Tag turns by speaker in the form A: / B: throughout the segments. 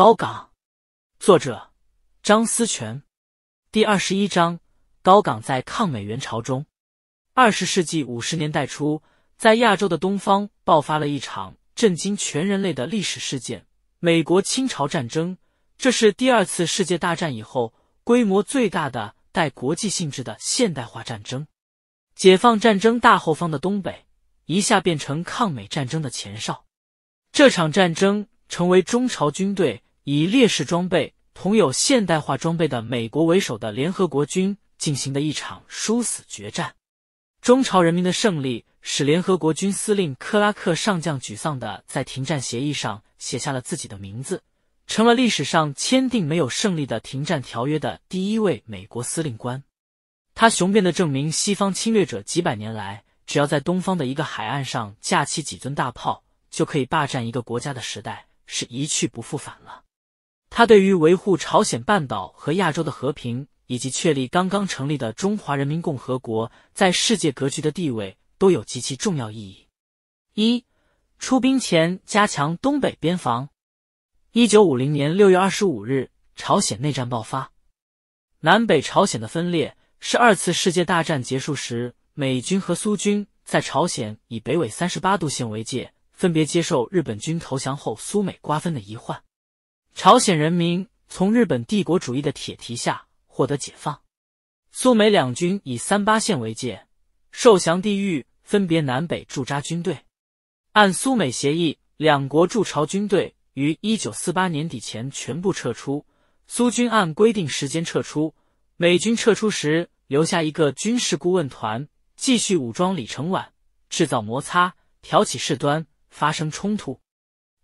A: 高岗，作者张思泉，第二十一章：高岗在抗美援朝中。二十世纪五十年代初，在亚洲的东方爆发了一场震惊全人类的历史事件——美国侵朝战争。这是第二次世界大战以后规模最大的带国际性质的现代化战争。解放战争大后方的东北，一下变成抗美战争的前哨。这场战争成为中朝军队。以劣势装备同有现代化装备的美国为首的联合国军进行的一场殊死决战，中朝人民的胜利使联合国军司令克拉克上将沮丧的在停战协议上写下了自己的名字，成了历史上签订没有胜利的停战条约的第一位美国司令官。他雄辩的证明西方侵略者几百年来只要在东方的一个海岸上架起几尊大炮就可以霸占一个国家的时代是一去不复返了。他对于维护朝鲜半岛和亚洲的和平，以及确立刚刚成立的中华人民共和国在世界格局的地位，都有极其重要意义。一出兵前，加强东北边防。一九五零年六月二十五日，朝鲜内战爆发。南北朝鲜的分裂是二次世界大战结束时美军和苏军在朝鲜以北纬三十八度线为界，分别接受日本军投降后苏美瓜分的遗患。朝鲜人民从日本帝国主义的铁蹄下获得解放。苏美两军以三八线为界，受降地域分别南北驻扎军队。按苏美协议，两国驻朝军队于一九四八年底前全部撤出。苏军按规定时间撤出，美军撤出时留下一个军事顾问团，继续武装李承晚，制造摩擦，挑起事端，发生冲突。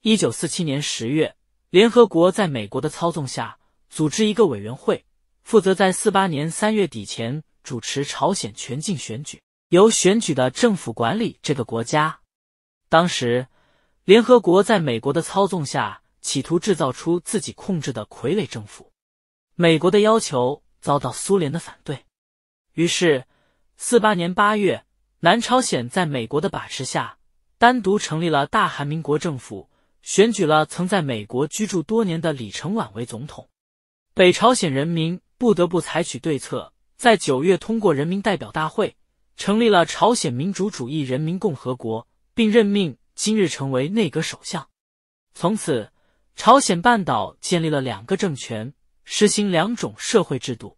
A: 一九四七年十月。联合国在美国的操纵下，组织一个委员会，负责在四八年三月底前主持朝鲜全境选举，由选举的政府管理这个国家。当时，联合国在美国的操纵下，企图制造出自己控制的傀儡政府。美国的要求遭到苏联的反对，于是四八年八月，南朝鲜在美国的把持下，单独成立了大韩民国政府。选举了曾在美国居住多年的李承晚为总统，北朝鲜人民不得不采取对策，在九月通过人民代表大会，成立了朝鲜民主主义人民共和国，并任命金日成为内阁首相。从此，朝鲜半岛建立了两个政权，实行两种社会制度，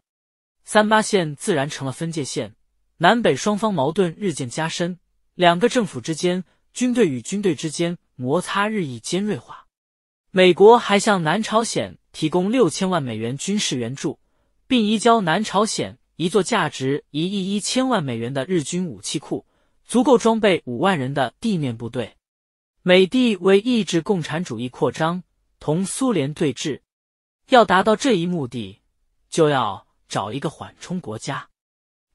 A: 三八线自然成了分界线，南北双方矛盾日渐加深，两个政府之间，军队与军队之间。摩擦日益尖锐化，美国还向南朝鲜提供六千万美元军事援助，并移交南朝鲜一座价值一亿一千万美元的日军武器库，足够装备五万人的地面部队。美帝为抑制共产主义扩张，同苏联对峙，要达到这一目的，就要找一个缓冲国家。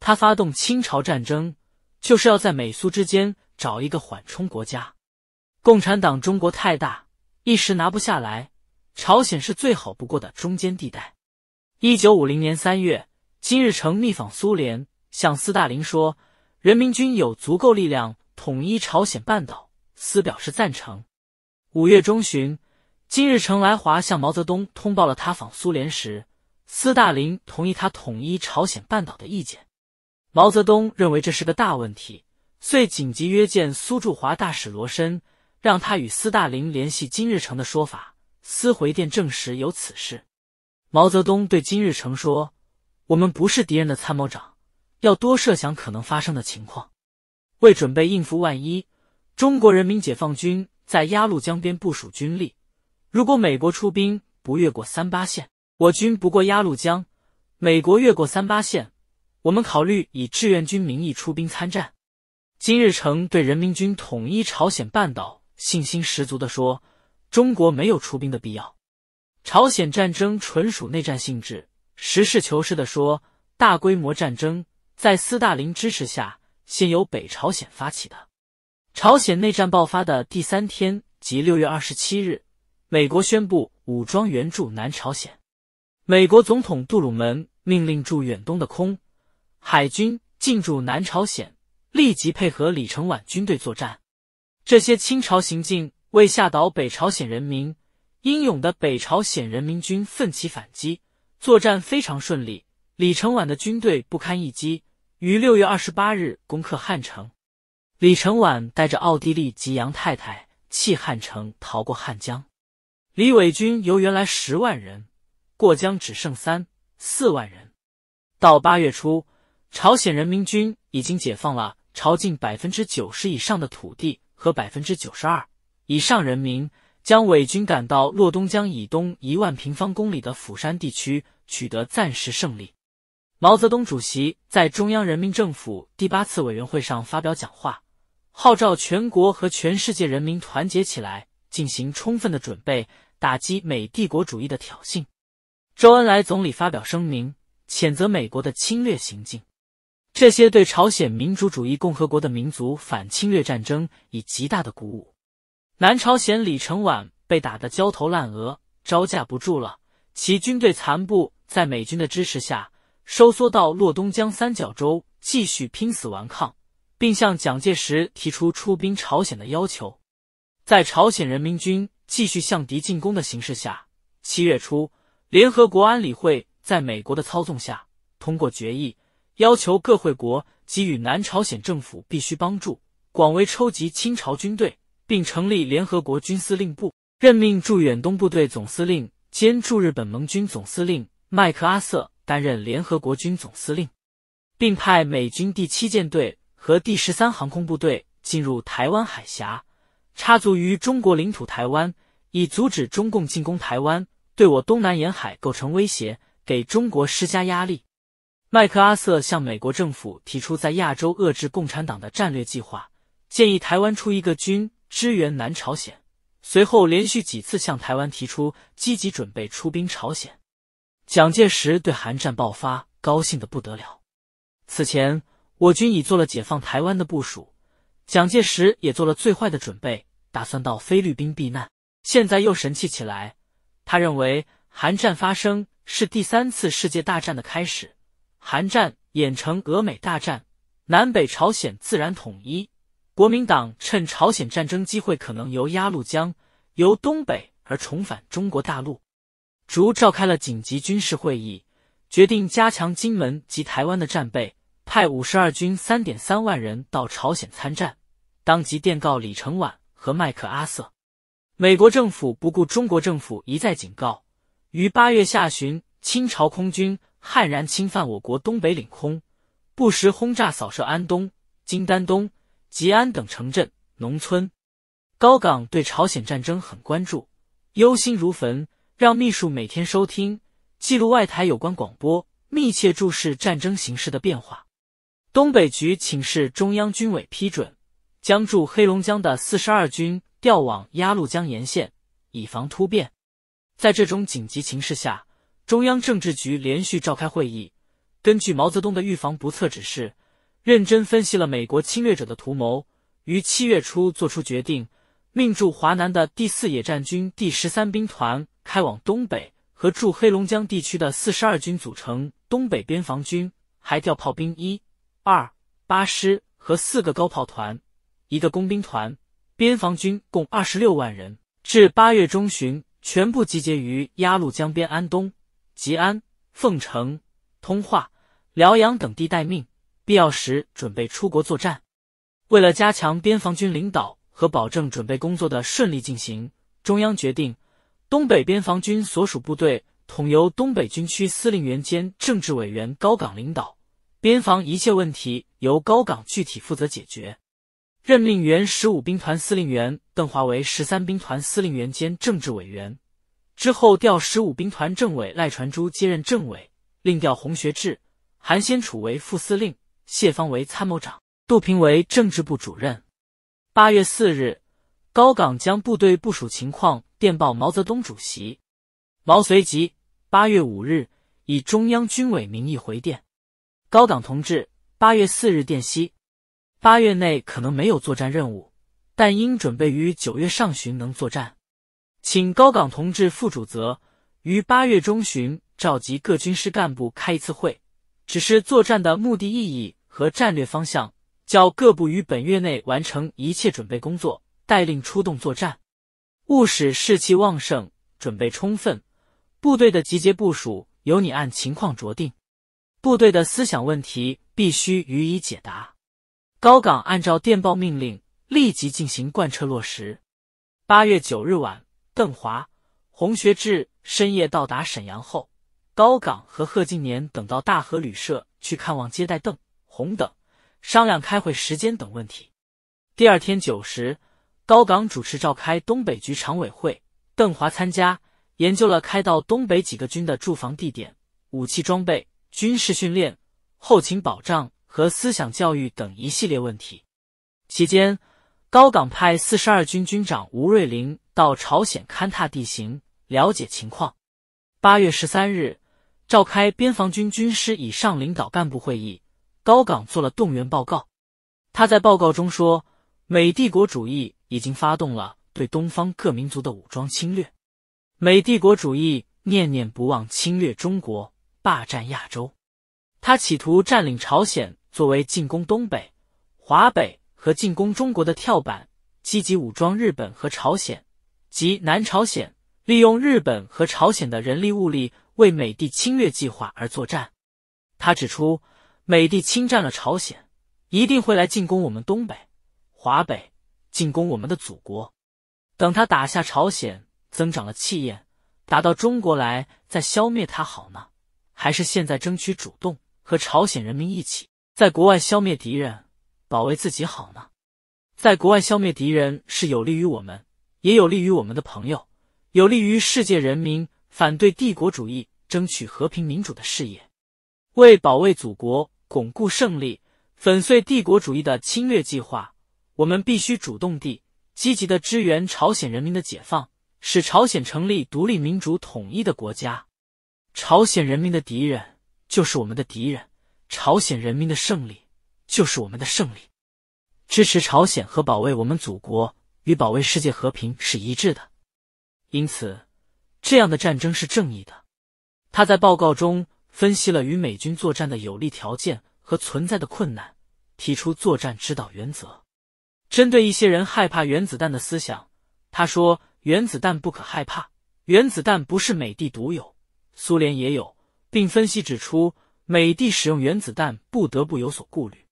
A: 他发动清朝战争，就是要在美苏之间找一个缓冲国家。共产党中国太大，一时拿不下来。朝鲜是最好不过的中间地带。一九五零年三月，金日成密访苏联，向斯大林说：“人民军有足够力量统一朝鲜半岛。”斯表示赞成。五月中旬，金日成来华，向毛泽东通报了他访苏联时斯大林同意他统一朝鲜半岛的意见。毛泽东认为这是个大问题，遂紧急约见苏驻华大使罗申。让他与斯大林联系金日成的说法，斯回电证实有此事。毛泽东对金日成说：“我们不是敌人的参谋长，要多设想可能发生的情况。为准备应付万一，中国人民解放军在鸭绿江边部署军力。如果美国出兵不越过三八线，我军不过鸭绿江；美国越过三八线，我们考虑以志愿军名义出兵参战。”金日成对人民军统一朝鲜半岛。信心十足的说：“中国没有出兵的必要，朝鲜战争纯属内战性质。实事求是地说，大规模战争在斯大林支持下，先由北朝鲜发起的。朝鲜内战爆发的第三天，即六月二十七日，美国宣布武装援助南朝鲜。美国总统杜鲁门命令驻远东的空海军进驻南朝鲜，立即配合李承晚军队作战。”这些清朝行径，为吓倒北朝鲜人民英勇的北朝鲜人民军奋起反击，作战非常顺利。李承晚的军队不堪一击，于六月二十八日攻克汉城。李承晚带着奥地利及杨太太弃汉城逃过汉江。李伪军由原来十万人，过江只剩三四万人。到八月初，朝鲜人民军已经解放了朝近百分之九十以上的土地。和百分之九十二以上人民将伪军赶到洛东江以东一万平方公里的釜山地区，取得暂时胜利。毛泽东主席在中央人民政府第八次委员会上发表讲话，号召全国和全世界人民团结起来，进行充分的准备，打击美帝国主义的挑衅。周恩来总理发表声明，谴责美国的侵略行径。这些对朝鲜民主主义共和国的民族反侵略战争以极大的鼓舞。南朝鲜李承晚被打得焦头烂额，招架不住了，其军队残部在美军的支持下收缩到洛东江三角洲，继续拼死顽抗，并向蒋介石提出出兵朝鲜的要求。在朝鲜人民军继续向敌进攻的形势下，七月初，联合国安理会在美国的操纵下通过决议。要求各会国给予南朝鲜政府必须帮助，广为筹集清朝军队，并成立联合国军司令部，任命驻远东部队总司令兼驻日本盟军总司令麦克阿瑟担任联合国军总司令，并派美军第七舰队和第十三航空部队进入台湾海峡，插足于中国领土台湾，以阻止中共进攻台湾，对我东南沿海构成威胁，给中国施加压力。麦克阿瑟向美国政府提出在亚洲遏制共产党的战略计划，建议台湾出一个军支援南朝鲜。随后连续几次向台湾提出积极准备出兵朝鲜。蒋介石对韩战爆发高兴得不得了。此前我军已做了解放台湾的部署，蒋介石也做了最坏的准备，打算到菲律宾避难。现在又神气起来，他认为韩战发生是第三次世界大战的开始。韩战演成俄美大战，南北朝鲜自然统一。国民党趁朝鲜战争机会，可能由鸭绿江由东北而重返中国大陆，逐召开了紧急军事会议，决定加强金门及台湾的战备，派五十二军三点三万人到朝鲜参战，当即电告李承晚和麦克阿瑟。美国政府不顾中国政府一再警告，于八月下旬，清朝空军。悍然侵犯我国东北领空，不时轰炸扫射安东、金丹东、吉安等城镇、农村。高岗对朝鲜战争很关注，忧心如焚，让秘书每天收听、记录外台有关广播，密切注视战争形势的变化。东北局请示中央军委批准，将驻黑龙江的四十二军调往鸭绿江沿线，以防突变。在这种紧急情势下。中央政治局连续召开会议，根据毛泽东的预防不测指示，认真分析了美国侵略者的图谋，于七月初作出决定，命驻华南的第四野战军第十三兵团开往东北和驻黑龙江地区的四十二军组成东北边防军，还调炮兵一、二、八师和四个高炮团、一个工兵团，边防军共二十六万人，至八月中旬全部集结于鸭绿江边安东。吉安、凤城、通化、辽阳等地待命，必要时准备出国作战。为了加强边防军领导和保证准备工作的顺利进行，中央决定，东北边防军所属部队统由东北军区司令员兼政治委员高岗领导，边防一切问题由高岗具体负责解决。任命原十五兵团司令员邓华为十三兵团司令员兼政治委员。之后调十五兵团政委赖传珠接任政委，另调洪学智、韩先楚为副司令，谢方为参谋长，杜平为政治部主任。八月四日，高岗将部队部署情况电报毛泽东主席。毛随即八月五日以中央军委名义回电：高岗同志，八月四日电悉。八月内可能没有作战任务，但应准备于九月上旬能作战。请高岗同志负主责，于八月中旬召集各军师干部开一次会，只是作战的目的意义和战略方向，叫各部于本月内完成一切准备工作，待令出动作战，务使士气旺盛，准备充分。部队的集结部署由你按情况酌定。部队的思想问题必须予以解答。高岗按照电报命令，立即进行贯彻落实。八月九日晚。邓华、洪学智深夜到达沈阳后，高岗和贺敬年等到大河旅社去看望接待邓、洪等，商量开会时间等问题。第二天九时，高岗主持召开东北局常委会，邓华参加，研究了开到东北几个军的驻防地点、武器装备、军事训练、后勤保障和思想教育等一系列问题。期间。高岗派四十二军军长吴瑞林到朝鲜勘察地形，了解情况。八月十三日，召开边防军军师以上领导干部会议，高岗做了动员报告。他在报告中说：“美帝国主义已经发动了对东方各民族的武装侵略，美帝国主义念念不忘侵略中国，霸占亚洲。他企图占领朝鲜，作为进攻东北、华北。”和进攻中国的跳板，积极武装日本和朝鲜及南朝鲜，利用日本和朝鲜的人力物力为美帝侵略计划而作战。他指出，美帝侵占了朝鲜，一定会来进攻我们东北、华北，进攻我们的祖国。等他打下朝鲜，增长了气焰，打到中国来，再消灭他好呢，还是现在争取主动，和朝鲜人民一起在国外消灭敌人？保卫自己好呢，在国外消灭敌人是有利于我们，也有利于我们的朋友，有利于世界人民反对帝国主义、争取和平民主的事业。为保卫祖国、巩固胜利、粉碎帝国主义的侵略计划，我们必须主动地、积极的支援朝鲜人民的解放，使朝鲜成立独立、民主、统一的国家。朝鲜人民的敌人就是我们的敌人，朝鲜人民的胜利。就是我们的胜利，支持朝鲜和保卫我们祖国与保卫世界和平是一致的，因此，这样的战争是正义的。他在报告中分析了与美军作战的有利条件和存在的困难，提出作战指导原则。针对一些人害怕原子弹的思想，他说：“原子弹不可害怕，原子弹不是美帝独有，苏联也有。”并分析指出，美帝使用原子弹不得不有所顾虑。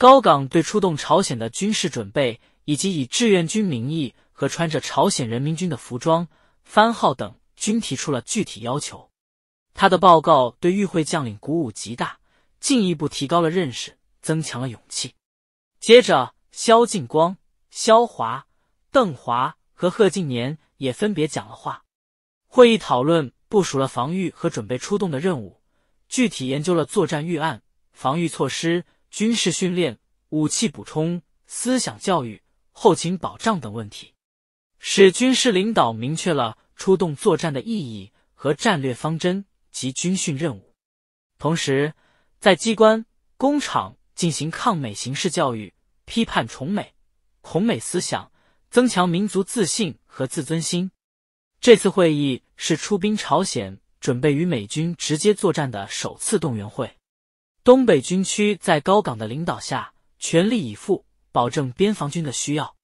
A: 高岗对出动朝鲜的军事准备以及以志愿军名义和穿着朝鲜人民军的服装、番号等，均提出了具体要求。他的报告对与会将领鼓舞极大，进一步提高了认识，增强了勇气。接着，萧劲光、萧华、邓华和贺晋年也分别讲了话。会议讨论部署了防御和准备出动的任务，具体研究了作战预案、防御措施。军事训练、武器补充、思想教育、后勤保障等问题，使军事领导明确了出动作战的意义和战略方针及军训任务。同时，在机关、工厂进行抗美形势教育，批判崇美、恐美思想，增强民族自信和自尊心。这次会议是出兵朝鲜、准备与美军直接作战的首次动员会。东北军区在高岗的领导下，全力以赴保证边防军的需要，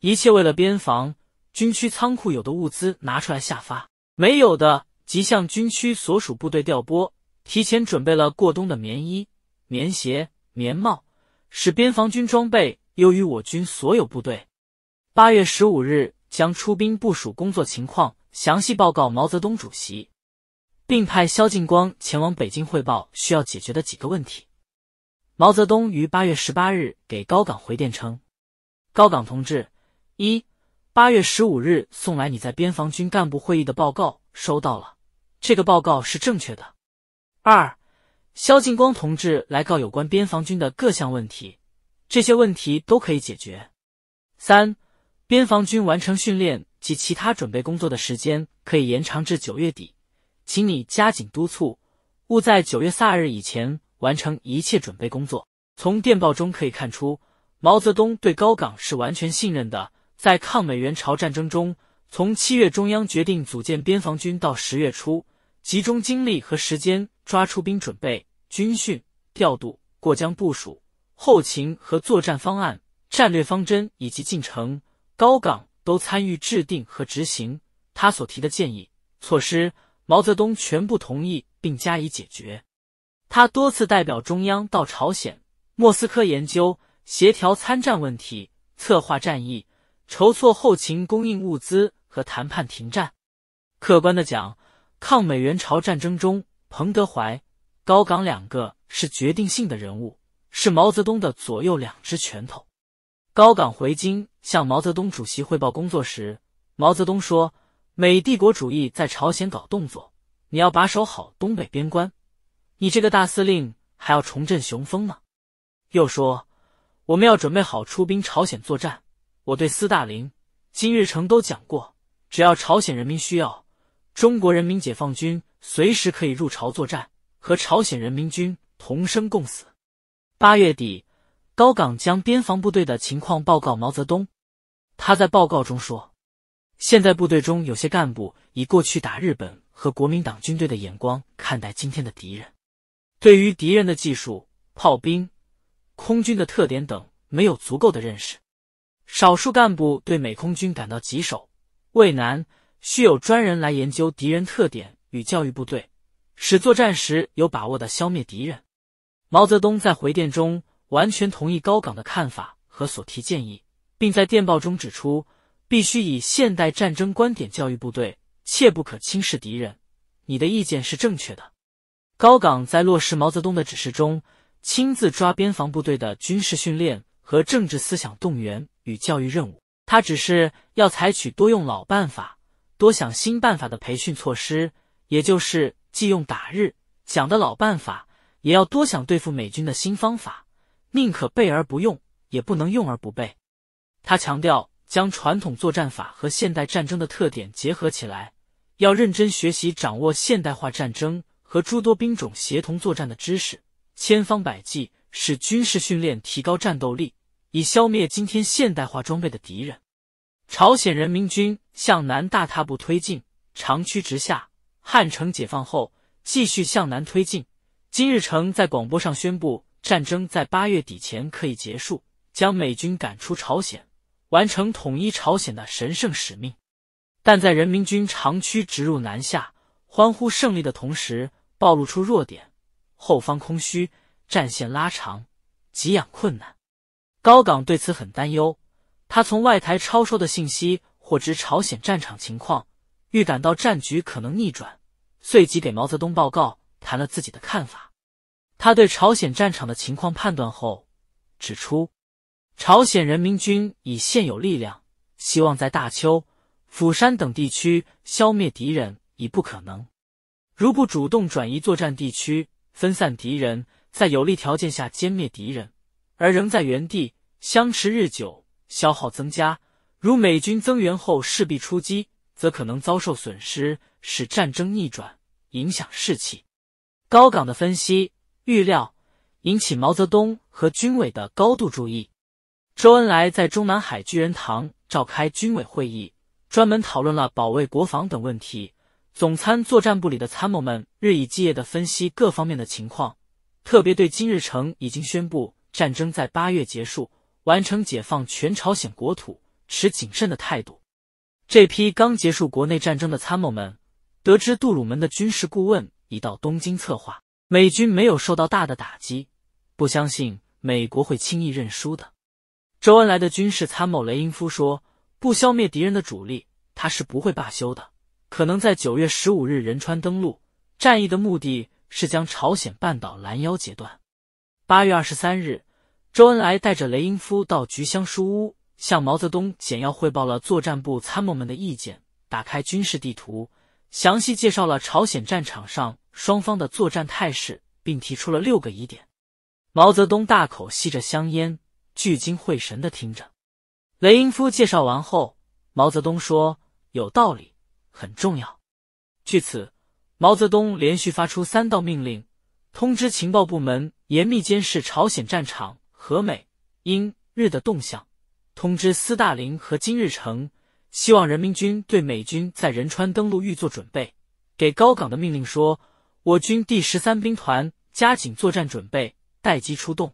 A: 一切为了边防。军区仓库有的物资拿出来下发，没有的即向军区所属部队调拨。提前准备了过冬的棉衣、棉鞋、棉帽，使边防军装备优于我军所有部队。八月十五日，将出兵部署工作情况详细报告毛泽东主席。并派萧劲光前往北京汇报需要解决的几个问题。毛泽东于八月十八日给高岗回电称：“高岗同志，一八月十五日送来你在边防军干部会议的报告，收到了，这个报告是正确的。二，萧劲光同志来告有关边防军的各项问题，这些问题都可以解决。三，边防军完成训练及其他准备工作的时间可以延长至九月底。”请你加紧督促，务在九月卅日以前完成一切准备工作。从电报中可以看出，毛泽东对高岗是完全信任的。在抗美援朝战争中，从七月中央决定组建边防军到十月初，集中精力和时间抓出兵准备、军训、调度、过江部署、后勤和作战方案、战略方针以及进程，高岗都参与制定和执行。他所提的建议措施。毛泽东全部同意并加以解决，他多次代表中央到朝鲜、莫斯科研究、协调参战问题，策划战役，筹措后勤供应物资和谈判停战。客观的讲，抗美援朝战争中，彭德怀、高岗两个是决定性的人物，是毛泽东的左右两只拳头。高岗回京向毛泽东主席汇报工作时，毛泽东说。美帝国主义在朝鲜搞动作，你要把守好东北边关。你这个大司令还要重振雄风呢。又说，我们要准备好出兵朝鲜作战。我对斯大林、金日成都讲过，只要朝鲜人民需要，中国人民解放军随时可以入朝作战，和朝鲜人民军同生共死。八月底，高岗将边防部队的情况报告毛泽东。他在报告中说。现在部队中有些干部以过去打日本和国民党军队的眼光看待今天的敌人，对于敌人的技术、炮兵、空军的特点等没有足够的认识。少数干部对美空军感到棘手、畏难，需有专人来研究敌人特点与教育部队，使作战时有把握的消灭敌人。毛泽东在回电中完全同意高岗的看法和所提建议，并在电报中指出。必须以现代战争观点教育部队，切不可轻视敌人。你的意见是正确的。高岗在落实毛泽东的指示中，亲自抓边防部队的军事训练和政治思想动员与教育任务。他只是要采取多用老办法、多想新办法的培训措施，也就是既用打日讲的老办法，也要多想对付美军的新方法。宁可备而不用，也不能用而不备。他强调。将传统作战法和现代战争的特点结合起来，要认真学习掌握现代化战争和诸多兵种协同作战的知识，千方百计使军事训练提高战斗力，以消灭今天现代化装备的敌人。朝鲜人民军向南大踏步推进，长驱直下。汉城解放后，继续向南推进。金日成在广播上宣布，战争在八月底前可以结束，将美军赶出朝鲜。完成统一朝鲜的神圣使命，但在人民军长驱直入南下、欢呼胜利的同时，暴露出弱点：后方空虚，战线拉长，给养困难。高岗对此很担忧。他从外台抄收的信息获知朝鲜战场情况，预感到战局可能逆转，随即给毛泽东报告，谈了自己的看法。他对朝鲜战场的情况判断后，指出。朝鲜人民军以现有力量，希望在大邱、釜山等地区消灭敌人已不可能。如不主动转移作战地区，分散敌人，在有利条件下歼灭敌人，而仍在原地相持日久，消耗增加。如美军增援后势必出击，则可能遭受损失，使战争逆转，影响士气。高岗的分析预料引起毛泽东和军委的高度注意。周恩来在中南海巨人堂召开军委会议，专门讨论了保卫国防等问题。总参作战部里的参谋们日以继夜地分析各方面的情况，特别对金日成已经宣布战争在八月结束，完成解放全朝鲜国土持谨慎的态度。这批刚结束国内战争的参谋们得知杜鲁门的军事顾问已到东京策划，美军没有受到大的打击，不相信美国会轻易认输的。周恩来的军事参谋雷英夫说：“不消灭敌人的主力，他是不会罢休的。可能在九月十五日仁川登陆战役的目的是将朝鲜半岛拦腰截断。”八月二十三日，周恩来带着雷英夫到菊香书屋，向毛泽东简要汇报了作战部参谋们的意见，打开军事地图，详细介绍了朝鲜战场上双方的作战态势，并提出了六个疑点。毛泽东大口吸着香烟。聚精会神的听着，雷英夫介绍完后，毛泽东说：“有道理，很重要。”据此，毛泽东连续发出三道命令：通知情报部门严密监视朝鲜战场和美英日的动向；通知斯大林和金日成，希望人民军对美军在仁川登陆预做准备；给高岗的命令说：“我军第十三兵团加紧作战准备，待机出动。”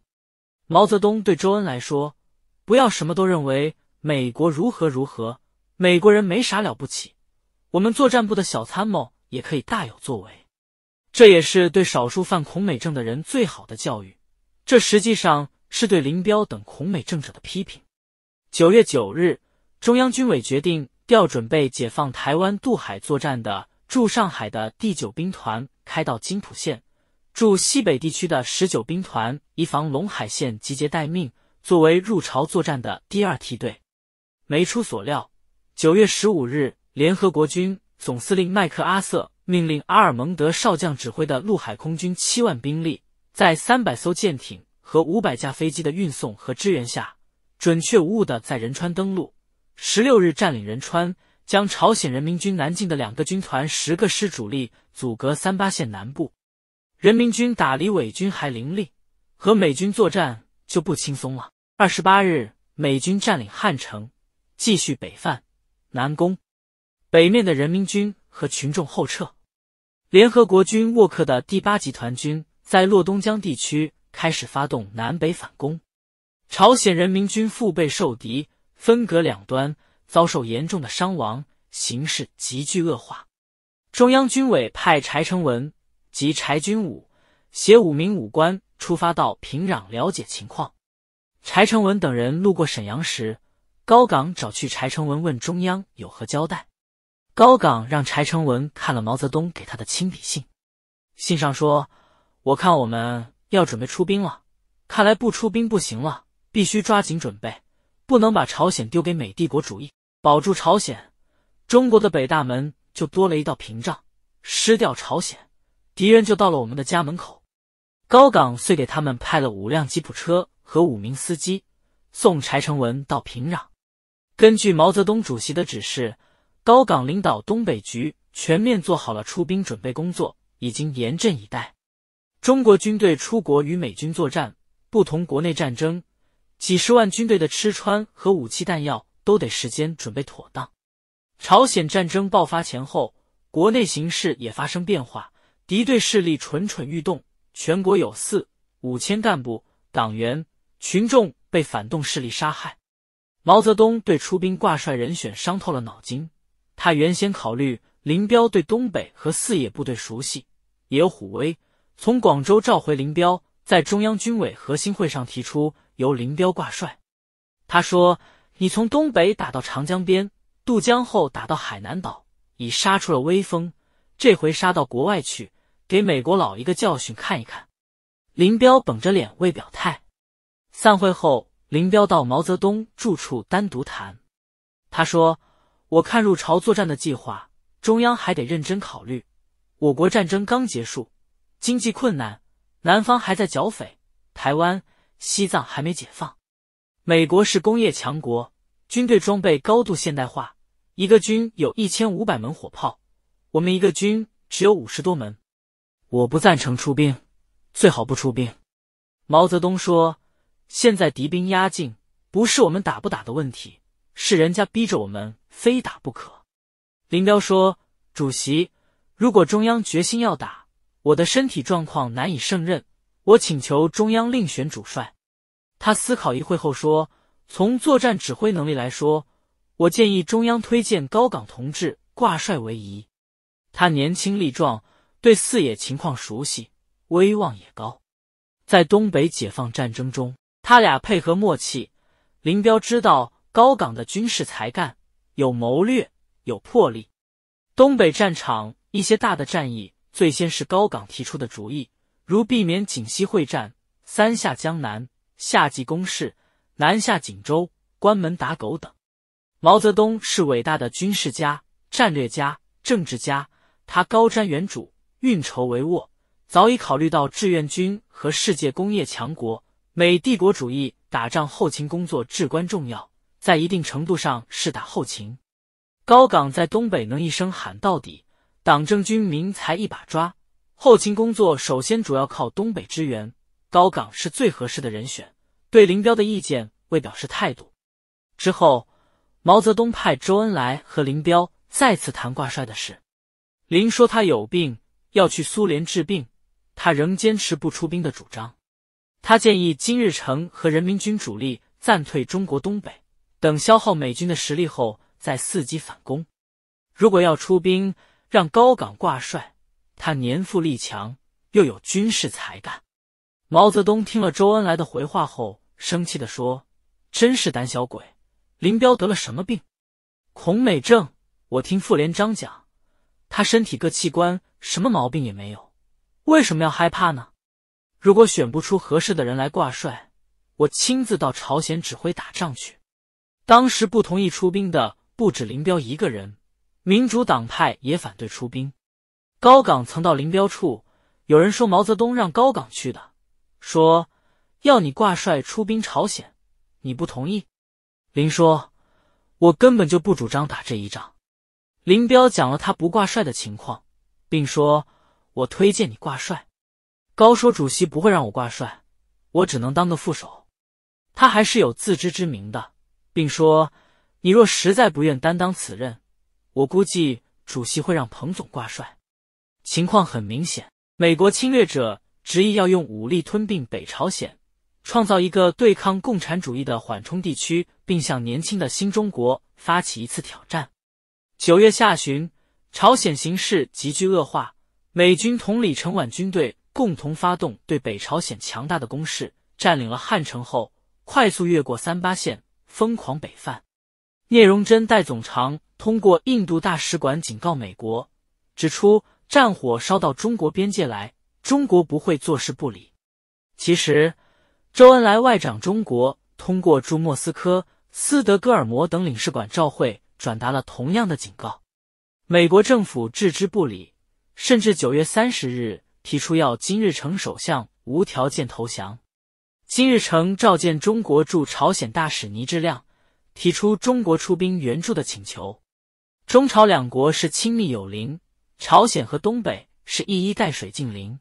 A: 毛泽东对周恩来说：“不要什么都认为美国如何如何，美国人没啥了不起，我们作战部的小参谋也可以大有作为。”这也是对少数犯“恐美症”的人最好的教育。这实际上是对林彪等“恐美症”者的批评。九月九日，中央军委决定调准备解放台湾渡海作战的驻上海的第九兵团开到金浦县。驻西北地区的十九兵团，以防陇海线集结待命，作为入朝作战的第二梯队。没出所料，九月十五日，联合国军总司令麦克阿瑟命令阿尔蒙德少将指挥的陆海空军七万兵力，在三百艘舰艇和五百架飞机的运送和支援下，准确无误地在仁川登陆。十六日占领仁川，将朝鲜人民军南进的两个军团、十个师主力阻隔三八线南部。人民军打李伪军还凌厉，和美军作战就不轻松了。二十八日，美军占领汉城，继续北犯、南攻。北面的人民军和群众后撤。联合国军沃克的第八集团军在洛东江地区开始发动南北反攻。朝鲜人民军腹背受敌，分隔两端，遭受严重的伤亡，形势急剧恶化。中央军委派柴成文。及柴军武携五名武官出发到平壤了解情况。柴成文等人路过沈阳时，高岗找去柴成文问中央有何交代。高岗让柴成文看了毛泽东给他的亲笔信，信上说：“我看我们要准备出兵了，看来不出兵不行了，必须抓紧准备，不能把朝鲜丢给美帝国主义，保住朝鲜，中国的北大门就多了一道屏障。失掉朝鲜。”敌人就到了我们的家门口。高岗遂给他们派了五辆吉普车和五名司机，送柴成文到平壤。根据毛泽东主席的指示，高岗领导东北局全面做好了出兵准备工作，已经严阵以待。中国军队出国与美军作战，不同国内战争，几十万军队的吃穿和武器弹药都得时间准备妥当。朝鲜战争爆发前后，国内形势也发生变化。敌对势力蠢蠢欲动，全国有四五千干部、党员、群众被反动势力杀害。毛泽东对出兵挂帅人选伤透了脑筋。他原先考虑林彪对东北和四野部队熟悉，也有虎威，从广州召回林彪，在中央军委核心会上提出由林彪挂帅。他说：“你从东北打到长江边，渡江后打到海南岛，已杀出了威风，这回杀到国外去。”给美国佬一个教训看一看。林彪绷着脸未表态。散会后，林彪到毛泽东住处单独谈。他说：“我看入朝作战的计划，中央还得认真考虑。我国战争刚结束，经济困难，南方还在剿匪，台湾、西藏还没解放。美国是工业强国，军队装备高度现代化，一个军有一千五百门火炮，我们一个军只有五十多门。”我不赞成出兵，最好不出兵。毛泽东说：“现在敌兵压境，不是我们打不打的问题，是人家逼着我们非打不可。”林彪说：“主席，如果中央决心要打，我的身体状况难以胜任，我请求中央另选主帅。”他思考一会后说：“从作战指挥能力来说，我建议中央推荐高岗同志挂帅为宜。他年轻力壮。”对四野情况熟悉，威望也高，在东北解放战争中，他俩配合默契。林彪知道高岗的军事才干，有谋略，有魄力。东北战场一些大的战役，最先是高岗提出的主意，如避免锦西会战、三下江南、夏季攻势、南下锦州、关门打狗等。毛泽东是伟大的军事家、战略家、政治家，他高瞻远瞩。运筹帷幄，早已考虑到志愿军和世界工业强国美帝国主义打仗后勤工作至关重要，在一定程度上是打后勤。高岗在东北能一声喊到底，党政军民才一把抓，后勤工作首先主要靠东北支援，高岗是最合适的人选。对林彪的意见未表示态度。之后，毛泽东派周恩来和林彪再次谈挂帅的事。林说他有病。要去苏联治病，他仍坚持不出兵的主张。他建议金日成和人民军主力暂退中国东北，等消耗美军的实力后再伺机反攻。如果要出兵，让高岗挂帅，他年富力强，又有军事才干。毛泽东听了周恩来的回话后，生气的说：“真是胆小鬼！林彪得了什么病？恐美症？我听傅连璋讲。”他身体各器官什么毛病也没有，为什么要害怕呢？如果选不出合适的人来挂帅，我亲自到朝鲜指挥打仗去。当时不同意出兵的不止林彪一个人，民主党派也反对出兵。高岗曾到林彪处，有人说毛泽东让高岗去的，说要你挂帅出兵朝鲜，你不同意。林说，我根本就不主张打这一仗。林彪讲了他不挂帅的情况，并说：“我推荐你挂帅。”高说：“主席不会让我挂帅，我只能当个副手。”他还是有自知之明的，并说：“你若实在不愿担当此任，我估计主席会让彭总挂帅。”情况很明显，美国侵略者执意要用武力吞并北朝鲜，创造一个对抗共产主义的缓冲地区，并向年轻的新中国发起一次挑战。九月下旬，朝鲜形势急剧恶化，美军同李承晚军队共同发动对北朝鲜强大的攻势，占领了汉城后，快速越过三八线，疯狂北犯。聂荣臻代总长通过印度大使馆警告美国，指出战火烧到中国边界来，中国不会坐视不理。其实，周恩来外长中国通过驻莫斯科、斯德哥尔摩等领事馆照会。转达了同样的警告，美国政府置之不理，甚至九月三十日提出要金日成首相无条件投降。金日成召见中国驻朝鲜大使倪志亮，提出中国出兵援助的请求。中朝两国是亲密友邻，朝鲜和东北是一衣带水近邻。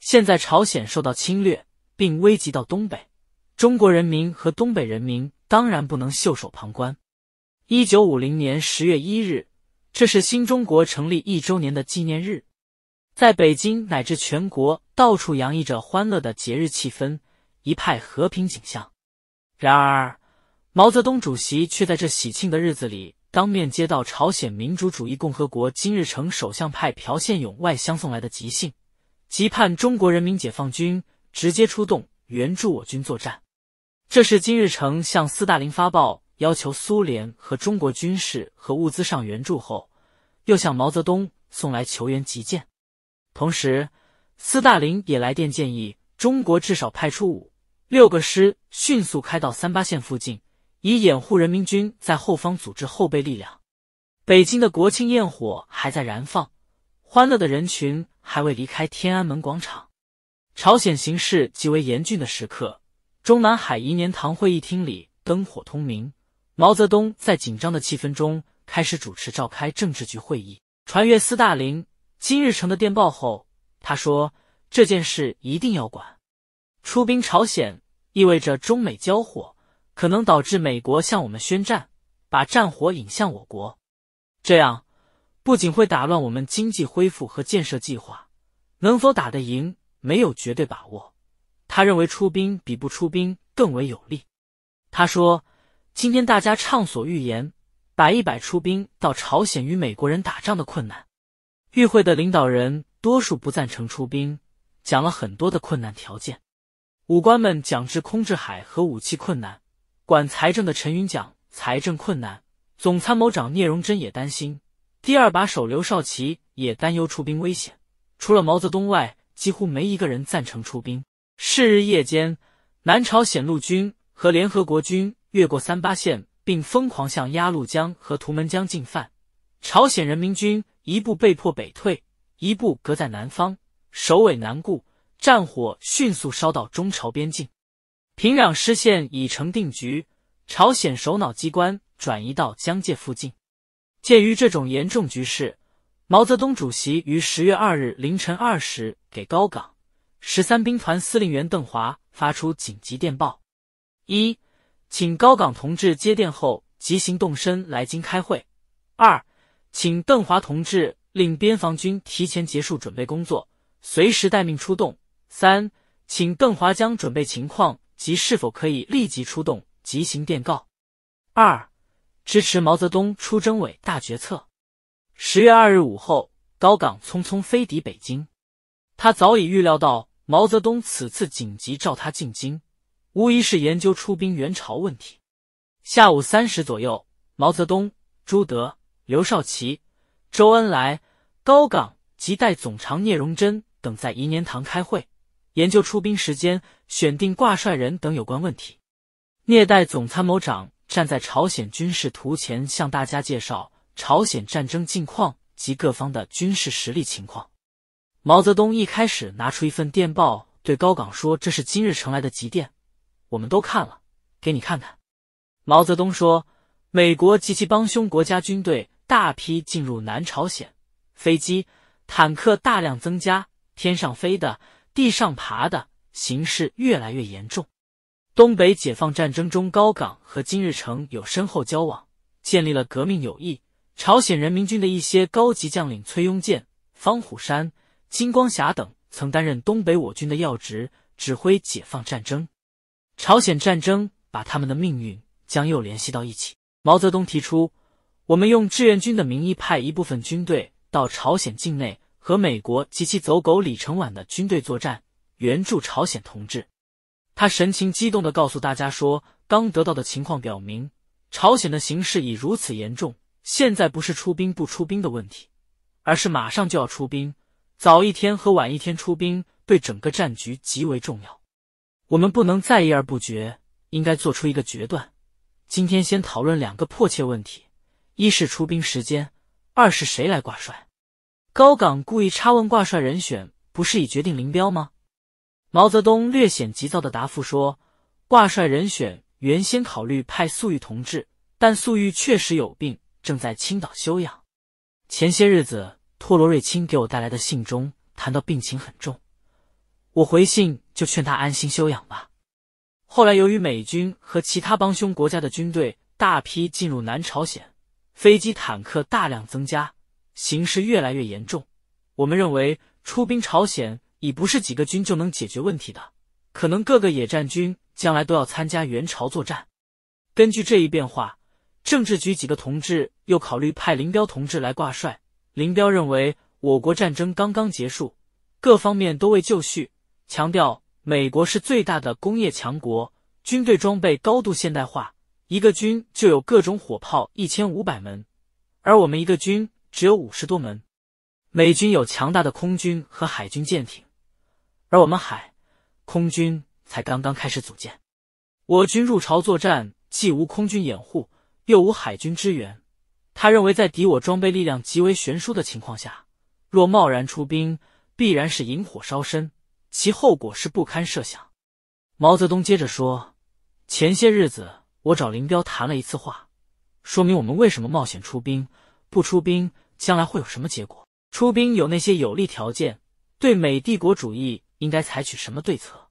A: 现在朝鲜受到侵略，并危及到东北，中国人民和东北人民当然不能袖手旁观。一九五零年十月一日，这是新中国成立一周年的纪念日，在北京乃至全国到处洋溢着欢乐的节日气氛，一派和平景象。然而，毛泽东主席却在这喜庆的日子里，当面接到朝鲜民主主义共和国金日成首相派朴宪勇外相送来的急信，急盼中国人民解放军直接出动援助我军作战。这是金日成向斯大林发报。要求苏联和中国军事和物资上援助后，又向毛泽东送来求援急件。同时，斯大林也来电建议中国至少派出五六个师，迅速开到三八线附近，以掩护人民军在后方组织后备力量。北京的国庆焰火还在燃放，欢乐的人群还未离开天安门广场。朝鲜形势极为严峻的时刻，中南海颐年堂会议厅里灯火通明。毛泽东在紧张的气氛中开始主持召开政治局会议，传阅斯大林、金日成的电报后，他说：“这件事一定要管。出兵朝鲜意味着中美交火，可能导致美国向我们宣战，把战火引向我国。这样不仅会打乱我们经济恢复和建设计划，能否打得赢没有绝对把握。他认为出兵比不出兵更为有利。”他说。今天大家畅所欲言，摆一摆出兵到朝鲜与美国人打仗的困难。与会的领导人多数不赞成出兵，讲了很多的困难条件。武官们讲制空制海和武器困难，管财政的陈云讲财政困难，总参谋长聂荣臻也担心，第二把手刘少奇也担忧出兵危险。除了毛泽东外，几乎没一个人赞成出兵。是日夜间，南朝鲜陆军。和联合国军越过三八线，并疯狂向鸭绿江和图们江进犯，朝鲜人民军一部被迫北退，一部搁在南方，首尾难顾，战火迅速烧到中朝边境，平壤失陷已成定局，朝鲜首脑机关转移到江界附近。鉴于这种严重局势，毛泽东主席于十月二日凌晨二时给高岗、十三兵团司令员邓华发出紧急电报。一，请高岗同志接电后即行动身来京开会。二，请邓华同志令边防军提前结束准备工作，随时待命出动。三，请邓华将准备情况及是否可以立即出动即行电告。二，支持毛泽东出征伟大决策。十月二日午后，高岗匆匆飞抵北京，他早已预料到毛泽东此次紧急召他进京。无疑是研究出兵援朝问题。下午三时左右，毛泽东、朱德、刘少奇、周恩来、高岗及代总长聂荣臻等在颐年堂开会，研究出兵时间、选定挂帅人等有关问题。聂代总参谋长站在朝鲜军事图前，向大家介绍朝鲜战争近况及各方的军事实力情况。毛泽东一开始拿出一份电报，对高岗说：“这是今日乘来的急电。”我们都看了，给你看看。毛泽东说：“美国及其帮凶国家军队大批进入南朝鲜，飞机、坦克大量增加，天上飞的，地上爬的，形势越来越严重。”东北解放战争中，高岗和金日成有深厚交往，建立了革命友谊。朝鲜人民军的一些高级将领崔庸健、方虎山、金光霞等曾担任东北我军的要职，指挥解放战争。朝鲜战争把他们的命运将又联系到一起。毛泽东提出，我们用志愿军的名义派一部分军队到朝鲜境内，和美国及其走狗李承晚的军队作战，援助朝鲜同志。他神情激动地告诉大家说，刚得到的情况表明，朝鲜的形势已如此严重，现在不是出兵不出兵的问题，而是马上就要出兵，早一天和晚一天出兵，对整个战局极为重要。我们不能再一而不决，应该做出一个决断。今天先讨论两个迫切问题：一是出兵时间，二是谁来挂帅。高岗故意插问挂帅人选，不是已决定林彪吗？毛泽东略显急躁的答复说：“挂帅人选原先考虑派粟裕同志，但粟裕确实有病，正在青岛休养。前些日子托罗瑞卿给我带来的信中谈到病情很重，我回信。”就劝他安心休养吧。后来，由于美军和其他帮凶国家的军队大批进入南朝鲜，飞机、坦克大量增加，形势越来越严重。我们认为出兵朝鲜已不是几个军就能解决问题的，可能各个野战军将来都要参加援朝作战。根据这一变化，政治局几个同志又考虑派林彪同志来挂帅。林彪认为我国战争刚刚结束，各方面都未就绪，强调。美国是最大的工业强国，军队装备高度现代化，一个军就有各种火炮一千五百门，而我们一个军只有五十多门。美军有强大的空军和海军舰艇，而我们海空军才刚刚开始组建。我军入朝作战，既无空军掩护，又无海军支援。他认为，在敌我装备力量极为悬殊的情况下，若贸然出兵，必然是引火烧身。其后果是不堪设想。毛泽东接着说：“前些日子我找林彪谈了一次话，说明我们为什么冒险出兵，不出兵将来会有什么结果，出兵有那些有利条件，对美帝国主义应该采取什么对策。”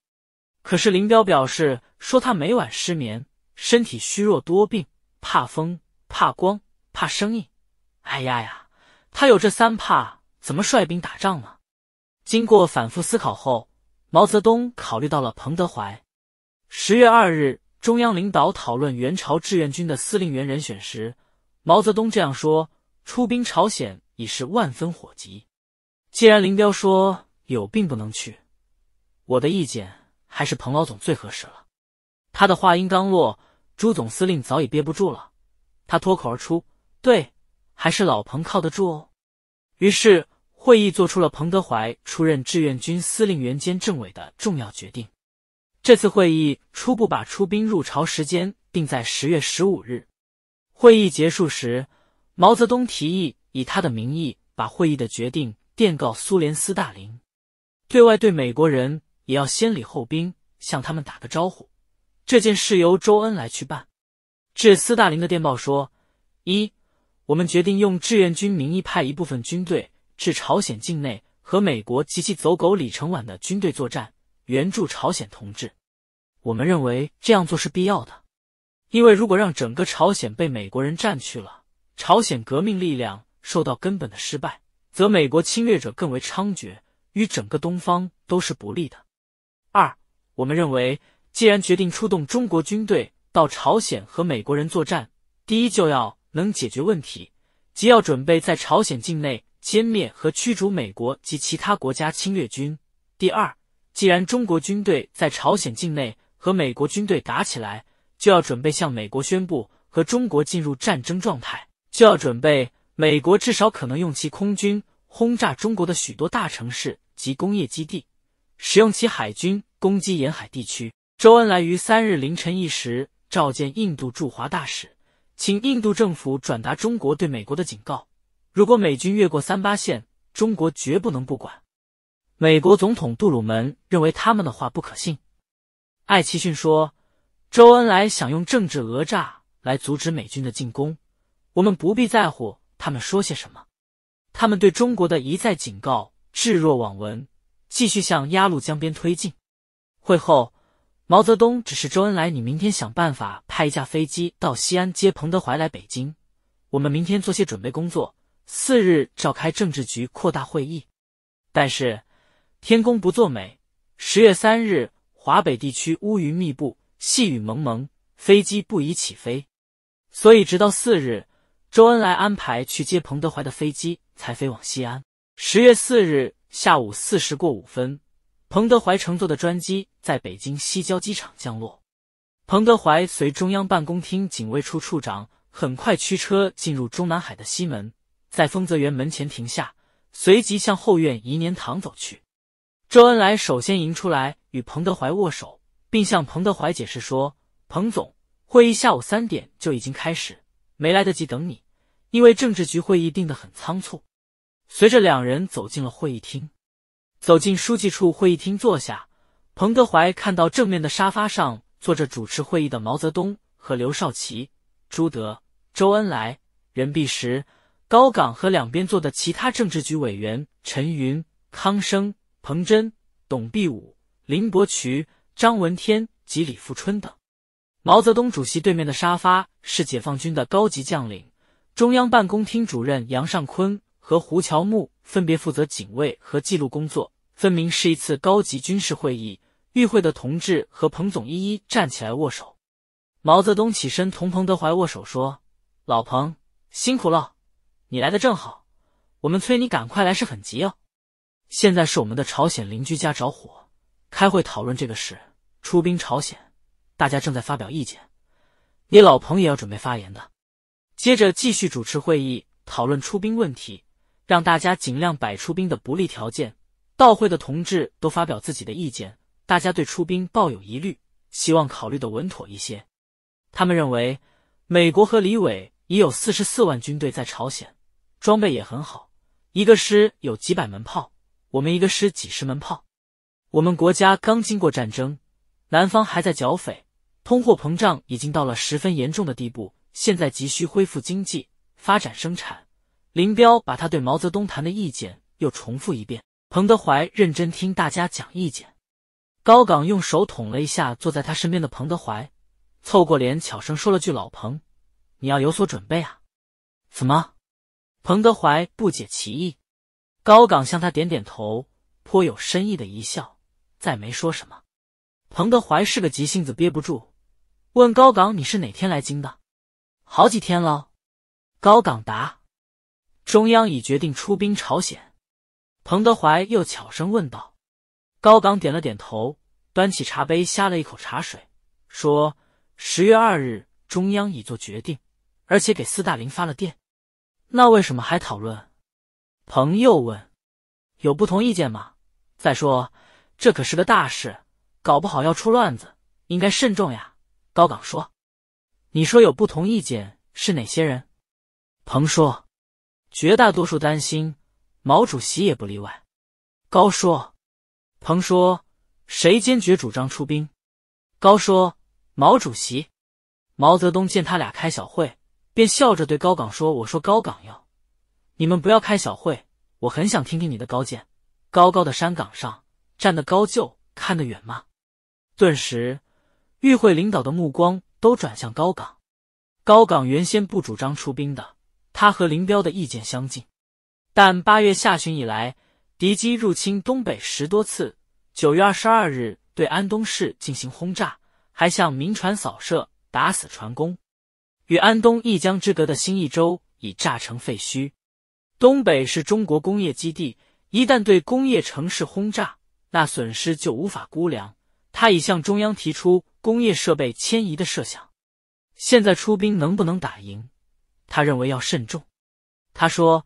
A: 可是林彪表示说：“他每晚失眠，身体虚弱多病，怕风，怕光，怕生硬。哎呀呀，他有这三怕，怎么率兵打仗呢？”经过反复思考后，毛泽东考虑到了彭德怀。十月二日，中央领导讨论援朝志愿军的司令员人选时，毛泽东这样说：“出兵朝鲜已是万分火急，既然林彪说有病不能去，我的意见还是彭老总最合适了。”他的话音刚落，朱总司令早已憋不住了，他脱口而出：“对，还是老彭靠得住哦。”于是。会议做出了彭德怀出任志愿军司令员兼政委的重要决定。这次会议初步把出兵入朝时间定在十月十五日。会议结束时，毛泽东提议以他的名义把会议的决定电告苏联斯大林，对外对美国人也要先礼后兵，向他们打个招呼。这件事由周恩来去办。致斯大林的电报说：一，我们决定用志愿军名义派一部分军队。至朝鲜境内和美国及其走狗李承晚的军队作战，援助朝鲜同志。我们认为这样做是必要的，因为如果让整个朝鲜被美国人占去了，朝鲜革命力量受到根本的失败，则美国侵略者更为猖獗，与整个东方都是不利的。二，我们认为，既然决定出动中国军队到朝鲜和美国人作战，第一就要能解决问题，即要准备在朝鲜境内。歼灭和驱逐美国及其他国家侵略军。第二，既然中国军队在朝鲜境内和美国军队打起来，就要准备向美国宣布和中国进入战争状态，就要准备美国至少可能用其空军轰炸中国的许多大城市及工业基地，使用其海军攻击沿海地区。周恩来于三日凌晨一时召见印度驻华大使，请印度政府转达中国对美国的警告。如果美军越过三八线，中国绝不能不管。美国总统杜鲁门认为他们的话不可信。艾奇逊说：“周恩来想用政治讹诈来阻止美军的进攻，我们不必在乎他们说些什么。他们对中国的一再警告置若罔闻，继续向鸭绿江边推进。”会后，毛泽东指示周恩来：“你明天想办法派一架飞机到西安接彭德怀来北京，我们明天做些准备工作。”四日召开政治局扩大会议，但是天公不作美。十月三日，华北地区乌云密布，细雨蒙蒙，飞机不宜起飞。所以直到四日，周恩来安排去接彭德怀的飞机才飞往西安。十月四日下午四时过五分，彭德怀乘坐的专机在北京西郊机场降落。彭德怀随中央办公厅警卫处处长很快驱车进入中南海的西门。在丰泽园门前停下，随即向后院颐年堂走去。周恩来首先迎出来，与彭德怀握手，并向彭德怀解释说：“彭总，会议下午三点就已经开始，没来得及等你，因为政治局会议定得很仓促。”随着两人走进了会议厅，走进书记处会议厅坐下。彭德怀看到正面的沙发上坐着主持会议的毛泽东和刘少奇、朱德、周恩来、任弼时。高岗和两边坐的其他政治局委员陈云、康生、彭真、董必武、林伯渠、张闻天及李富春等。毛泽东主席对面的沙发是解放军的高级将领，中央办公厅主任杨尚昆和胡乔木分别负责警卫和记录工作。分明是一次高级军事会议，与会的同志和彭总一一站起来握手。毛泽东起身同彭德怀握手说：“老彭，辛苦了。”你来的正好，我们催你赶快来是很急哦。现在是我们的朝鲜邻居家着火，开会讨论这个事，出兵朝鲜，大家正在发表意见。你老彭也要准备发言的。接着继续主持会议，讨论出兵问题，让大家尽量摆出兵的不利条件。到会的同志都发表自己的意见，大家对出兵抱有疑虑，希望考虑的稳妥一些。他们认为，美国和李伟已有四十四万军队在朝鲜。装备也很好，一个师有几百门炮，我们一个师几十门炮。我们国家刚经过战争，南方还在剿匪，通货膨胀已经到了十分严重的地步，现在急需恢复经济发展生产。林彪把他对毛泽东谈的意见又重复一遍。彭德怀认真听大家讲意见。高岗用手捅了一下坐在他身边的彭德怀，凑过脸悄声说了句：“老彭，你要有所准备啊。”怎么？彭德怀不解其意，高岗向他点点头，颇有深意的一笑，再没说什么。彭德怀是个急性子，憋不住，问高岗：“你是哪天来京的？”“好几天了。”高岗答。“中央已决定出兵朝鲜。”彭德怀又悄声问道。高岗点了点头，端起茶杯呷了一口茶水，说：“十月二日，中央已做决定，而且给斯大林发了电。”那为什么还讨论？彭又问：“有不同意见吗？再说这可是个大事，搞不好要出乱子，应该慎重呀。”高岗说：“你说有不同意见是哪些人？”彭说：“绝大多数担心，毛主席也不例外。”高说：“彭说谁坚决主张出兵？”高说：“毛主席。”毛泽东见他俩开小会。便笑着对高岗说：“我说高岗呀，你们不要开小会，我很想听听你的高见。高高的山岗上站得高就看得远吗？”顿时，与会领导的目光都转向高岗。高岗原先不主张出兵的，他和林彪的意见相近。但八月下旬以来，敌机入侵东北十多次，九月二十二日对安东市进行轰炸，还向民船扫射，打死船工。与安东一江之隔的新义州已炸成废墟，东北是中国工业基地，一旦对工业城市轰炸，那损失就无法估量。他已向中央提出工业设备迁移的设想。现在出兵能不能打赢？他认为要慎重。他说：“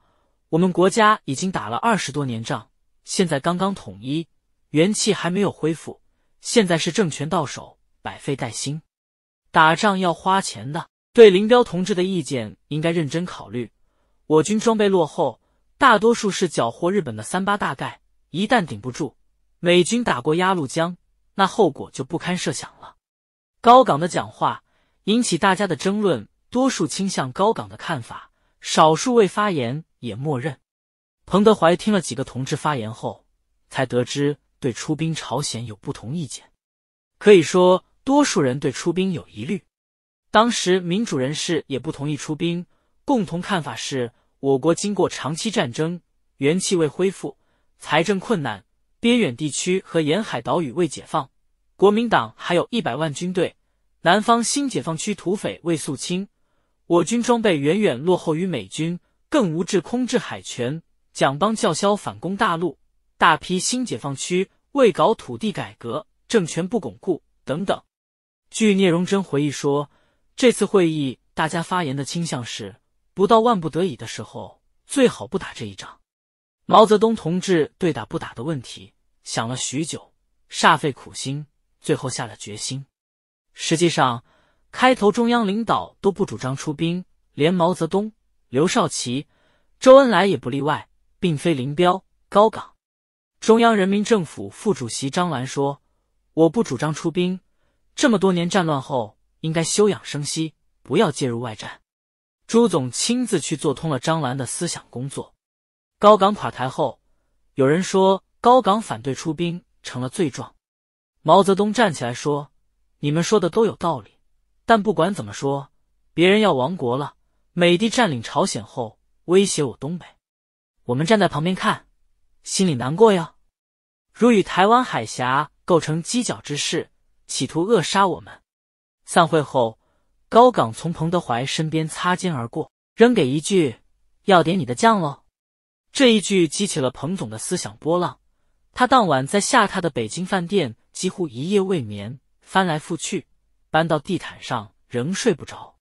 A: 我们国家已经打了二十多年仗，现在刚刚统一，元气还没有恢复，现在是政权到手，百废待兴，打仗要花钱的。”对林彪同志的意见应该认真考虑。我军装备落后，大多数是缴获日本的三八大盖，一旦顶不住，美军打过鸭绿江，那后果就不堪设想了。高岗的讲话引起大家的争论，多数倾向高岗的看法，少数未发言也默认。彭德怀听了几个同志发言后，才得知对出兵朝鲜有不同意见。可以说，多数人对出兵有疑虑。当时民主人士也不同意出兵，共同看法是我国经过长期战争，元气未恢复，财政困难，边远地区和沿海岛屿未解放，国民党还有一百万军队，南方新解放区土匪未肃清，我军装备远远落后于美军，更无制空制海权。蒋帮叫嚣反攻大陆，大批新解放区未搞土地改革，政权不巩固等等。据聂荣臻回忆说。这次会议，大家发言的倾向是：不到万不得已的时候，最好不打这一仗。毛泽东同志对打不打的问题想了许久，煞费苦心，最后下了决心。实际上，开头中央领导都不主张出兵，连毛泽东、刘少奇、周恩来也不例外，并非林彪、高岗。中央人民政府副主席张澜说：“我不主张出兵，这么多年战乱后。”应该休养生息，不要介入外战。朱总亲自去做通了张兰的思想工作。高岗垮台后，有人说高岗反对出兵成了罪状。毛泽东站起来说：“你们说的都有道理，但不管怎么说，别人要亡国了。美帝占领朝鲜后，威胁我东北，我们站在旁边看，心里难过呀。如与台湾海峡构成犄角之势，企图扼杀我们。”散会后，高岗从彭德怀身边擦肩而过，扔给一句：“要点你的酱喽。”这一句激起了彭总的思想波浪。他当晚在下榻的北京饭店几乎一夜未眠，翻来覆去，搬到地毯上仍睡不着。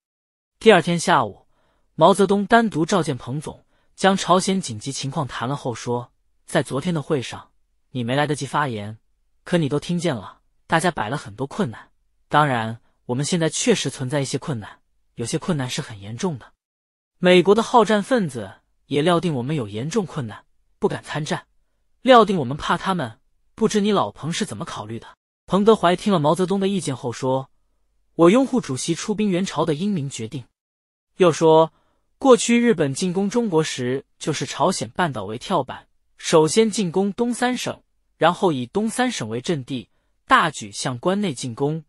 A: 第二天下午，毛泽东单独召见彭总，将朝鲜紧急情况谈了后说：“在昨天的会上，你没来得及发言，可你都听见了。大家摆了很多困难，当然。”我们现在确实存在一些困难，有些困难是很严重的。美国的好战分子也料定我们有严重困难，不敢参战，料定我们怕他们。不知你老彭是怎么考虑的？彭德怀听了毛泽东的意见后说：“我拥护主席出兵援朝的英明决定。”又说：“过去日本进攻中国时，就是朝鲜半岛为跳板，首先进攻东三省，然后以东三省为阵地，大举向关内进攻。”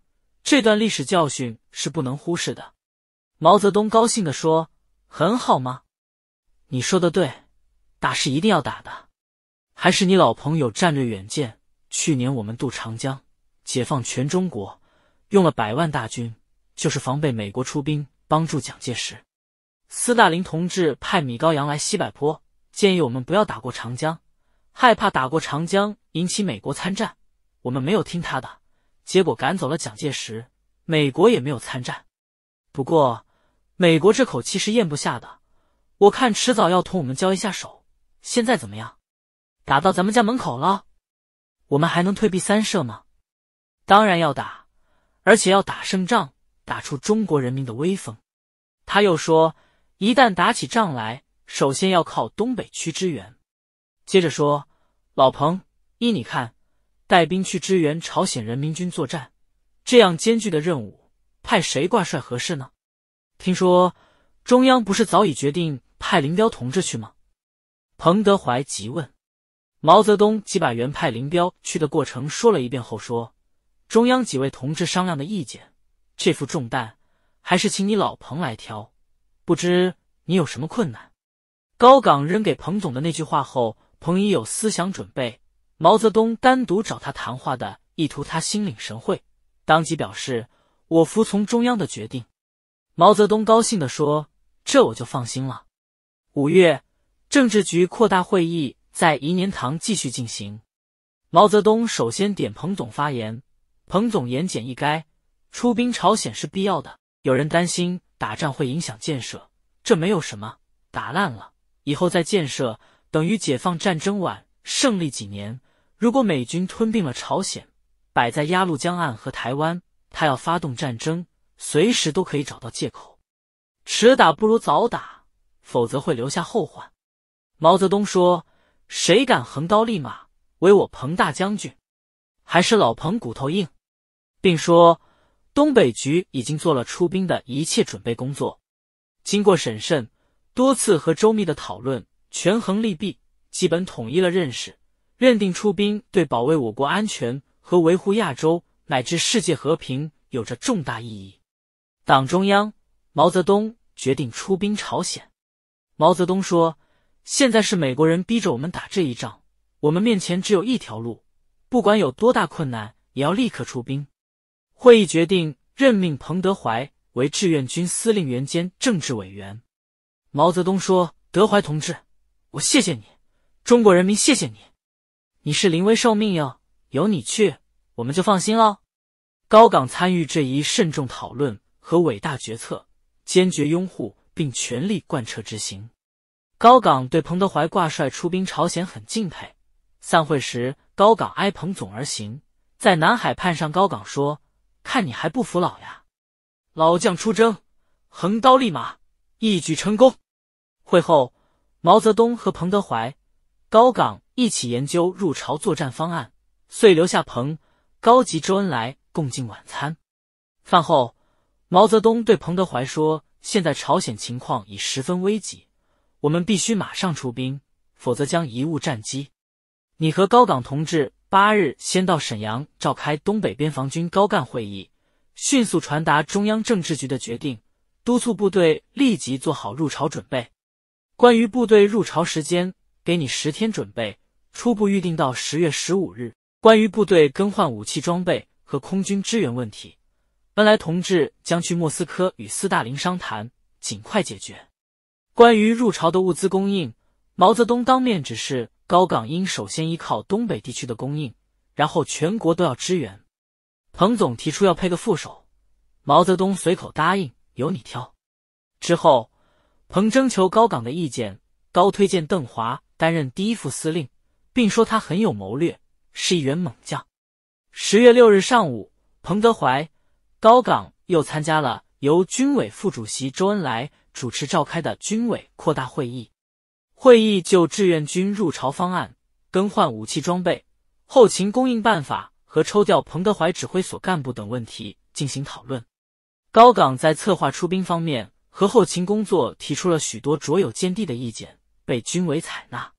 A: 这段历史教训是不能忽视的，毛泽东高兴的说：“很好吗？你说的对，打是一定要打的，还是你老朋友战略远见。去年我们渡长江，解放全中国，用了百万大军，就是防备美国出兵帮助蒋介石。斯大林同志派米高扬来西柏坡，建议我们不要打过长江，害怕打过长江引起美国参战，我们没有听他的。”结果赶走了蒋介石，美国也没有参战。不过，美国这口气是咽不下的，我看迟早要同我们交一下手。现在怎么样？打到咱们家门口了，我们还能退避三舍吗？当然要打，而且要打胜仗，打出中国人民的威风。他又说，一旦打起仗来，首先要靠东北区支援。接着说，老彭，依你看？带兵去支援朝鲜人民军作战，这样艰巨的任务，派谁挂帅合适呢？听说中央不是早已决定派林彪同志去吗？彭德怀急问。毛泽东即把原派林彪去的过程说了一遍后说：“中央几位同志商量的意见，这副重担还是请你老彭来挑。不知你有什么困难？”高岗扔给彭总的那句话后，彭已有思想准备。毛泽东单独找他谈话的意图，他心领神会，当即表示：“我服从中央的决定。”毛泽东高兴地说：“这我就放心了。”五月，政治局扩大会议在颐年堂继续进行。毛泽东首先点彭总发言，彭总言简意赅：“出兵朝鲜是必要的。有人担心打仗会影响建设，这没有什么。打烂了以后再建设，等于解放战争晚胜利几年。”如果美军吞并了朝鲜，摆在鸭绿江岸和台湾，他要发动战争，随时都可以找到借口。迟打不如早打，否则会留下后患。毛泽东说：“谁敢横刀立马，唯我彭大将军，还是老彭骨头硬。”并说：“东北局已经做了出兵的一切准备工作，经过审慎、多次和周密的讨论，权衡利弊，基本统一了认识。”认定出兵对保卫我国安全和维护亚洲乃至世界和平有着重大意义。党中央，毛泽东决定出兵朝鲜。毛泽东说：“现在是美国人逼着我们打这一仗，我们面前只有一条路，不管有多大困难，也要立刻出兵。”会议决定任命彭德怀为志愿军司令员兼政治委员。毛泽东说：“德怀同志，我谢谢你，中国人民谢谢你。”你是临危受命哟，有你去，我们就放心喽。高岗参与这一慎重讨论和伟大决策，坚决拥护并全力贯彻执行。高岗对彭德怀挂帅出兵朝鲜很敬佩。散会时，高岗挨彭总而行，在南海畔上，高岗说：“看你还不服老呀，老将出征，横刀立马，一举成功。”会后，毛泽东和彭德怀、高岗。一起研究入朝作战方案，遂留下彭、高级周恩来共进晚餐。饭后，毛泽东对彭德怀说：“现在朝鲜情况已十分危急，我们必须马上出兵，否则将贻误战机。你和高岗同志八日先到沈阳，召开东北边防军高干会议，迅速传达中央政治局的决定，督促部队立即做好入朝准备。关于部队入朝时间，给你十天准备。”初步预定到十月十五日。关于部队更换武器装备和空军支援问题，恩来同志将去莫斯科与斯大林商谈，尽快解决。关于入朝的物资供应，毛泽东当面指示高岗，应首先依靠东北地区的供应，然后全国都要支援。彭总提出要配个副手，毛泽东随口答应，由你挑。之后，彭征求高岗的意见，高推荐邓华担任第一副司令。并说他很有谋略，是一员猛将。十月六日上午，彭德怀、高岗又参加了由军委副主席周恩来主持召开的军委扩大会议。会议就志愿军入朝方案、更换武器装备、后勤供应办法和抽调彭德怀指挥所干部等问题进行讨论。高岗在策划出兵方面和后勤工作提出了许多卓有见地的意见，被军委采纳。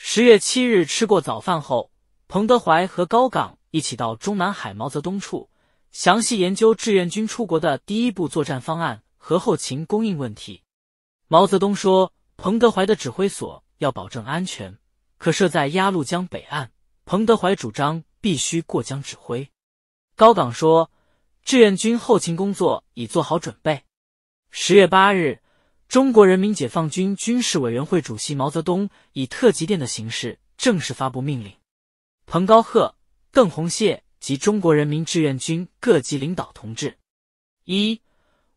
A: 十月七日吃过早饭后，彭德怀和高岗一起到中南海毛泽东处，详细研究志愿军出国的第一步作战方案和后勤供应问题。毛泽东说：“彭德怀的指挥所要保证安全，可设在鸭绿江北岸。”彭德怀主张必须过江指挥。高岗说：“志愿军后勤工作已做好准备。”十月八日。中国人民解放军军事委员会主席毛泽东以特急电的形式正式发布命令：彭高贺、邓洪谢及中国人民志愿军各级领导同志，一，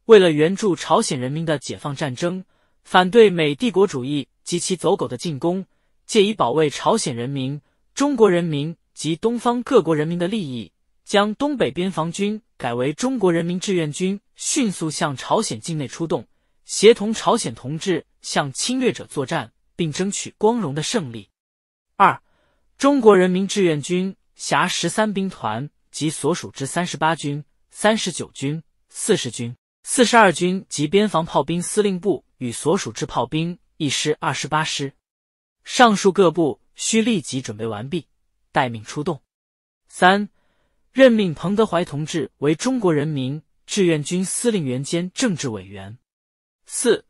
A: 为了援助朝鲜人民的解放战争，反对美帝国主义及其走狗的进攻，借以保卫朝鲜人民、中国人民及东方各国人民的利益，将东北边防军改为中国人民志愿军，迅速向朝鲜境内出动。协同朝鲜同志向侵略者作战，并争取光荣的胜利。二、中国人民志愿军辖十三兵团及所属之三十八军、三十九军、四十军、四十二军及边防炮兵司令部与所属之炮兵一师、二十八师。上述各部需立即准备完毕，待命出动。三、任命彭德怀同志为中国人民志愿军司令员兼政治委员。四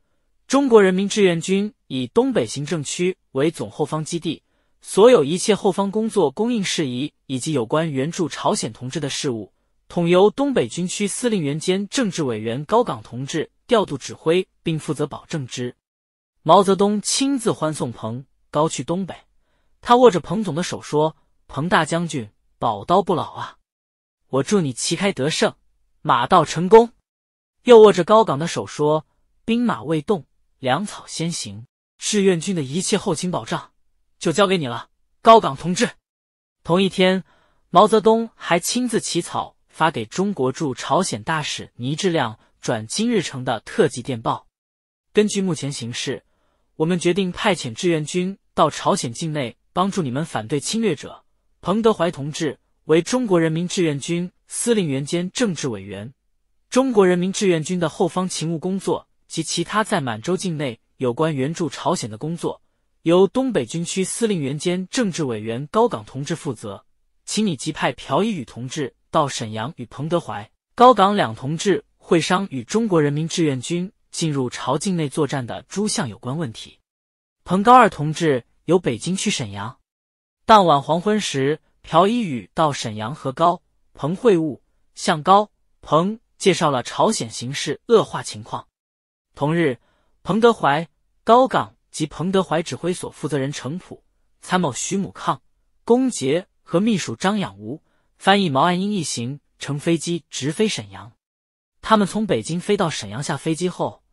A: 中国人民志愿军以东北行政区为总后方基地，所有一切后方工作、供应事宜以及有关援助朝鲜同志的事务，统由东北军区司令员兼政治委员高岗同志调度指挥，并负责保证之。毛泽东亲自欢送彭高去东北，他握着彭总的手说：“彭大将军宝刀不老啊，我祝你旗开得胜，马到成功。”又握着高岗的手说。兵马未动，粮草先行。志愿军的一切后勤保障就交给你了，高岗同志。同一天，毛泽东还亲自起草发给中国驻朝鲜大使倪志亮转金日成的特急电报。根据目前形势，我们决定派遣志愿军到朝鲜境内帮助你们反对侵略者。彭德怀同志为中国人民志愿军司令员兼政治委员。中国人民志愿军的后方勤务工作。及其他在满洲境内有关援助朝鲜的工作，由东北军区司令员兼政治委员高岗同志负责。请你即派朴一宇同志到沈阳与彭德怀、高岗两同志会商与中国人民志愿军进入朝境内作战的诸项有关问题。彭高二同志由北京去沈阳。当晚黄昏时，朴一宇到沈阳和高彭会晤，向高彭介绍了朝鲜形势恶化情况。同日，彭德怀、高岗及彭德怀指挥所负责人程普、参谋徐母抗、龚杰和秘书张养吾翻译毛岸英一行乘飞机直飞沈阳。他们从北京飞到沈阳，下飞机后，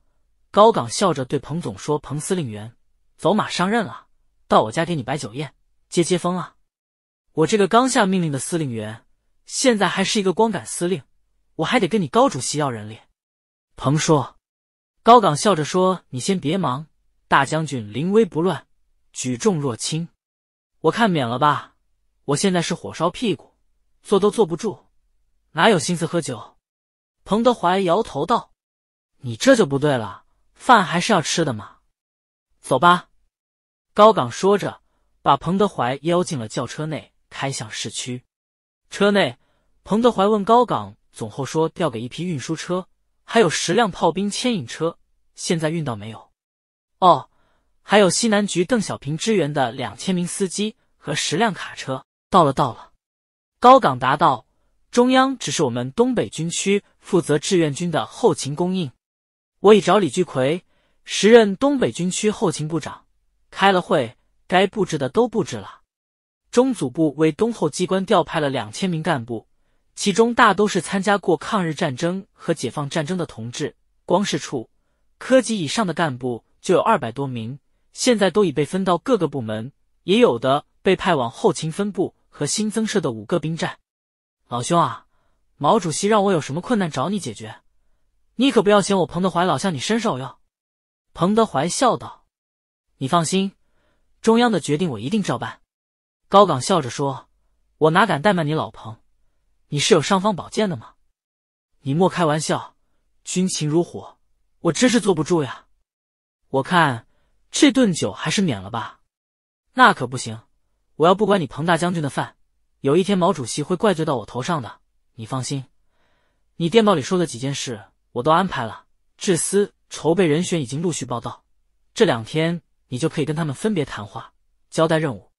A: 高岗笑着对彭总说：“彭司令员，走马上任了，到我家给你摆酒宴，接接风啊！我这个刚下命令的司令员，现在还是一个光杆司令，我还得跟你高主席要人脸。”彭说。高岗笑着说：“你先别忙，大将军临危不乱，举重若轻。我看免了吧，我现在是火烧屁股，坐都坐不住，哪有心思喝酒？”彭德怀摇头道：“你这就不对了，饭还是要吃的嘛。”走吧。”高岗说着，把彭德怀邀进了轿车内，开向市区。车内，彭德怀问高岗总后说：“调给一批运输车？”还有十辆炮兵牵引车，现在运到没有？哦，还有西南局邓小平支援的两千名司机和十辆卡车，到了，到了。高岗答道：“中央只是我们东北军区负责志愿军的后勤供应，我已找李聚奎，时任东北军区后勤部长，开了会，该布置的都布置了。中组部为东后机关调派了两千名干部。”其中大都是参加过抗日战争和解放战争的同志，光是处科级以上的干部就有二百多名，现在都已被分到各个部门，也有的被派往后勤分部和新增设的五个兵站。老兄啊，毛主席让我有什么困难找你解决，你可不要嫌我彭德怀老向你伸手哟。”彭德怀笑道，“你放心，中央的决定我一定照办。”高岗笑着说，“我哪敢怠慢你老彭。”你是有尚方宝剑的吗？你莫开玩笑，军情如火，我真是坐不住呀。我看这顿酒还是免了吧。那可不行，我要不管你彭大将军的饭，有一天毛主席会怪罪到我头上的。你放心，你电报里说的几件事我都安排了，至私筹备人选已经陆续报道，这两天你就可以跟他们分别谈话，交代任务。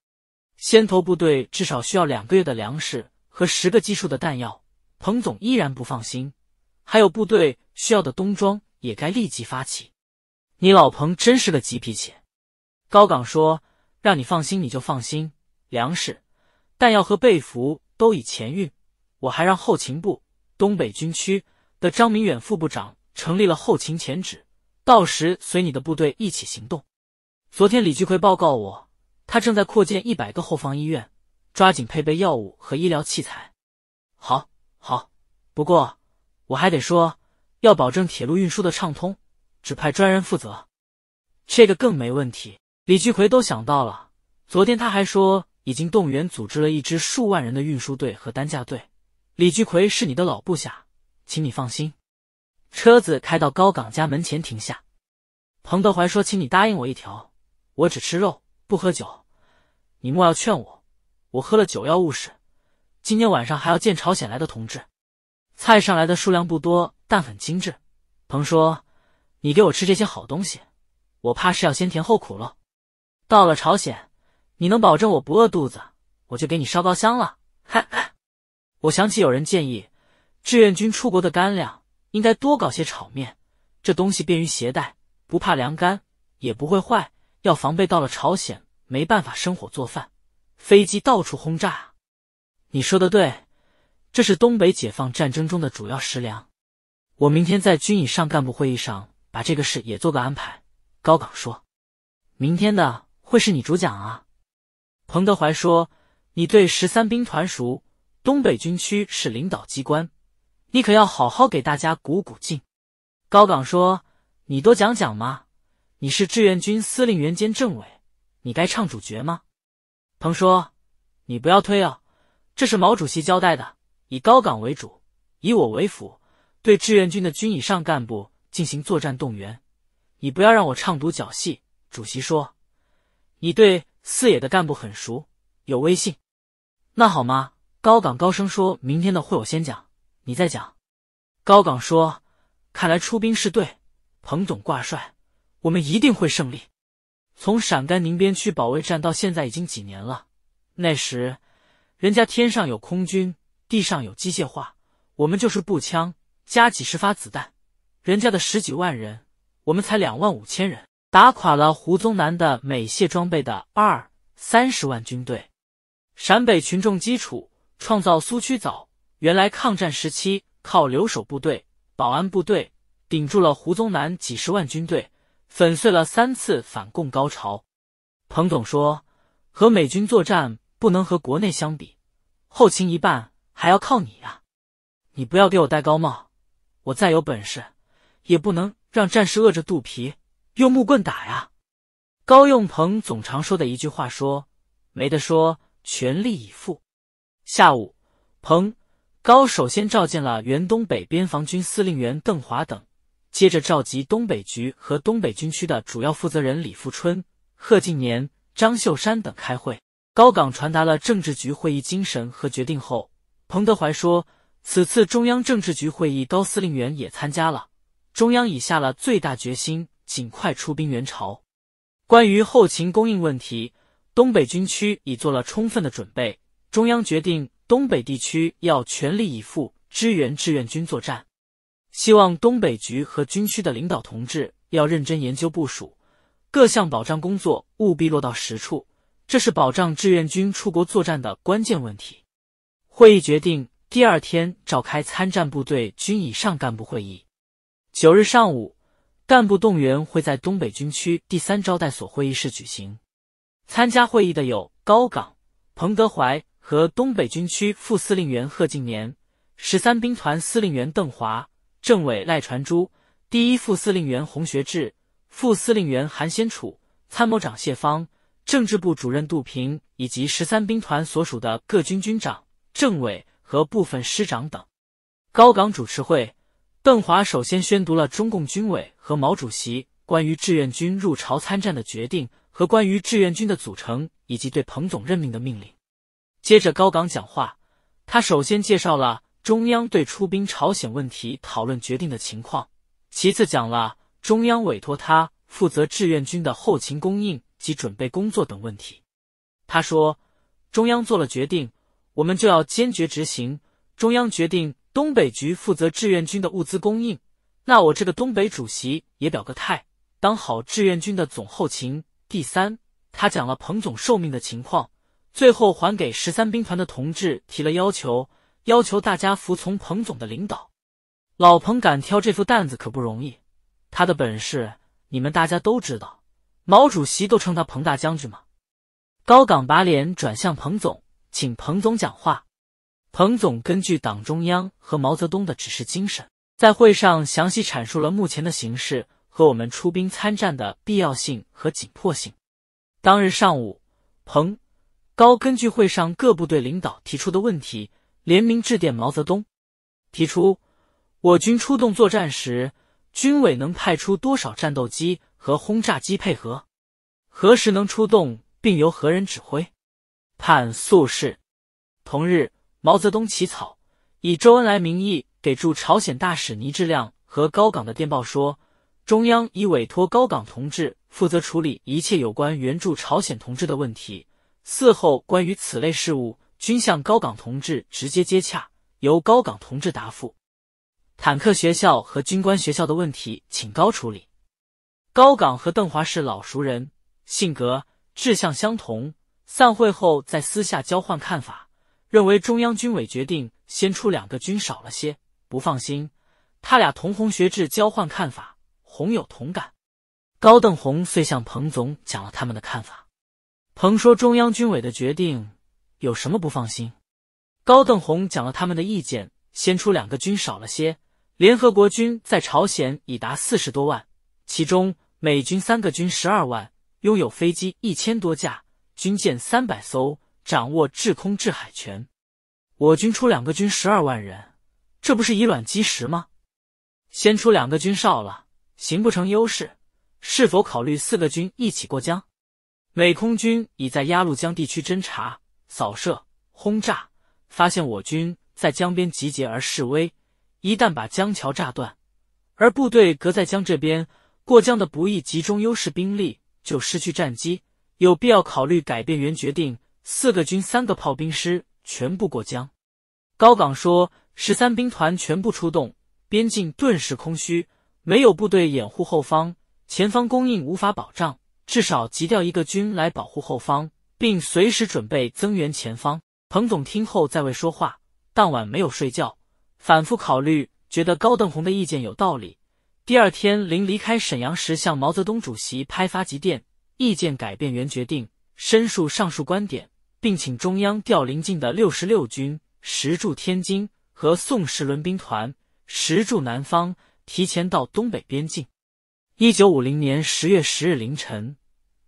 A: 先头部队至少需要两个月的粮食。和十个基数的弹药，彭总依然不放心，还有部队需要的冬装也该立即发起。你老彭真是个急脾气，高岗说，让你放心你就放心粮食、弹药和被服都已前运，我还让后勤部东北军区的张明远副部长成立了后勤前指，到时随你的部队一起行动。昨天李聚奎报告我，他正在扩建一百个后方医院。抓紧配备药物和医疗器材。好，好。不过我还得说，要保证铁路运输的畅通，只派专人负责。这个更没问题。李巨奎都想到了。昨天他还说，已经动员组织了一支数万人的运输队和担架队。李巨奎是你的老部下，请你放心。车子开到高岗家门前停下。彭德怀说：“请你答应我一条，我只吃肉不喝酒，你莫要劝我。”我喝了酒要误事，今天晚上还要见朝鲜来的同志。菜上来的数量不多，但很精致。彭说：“你给我吃这些好东西，我怕是要先甜后苦喽。”到了朝鲜，你能保证我不饿肚子，我就给你烧高香了。哈哈。我想起有人建议，志愿军出国的干粮应该多搞些炒面，这东西便于携带，不怕凉干，也不会坏。要防备到了朝鲜没办法生火做饭。飞机到处轰炸，你说的对，这是东北解放战争中的主要食粮。我明天在军以上干部会议上把这个事也做个安排。高岗说：“明天的会是你主讲啊。”彭德怀说：“你对十三兵团熟，东北军区是领导机关，你可要好好给大家鼓鼓劲。”高岗说：“你多讲讲嘛，你是志愿军司令员兼政委，你该唱主角吗？”彭说：“你不要推哦，这是毛主席交代的，以高岗为主，以我为辅，对志愿军的军以上干部进行作战动员。你不要让我唱独角戏。”主席说：“你对四野的干部很熟，有威信。”那好嘛，高岗高声说：“明天的会我先讲，你再讲。”高岗说：“看来出兵是对，彭总挂帅，我们一定会胜利。”从陕甘宁边区保卫战到现在已经几年了。那时，人家天上有空军，地上有机械化，我们就是步枪加几十发子弹。人家的十几万人，我们才两万五千人，打垮了胡宗南的美械装备的二三十万军队。陕北群众基础创造苏区早，原来抗战时期靠留守部队、保安部队顶住了胡宗南几十万军队。粉碎了三次反共高潮，彭总说：“和美军作战不能和国内相比，后勤一半还要靠你呀！你不要给我戴高帽，我再有本事，也不能让战士饿着肚皮用木棍打呀。”高用鹏总常说的一句话说：“没得说，全力以赴。”下午，彭高首先召见了原东北边防军司令员邓华等。接着召集东北局和东北军区的主要负责人李富春、贺晋年、张秀山等开会。高岗传达了政治局会议精神和决定后，彭德怀说：“此次中央政治局会议，高司令员也参加了。中央已下了最大决心，尽快出兵援朝。关于后勤供应问题，东北军区已做了充分的准备。中央决定，东北地区要全力以赴支援志愿军作战。”希望东北局和军区的领导同志要认真研究部署各项保障工作，务必落到实处。这是保障志愿军出国作战的关键问题。会议决定第二天召开参战部队军以上干部会议。九日上午，干部动员会在东北军区第三招待所会议室举行。参加会议的有高岗、彭德怀和东北军区副司令员贺敬年、十三兵团司令员邓华。政委赖传珠，第一副司令员洪学智，副司令员韩先楚，参谋长谢方，政治部主任杜平，以及十三兵团所属的各军军长、政委和部分师长等。高岗主持会，邓华首先宣读了中共军委和毛主席关于志愿军入朝参战的决定和关于志愿军的组成以及对彭总任命的命令。接着高岗讲话，他首先介绍了。中央对出兵朝鲜问题讨论决定的情况。其次讲了中央委托他负责志愿军的后勤供应及准备工作等问题。他说：“中央做了决定，我们就要坚决执行。中央决定东北局负责志愿军的物资供应，那我这个东北主席也表个态，当好志愿军的总后勤。”第三，他讲了彭总受命的情况。最后还给十三兵团的同志提了要求。要求大家服从彭总的领导，老彭敢挑这副担子可不容易，他的本事你们大家都知道，毛主席都称他彭大将军嘛。高岗把脸转向彭总，请彭总讲话。彭总根据党中央和毛泽东的指示精神，在会上详细阐述了目前的形势和我们出兵参战的必要性和紧迫性。当日上午，彭高根据会上各部队领导提出的问题。联名致电毛泽东，提出我军出动作战时，军委能派出多少战斗机和轰炸机配合？何时能出动，并由何人指挥？盼速事。同日，毛泽东起草以周恩来名义给驻朝鲜大使倪志亮和高岗的电报说：“中央已委托高岗同志负责处理一切有关援助朝鲜同志的问题。嗣后关于此类事务。”均向高岗同志直接接洽，由高岗同志答复。坦克学校和军官学校的问题，请高处理。高岗和邓华是老熟人，性格志向相同。散会后，在私下交换看法，认为中央军委决定先出两个军少了些，不放心。他俩同红学志交换看法，红有同感。高邓红遂向彭总讲了他们的看法。彭说：“中央军委的决定。”有什么不放心？高登洪讲了他们的意见：先出两个军少了些。联合国军在朝鲜已达四十多万，其中美军三个军十二万，拥有飞机一千多架，军舰三百艘，掌握制空制海权。我军出两个军十二万人，这不是以卵击石吗？先出两个军少了，形不成优势。是否考虑四个军一起过江？美空军已在鸭绿江地区侦察。扫射、轰炸，发现我军在江边集结而示威。一旦把江桥炸断，而部队隔在江这边过江的不易集中优势兵力，就失去战机。有必要考虑改变原决定，四个军、三个炮兵师全部过江。高岗说：“十三兵团全部出动，边境顿时空虚，没有部队掩护后方，前方供应无法保障，至少急调一个军来保护后方。”并随时准备增援前方。彭总听后，在未说话。当晚没有睡觉，反复考虑，觉得高登红的意见有道理。第二天临离开沈阳时，向毛泽东主席拍发急电，意见改变原决定，申述上述观点，并请中央调临近的六十六军石驻天津和宋时轮兵团石驻南方，提前到东北边境。一九五零年十月十日凌晨，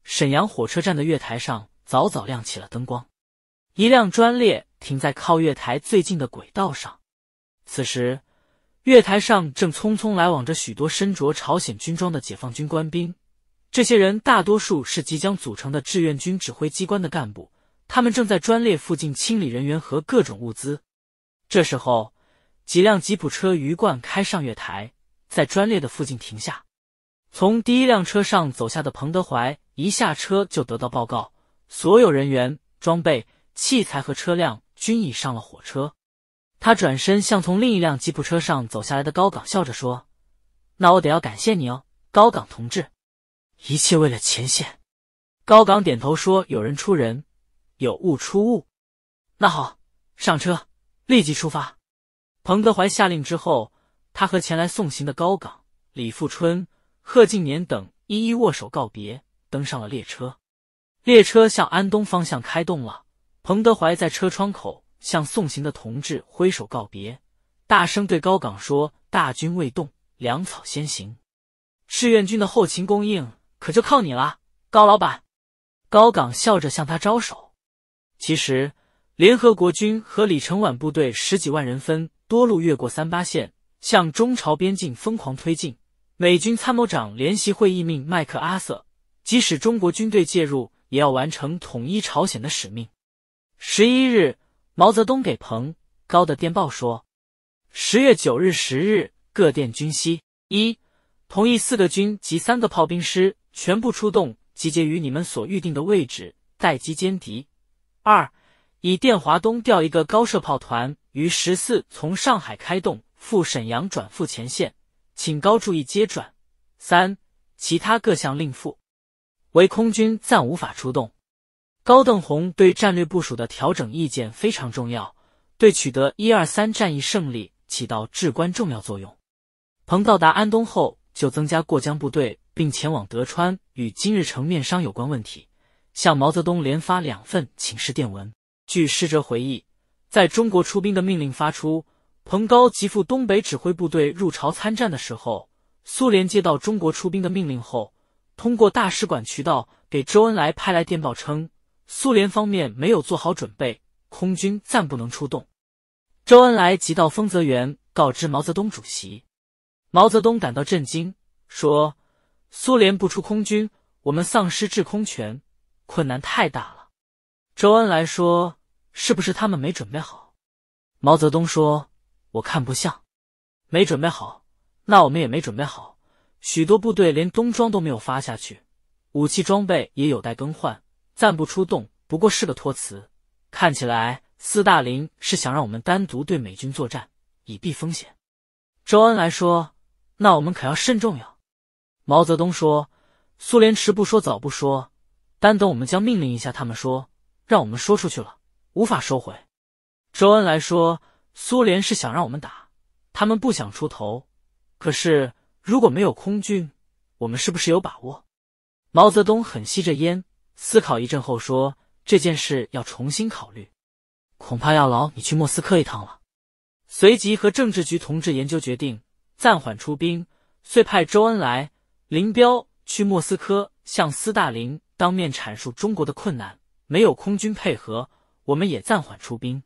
A: 沈阳火车站的月台上。早早亮起了灯光，一辆专列停在靠月台最近的轨道上。此时，月台上正匆匆来往着许多身着朝鲜军装的解放军官兵。这些人大多数是即将组成的志愿军指挥机关的干部，他们正在专列附近清理人员和各种物资。这时候，几辆吉普车鱼贯开上月台，在专列的附近停下。从第一辆车上走下的彭德怀一下车就得到报告。所有人员、装备、器材和车辆均已上了火车。他转身向从另一辆吉普车上走下来的高岗笑着说：“那我得要感谢你哦，高岗同志，一切为了前线。”高岗点头说：“有人出人，有物出物。”那好，上车，立即出发。彭德怀下令之后，他和前来送行的高岗、李富春、贺晋年等一一握手告别，登上了列车。列车向安东方向开动了。彭德怀在车窗口向送行的同志挥手告别，大声对高岗说：“大军未动，粮草先行。志愿军的后勤供应可就靠你了，高老板。”高岗笑着向他招手。其实，联合国军和李承晚部队十几万人分多路越过三八线，向中朝边境疯狂推进。美军参谋长联席会议命麦克阿瑟，即使中国军队介入。也要完成统一朝鲜的使命。十一日，毛泽东给彭高的电报说：“十月九日、十日各电军息一、同意四个军及三个炮兵师全部出动，集结于你们所预定的位置，待机歼敌。二、以电华东调一个高射炮团于十四从上海开动，赴沈阳转赴前线，请高注意接转。三、其他各项令付。为空军暂无法出动，高登红对战略部署的调整意见非常重要，对取得一二三战役胜利起到至关重要作用。彭到达安东后，就增加过江部队，并前往德川与金日成面商有关问题，向毛泽东连发两份请示电文。据施哲回忆，在中国出兵的命令发出，彭高即赴东北指挥部队入朝参战的时候，苏联接到中国出兵的命令后。通过大使馆渠道给周恩来派来电报，称苏联方面没有做好准备，空军暂不能出动。周恩来急到丰泽园告知毛泽东主席，毛泽东感到震惊，说：“苏联不出空军，我们丧失制空权，困难太大了。”周恩来说：“是不是他们没准备好？”毛泽东说：“我看不像，没准备好，那我们也没准备好。”许多部队连冬装都没有发下去，武器装备也有待更换，暂不出动不过是个托词。看起来斯大林是想让我们单独对美军作战，以避风险。周恩来说：“那我们可要慎重哟。”毛泽东说：“苏联迟不说，早不说，单等我们将命令一下，他们说让我们说出去了，无法收回。”周恩来说：“苏联是想让我们打，他们不想出头，可是。”如果没有空军，我们是不是有把握？毛泽东很吸着烟，思考一阵后说：“这件事要重新考虑，恐怕要劳你去莫斯科一趟了。”随即和政治局同志研究决定暂缓出兵，遂派周恩来、林彪去莫斯科向斯大林当面阐述中国的困难，没有空军配合，我们也暂缓出兵。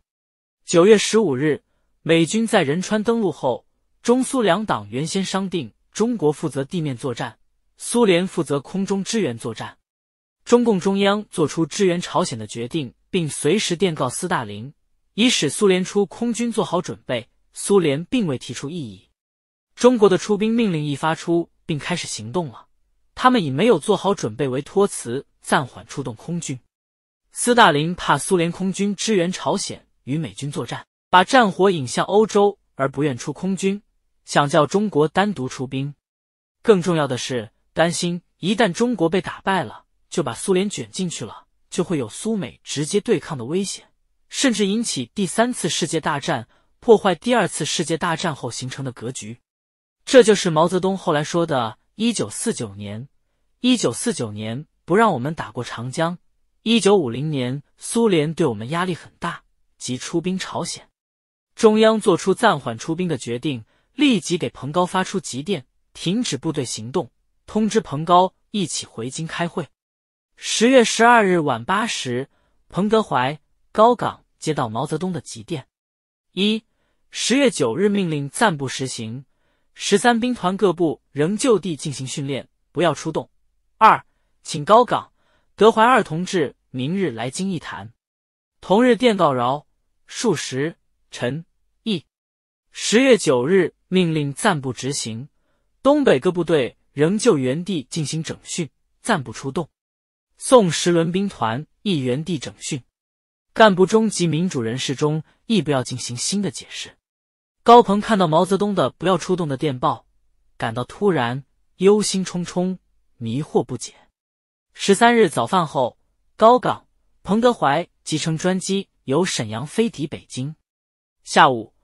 A: 九月十五日，美军在仁川登陆后，中苏两党原先商定。中国负责地面作战，苏联负责空中支援作战。中共中央做出支援朝鲜的决定，并随时电告斯大林，以使苏联出空军做好准备。苏联并未提出异议。中国的出兵命令一发出，并开始行动了。他们以没有做好准备为托辞，暂缓出动空军。斯大林怕苏联空军支援朝鲜与美军作战，把战火引向欧洲，而不愿出空军。想叫中国单独出兵，更重要的是担心一旦中国被打败了，就把苏联卷进去了，就会有苏美直接对抗的危险，甚至引起第三次世界大战，破坏第二次世界大战后形成的格局。这就是毛泽东后来说的：“一九四九年，一九四九年不让我们打过长江；一九五零年，苏联对我们压力很大，即出兵朝鲜，中央做出暂缓出兵的决定。”立即给彭高发出急电，停止部队行动，通知彭高一起回京开会。十月十二日晚八时，彭德怀、高岗接到毛泽东的急电：一、十月九日命令暂不实行，十三兵团各部仍就地进行训练，不要出动；二、请高岗、德怀二同志明日来京一谈。同日电告饶、数十、陈、易。十月九日。命令暂不执行，东北各部队仍旧原地进行整训，暂不出动。宋时轮兵团亦原地整训，干部中及民主人士中亦不要进行新的解释。高鹏看到毛泽东的不要出动的电报，感到突然忧心忡忡，迷惑不解。十三日早饭后，高岗、彭德怀即乘专机由沈阳飞抵北京。下午。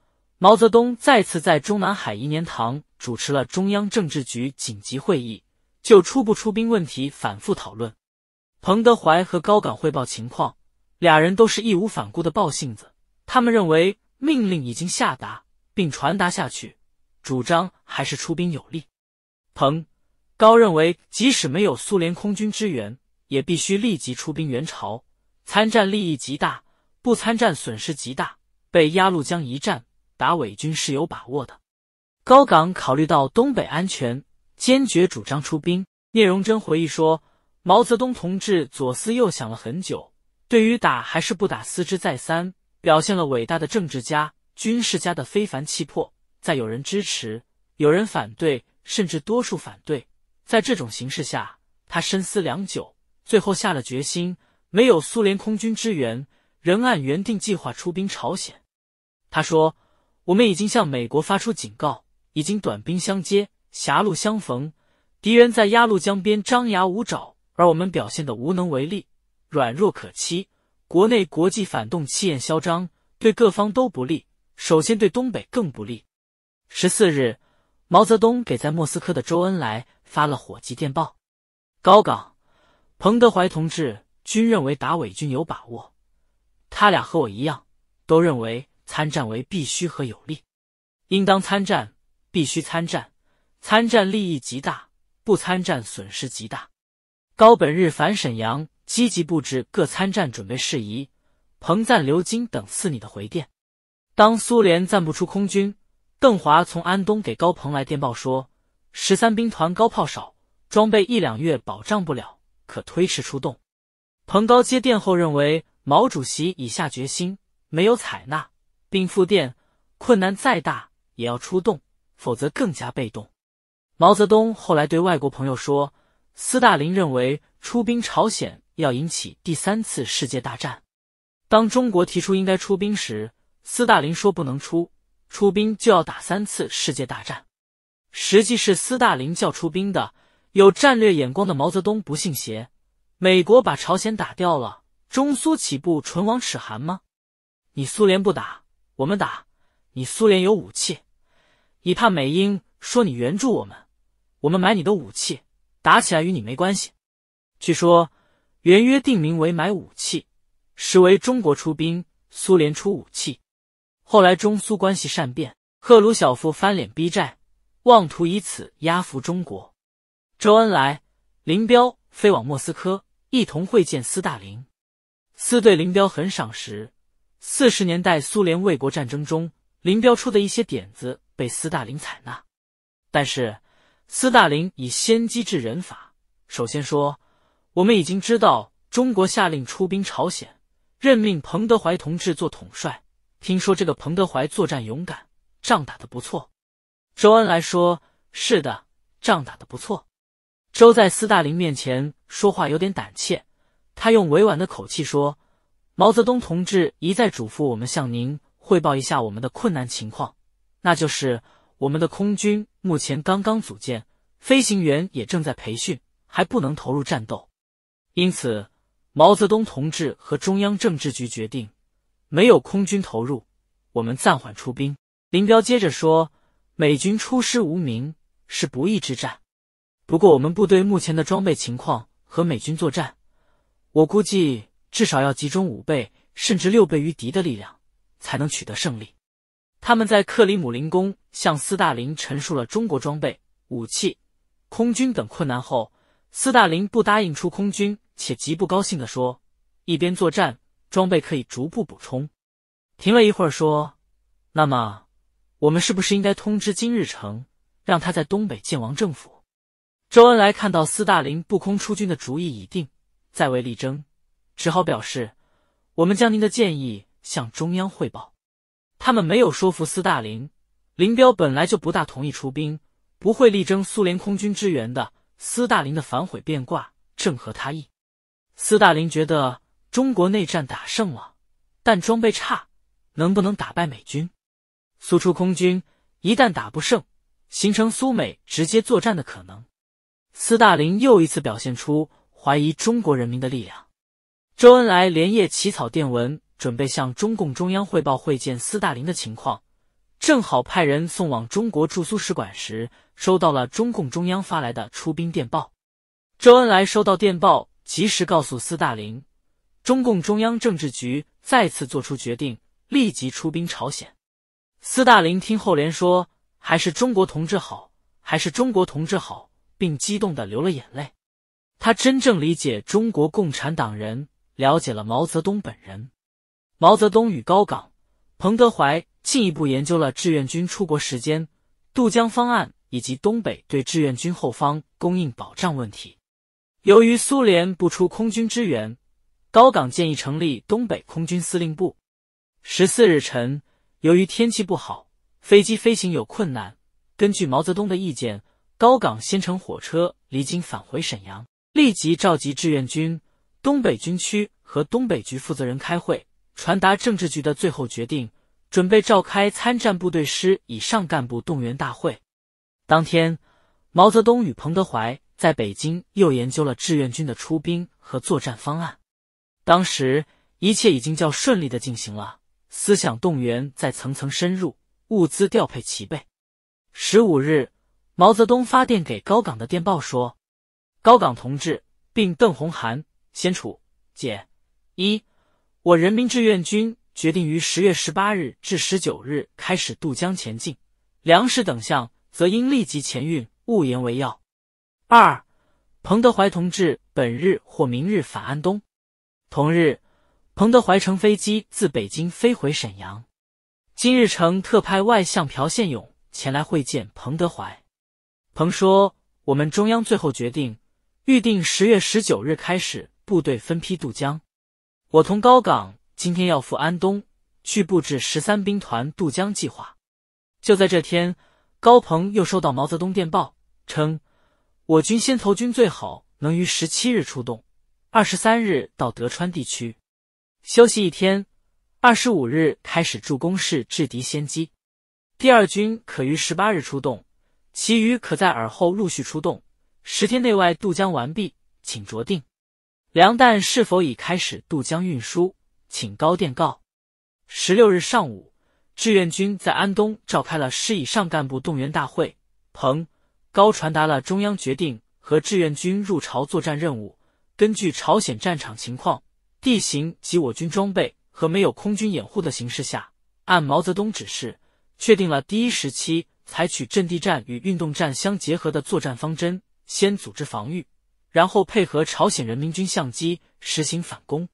A: 毛泽东再次在中南海颐年堂主持了中央政治局紧急会议，就出不出兵问题反复讨论。彭德怀和高岗汇报情况，俩人都是义无反顾的报性子。他们认为命令已经下达并传达下去，主张还是出兵有利。彭高认为，即使没有苏联空军支援，也必须立即出兵援朝，参战利益极大，不参战损失极大。被鸭绿江一战。打伪军是有把握的。高岗考虑到东北安全，坚决主张出兵。聂荣臻回忆说：“毛泽东同志左思右想了很久，对于打还是不打思之再三，表现了伟大的政治家、军事家的非凡气魄。在有人支持，有人反对，甚至多数反对，在这种形势下，他深思良久，最后下了决心：没有苏联空军支援，仍按原定计划出兵朝鲜。”他说。我们已经向美国发出警告，已经短兵相接、狭路相逢，敌人在鸭绿江边张牙舞爪，而我们表现的无能为力、软弱可欺，国内国际反动气焰嚣张，对各方都不利，首先对东北更不利。十四日，毛泽东给在莫斯科的周恩来发了火急电报。高岗、彭德怀同志均认为打伪军有把握，他俩和我一样，都认为。参战为必须和有利，应当参战，必须参战，参战利益极大，不参战损失极大。高本日返沈阳，积极布置各参战准备事宜。彭赞、刘金等赐你的回电。当苏联暂不出空军，邓华从安东给高鹏来电报说，十三兵团高炮少，装备一两月保障不了，可推迟出动。彭高接电后认为毛主席已下决心，没有采纳。并复电，困难再大也要出动，否则更加被动。毛泽东后来对外国朋友说：“斯大林认为出兵朝鲜要引起第三次世界大战。当中国提出应该出兵时，斯大林说不能出，出兵就要打三次世界大战。实际是斯大林叫出兵的。有战略眼光的毛泽东不信邪。美国把朝鲜打掉了，中苏岂不唇亡齿寒吗？你苏联不打。”我们打你，苏联有武器，你怕美英说你援助我们，我们买你的武器，打起来与你没关系。据说原约定名为买武器，实为中国出兵，苏联出武器。后来中苏关系善变，赫鲁晓夫翻脸逼债，妄图以此压服中国。周恩来、林彪飞往莫斯科，一同会见斯大林，斯对林彪很赏识。四十年代，苏联卫国战争中，林彪出的一些点子被斯大林采纳。但是，斯大林以先机制人法，首先说：“我们已经知道中国下令出兵朝鲜，任命彭德怀同志做统帅。听说这个彭德怀作战勇敢，仗打得不错。”周恩来说：“是的，仗打得不错。”周在斯大林面前说话有点胆怯，他用委婉的口气说。毛泽东同志一再嘱咐我们向您汇报一下我们的困难情况，那就是我们的空军目前刚刚组建，飞行员也正在培训，还不能投入战斗。因此，毛泽东同志和中央政治局决定，没有空军投入，我们暂缓出兵。林彪接着说：“美军出师无名，是不义之战。不过，我们部队目前的装备情况和美军作战，我估计。”至少要集中五倍甚至六倍于敌的力量，才能取得胜利。他们在克里姆林宫向斯大林陈述了中国装备、武器、空军等困难后，斯大林不答应出空军，且极不高兴的说：“一边作战，装备可以逐步补充。”停了一会儿，说：“那么，我们是不是应该通知金日成，让他在东北建王政府？”周恩来看到斯大林不空出军的主意已定，在为力争。只好表示，我们将您的建议向中央汇报。他们没有说服斯大林，林彪本来就不大同意出兵，不会力争苏联空军支援的。斯大林的反悔变卦正合他意。斯大林觉得中国内战打胜了，但装备差，能不能打败美军？苏出空军一旦打不胜，形成苏美直接作战的可能。斯大林又一次表现出怀疑中国人民的力量。周恩来连夜起草电文，准备向中共中央汇报会见斯大林的情况。正好派人送往中国驻苏使馆时，收到了中共中央发来的出兵电报。周恩来收到电报，及时告诉斯大林，中共中央政治局再次做出决定，立即出兵朝鲜。斯大林听后连说：“还是中国同志好，还是中国同志好！”并激动的流了眼泪。他真正理解中国共产党人。了解了毛泽东本人，毛泽东与高岗、彭德怀进一步研究了志愿军出国时间、渡江方案以及东北对志愿军后方供应保障问题。由于苏联不出空军支援，高岗建议成立东北空军司令部。十四日晨，由于天气不好，飞机飞行有困难，根据毛泽东的意见，高岗先乘火车离京返回沈阳，立即召集志愿军。东北军区和东北局负责人开会，传达政治局的最后决定，准备召开参战部队师以上干部动员大会。当天，毛泽东与彭德怀在北京又研究了志愿军的出兵和作战方案。当时一切已经较顺利的进行了，思想动员在层层深入，物资调配齐备。十五日，毛泽东发电给高岗的电报说：“高岗同志，并邓洪涵先楚，简一，我人民志愿军决定于十月十八日至十九日开始渡江前进，粮食等项则应立即前运，勿延为要。二，彭德怀同志本日或明日返安东。同日，彭德怀乘飞机自北京飞回沈阳。今日城特派外相朴宪勇前来会见彭德怀。彭说：“我们中央最后决定，预定十月十九日开始。”部队分批渡江，我同高岗今天要赴安东去布置十三兵团渡江计划。就在这天，高鹏又收到毛泽东电报，称我军先头军最好能于十七日出动，二十三日到德川地区休息一天，二十五日开始助攻式制敌先机。第二军可于十八日出动，其余可在尔后陆续出动，十天内外渡江完毕，请酌定。粮弹是否已开始渡江运输？请高电告。十六日上午，志愿军在安东召开了师以上干部动员大会。彭、高传达了中央决定和志愿军入朝作战任务。根据朝鲜战场情况、地形及我军装备和没有空军掩护的形势下，按毛泽东指示，确定了第一时期采取阵地战与运动战相结合的作战方针，先组织防御。然后配合朝鲜人民军相机实行反攻，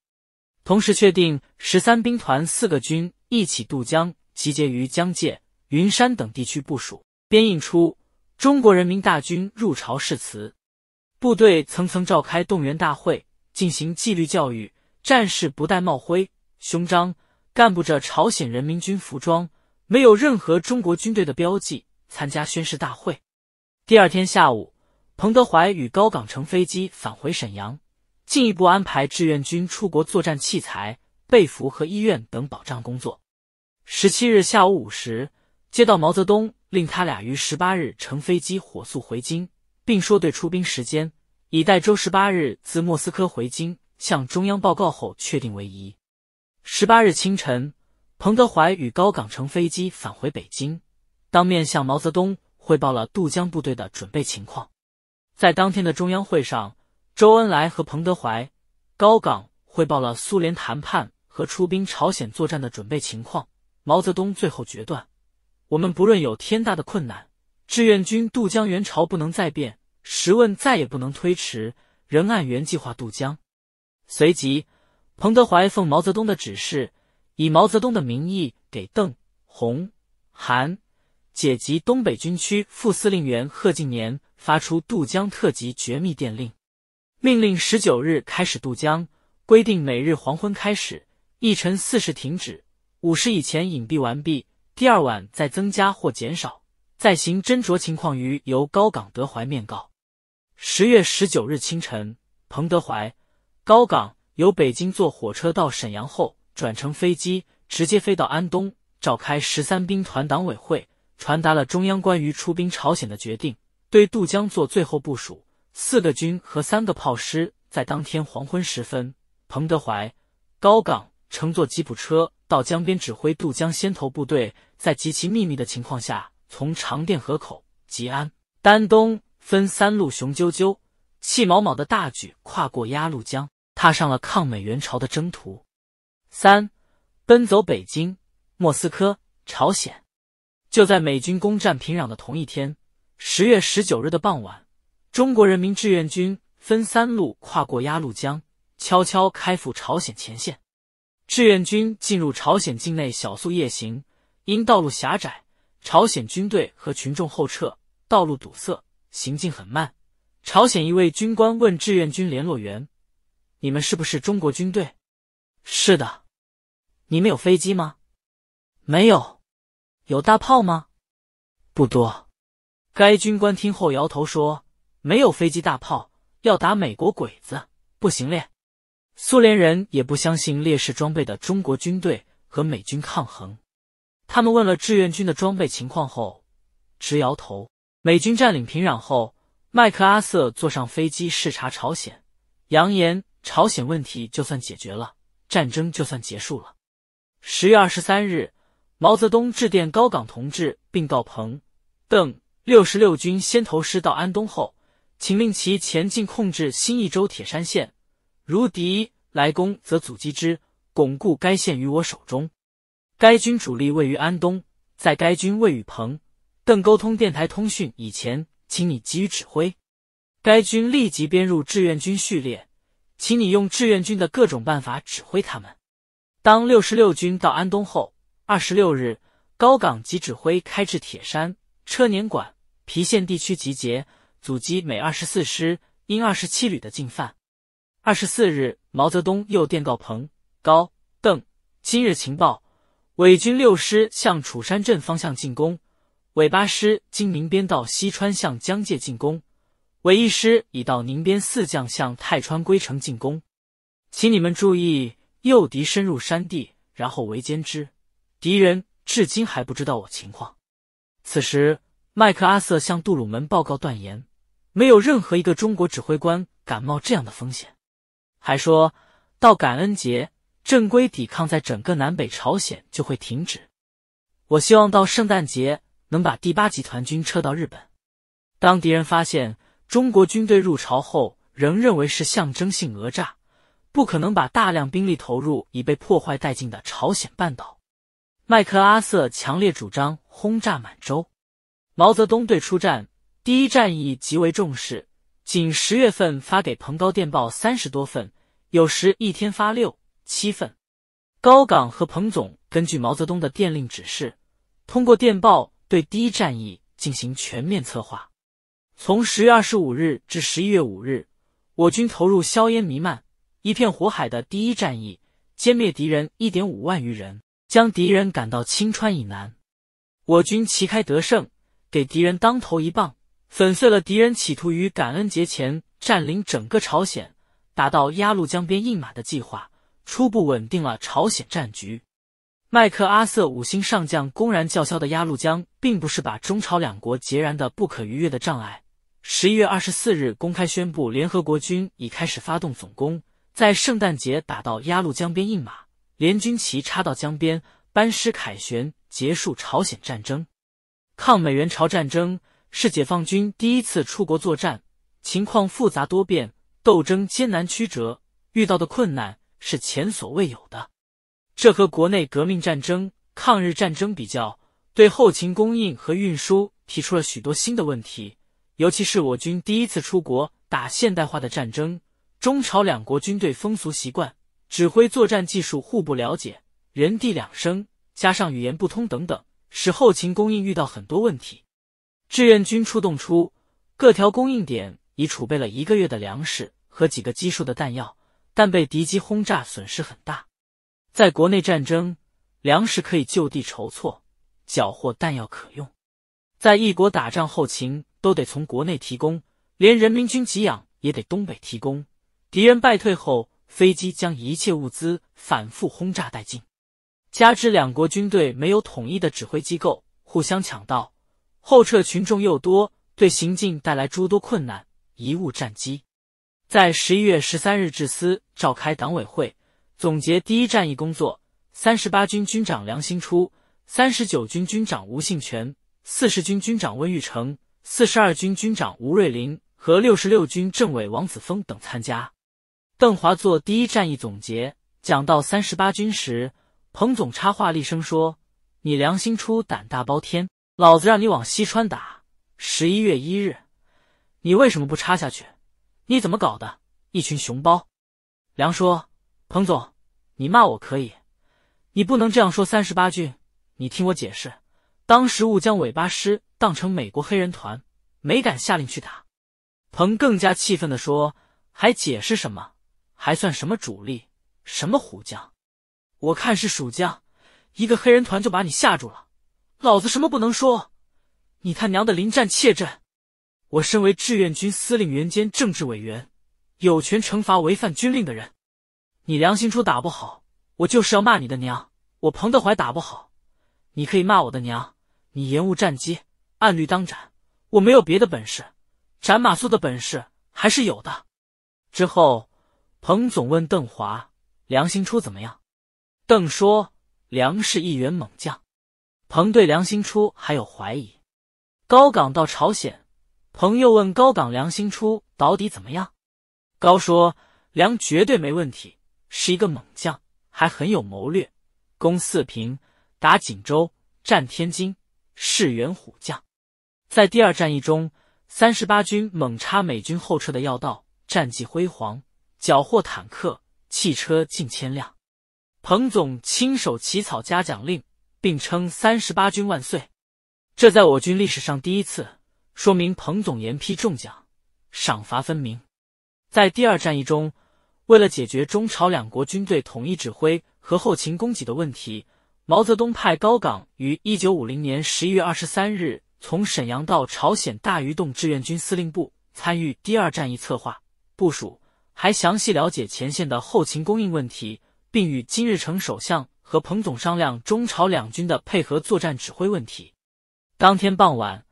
A: 同时确定十三兵团四个军一起渡江，集结于江界、云山等地区部署。编印出中国人民大军入朝誓词，部队层层召开动员大会，进行纪律教育。战士不戴帽徽、胸章，干部着朝鲜人民军服装，没有任何中国军队的标记，参加宣誓大会。第二天下午。彭德怀与高岗乘飞机返回沈阳，进一步安排志愿军出国作战器材、被俘和医院等保障工作。十七日下午五时，接到毛泽东令，他俩于十八日乘飞机火速回京，并说对出兵时间，以待周十八日自莫斯科回京向中央报告后确定为宜。十八日清晨，彭德怀与高岗乘飞机返回北京，当面向毛泽东汇报了渡江部队的准备情况。在当天的中央会上，周恩来和彭德怀、高岗汇报了苏联谈判和出兵朝鲜作战的准备情况。毛泽东最后决断：我们不论有天大的困难，志愿军渡江援朝不能再变，十问再也不能推迟，仍按原计划渡江。随即，彭德怀奉毛泽东的指示，以毛泽东的名义给邓、洪、韩、解及东北军区副司令员贺晋年。发出渡江特级绝密电令，命令十九日开始渡江，规定每日黄昏开始，一晨四时停止，午时以前隐蔽完毕，第二晚再增加或减少，再行斟酌情况，于由高岗、德怀面告。十月十九日清晨，彭德怀、高岗由北京坐火车到沈阳后，转乘飞机直接飞到安东，召开十三兵团党委会，传达了中央关于出兵朝鲜的决定。对渡江做最后部署，四个军和三个炮师在当天黄昏时分，彭德怀、高岗乘坐吉普车到江边指挥渡江先头部队，在极其秘密的情况下，从长甸河口、吉安、丹东分三路雄赳赳、气毛毛的大举跨过鸭绿江，踏上了抗美援朝的征途。三奔走北京、莫斯科、朝鲜，就在美军攻占平壤的同一天。十月十九日的傍晚，中国人民志愿军分三路跨过鸭绿江，悄悄开赴朝鲜前线。志愿军进入朝鲜境内，小速夜行，因道路狭窄，朝鲜军队和群众后撤，道路堵塞，行进很慢。朝鲜一位军官问志愿军联络员：“你们是不是中国军队？”“是的。”“你们有飞机吗？”“没有。”“有大炮吗？”“不多。”该军官听后摇头说：“没有飞机大炮，要打美国鬼子不行嘞。”苏联人也不相信劣势装备的中国军队和美军抗衡。他们问了志愿军的装备情况后，直摇头。美军占领平壤后，麦克阿瑟坐上飞机视察朝鲜，扬言朝鲜问题就算解决了，战争就算结束了。十月二十三日，毛泽东致电高岗同志，并告彭、邓。六十六军先头师到安东后，请令其前进控制新义州铁山县。如敌来攻，则阻击之，巩固该县于我手中。该军主力位于安东，在该军未与彭邓沟通电台通讯以前，请你给予指挥。该军立即编入志愿军序列，请你用志愿军的各种办法指挥他们。当六十六军到安东后，二十六日高岗即指挥开至铁山车碾馆。郫县地区集结，阻击美二十四师、英二十七旅的进犯。二十四日，毛泽东又电告彭、高、邓：今日情报，伪军六师向楚山镇方向进攻，伪八师经宁边到西川向江界进攻，伪一师已到宁边四将向太川归城进攻。请你们注意诱敌深入山地，然后围歼之。敌人至今还不知道我情况。此时。麦克阿瑟向杜鲁门报告断言，没有任何一个中国指挥官敢冒这样的风险。还说到感恩节，正规抵抗在整个南北朝鲜就会停止。我希望到圣诞节能把第八集团军撤到日本。当敌人发现中国军队入朝后，仍认为是象征性讹诈，不可能把大量兵力投入已被破坏殆尽的朝鲜半岛。麦克阿瑟强烈主张轰炸满洲。毛泽东对出战第一战役极为重视，仅十月份发给彭高电报三十多份，有时一天发六七份。高岗和彭总根据毛泽东的电令指示，通过电报对第一战役进行全面策划。从十月二十五日至十一月五日，我军投入硝烟弥漫、一片火海的第一战役，歼灭敌人一点五万余人，将敌人赶到青川以南，我军旗开得胜。给敌人当头一棒，粉碎了敌人企图于感恩节前占领整个朝鲜，打到鸭绿江边印马的计划，初步稳定了朝鲜战局。麦克阿瑟五星上将公然叫嚣的鸭绿江，并不是把中朝两国截然的不可逾越的障碍。十一月二十四日，公开宣布联合国军已开始发动总攻，在圣诞节打到鸭绿江边印马，联军旗插到江边，班师凯旋，结束朝鲜战争。抗美援朝战争是解放军第一次出国作战，情况复杂多变，斗争艰难曲折，遇到的困难是前所未有的。这和国内革命战争、抗日战争比较，对后勤供应和运输提出了许多新的问题。尤其是我军第一次出国打现代化的战争，中朝两国军队风俗习惯、指挥作战技术互不了解，人地两生，加上语言不通等等。使后勤供应遇到很多问题。志愿军出动出，各条供应点已储备了一个月的粮食和几个基数的弹药，但被敌机轰炸损失很大。在国内战争，粮食可以就地筹措，缴获弹药可用；在异国打仗，后勤都得从国内提供，连人民军给养也得东北提供。敌人败退后，飞机将一切物资反复轰炸殆尽。加之两国军队没有统一的指挥机构，互相抢道，后撤群众又多，对行进带来诸多困难。贻误战机。在十一月十三日，至司召开党委会，总结第一战役工作。三十八军军长梁兴初、三十九军军长吴信泉、四十军军长温玉成、四十二军军长吴瑞林和六十六军政委王子峰等参加。邓华做第一战役总结，讲到三十八军时。彭总插话厉声说：“你良心出胆大包天，老子让你往西川打，十一月一日，你为什么不插下去？你怎么搞的？一群熊包！”梁说：“彭总，你骂我可以，你不能这样说三十八军。你听我解释，当时误将尾巴师当成美国黑人团，没敢下令去打。”彭更加气愤的说：“还解释什么？还算什么主力？什么虎将？”我看是蜀将，一个黑人团就把你吓住了。老子什么不能说？你他娘的临战怯阵！我身为志愿军司令员兼政治委员，有权惩罚违反军令的人。你梁兴初打不好，我就是要骂你的娘。我彭德怀打不好，你可以骂我的娘。你延误战机，按律当斩。我没有别的本事，斩马谡的本事还是有的。之后，彭总问邓华，梁兴初怎么样？邓说：“梁是一员猛将。”彭对梁兴初还有怀疑。高岗到朝鲜，彭又问高岗：“梁兴初到底怎么样？”高说：“梁绝对没问题，是一个猛将，还很有谋略。攻四平，打锦州，占天津，是员虎将。在第二战役中，三十八军猛插美军后撤的要道，战绩辉煌，缴获坦克、汽车近千辆。”彭总亲手起草嘉奖令，并称“三十八军万岁”，这在我军历史上第一次说明彭总严批重奖，赏罚分明。在第二战役中，为了解决中朝两国军队统一指挥和后勤供给的问题，毛泽东派高岗于一九五零年十一月二十三日从沈阳到朝鲜大鱼洞志愿军司令部，参与第二战役策划部署，还详细了解前线的后勤供应问题。并与金日成首相和彭总商量中朝两军的配合作战指挥问题。当天傍晚，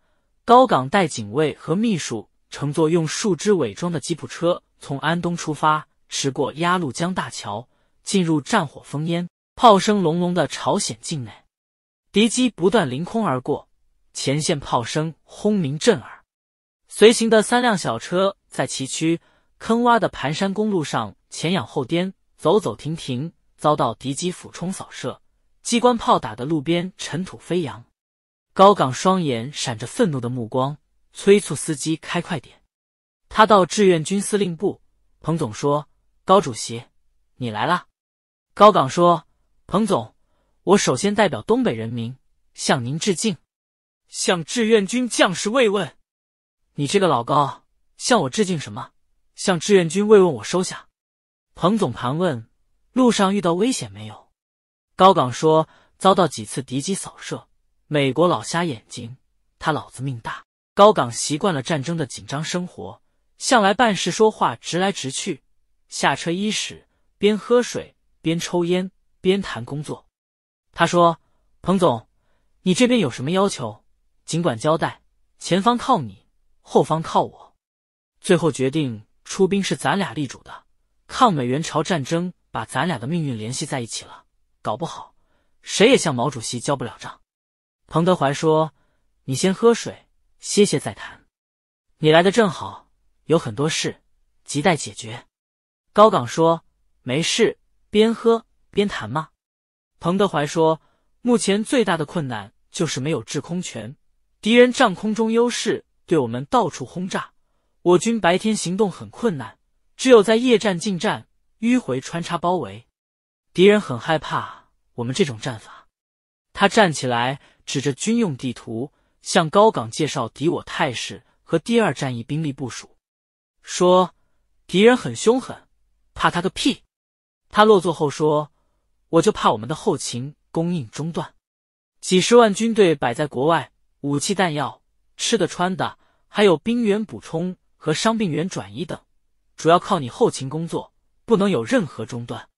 A: 高岗带警卫和秘书乘坐用树枝伪装的吉普车从安东出发，驰过鸭绿江大桥，进入战火烽烟、炮声隆隆的朝鲜境内。敌机不断凌空而过，前线炮声轰鸣震耳。随行的三辆小车在崎岖、坑洼的盘山公路上前仰后颠。走走停停，遭到敌机俯冲扫射，机关炮打的路边尘土飞扬。高岗双眼闪着愤怒的目光，催促司机开快点。他到志愿军司令部，彭总说：“高主席，你来了。”高岗说：“彭总，我首先代表东北人民向您致敬，向志愿军将士慰问。”你这个老高，向我致敬什么？向志愿军慰问，我收下。彭总盘问：路上遇到危险没有？高岗说：遭到几次敌机扫射。美国老瞎眼睛，他老子命大。高岗习惯了战争的紧张生活，向来办事说话直来直去。下车伊始，边喝水边抽烟边谈工作。他说：“彭总，你这边有什么要求，尽管交代。前方靠你，后方靠我。最后决定出兵是咱俩立主的。”抗美援朝战争把咱俩的命运联系在一起了，搞不好谁也向毛主席交不了账。彭德怀说：“你先喝水，歇歇再谈。你来的正好，有很多事亟待解决。”高岗说：“没事，边喝边谈嘛。”彭德怀说：“目前最大的困难就是没有制空权，敌人占空中优势，对我们到处轰炸，我军白天行动很困难。”只有在夜战、近战、迂回穿插、包围，敌人很害怕我们这种战法。他站起来，指着军用地图，向高岗介绍敌我态势和第二战役兵力部署，说：“敌人很凶狠，怕他个屁！”他落座后说：“我就怕我们的后勤供应中断，几十万军队摆在国外，武器弹药、吃的穿的，还有兵员补充和伤病员转移等。”主要靠你后勤工作，不能有任何中断。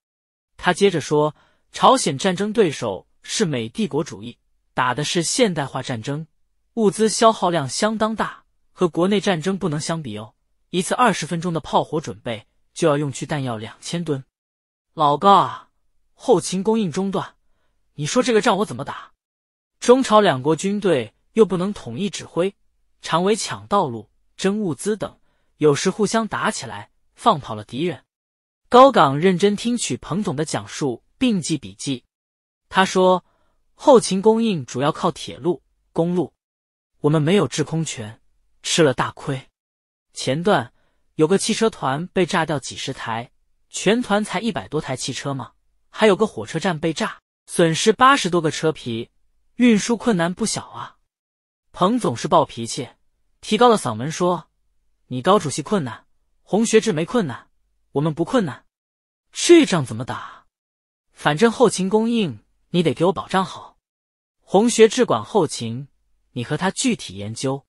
A: 他接着说：“朝鲜战争对手是美帝国主义，打的是现代化战争，物资消耗量相当大，和国内战争不能相比哦。一次二十分钟的炮火准备就要用去弹药两千吨。老高啊，后勤供应中断，你说这个仗我怎么打？中朝两国军队又不能统一指挥，常为抢道路、争物资等。”有时互相打起来，放跑了敌人。高岗认真听取彭总的讲述，并记笔记。他说：“后勤供应主要靠铁路、公路，我们没有制空权，吃了大亏。前段有个汽车团被炸掉几十台，全团才一百多台汽车吗？还有个火车站被炸，损失八十多个车皮，运输困难不小啊。”彭总是暴脾气，提高了嗓门说。你高主席困难，洪学智没困难，我们不困难，这仗怎么打？反正后勤供应你得给我保障好。洪学智管后勤，你和他具体研究。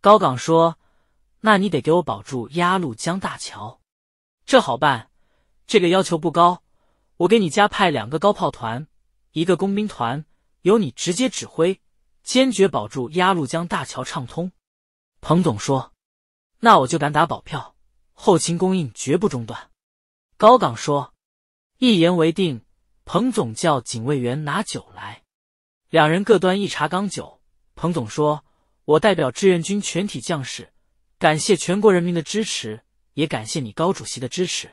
A: 高岗说：“那你得给我保住鸭绿江大桥，这好办，这个要求不高，我给你加派两个高炮团，一个工兵团，由你直接指挥，坚决保住鸭绿江大桥畅通。”彭总说。那我就敢打保票，后勤供应绝不中断。高岗说：“一言为定。”彭总叫警卫员拿酒来，两人各端一茶缸酒。彭总说：“我代表志愿军全体将士，感谢全国人民的支持，也感谢你高主席的支持。”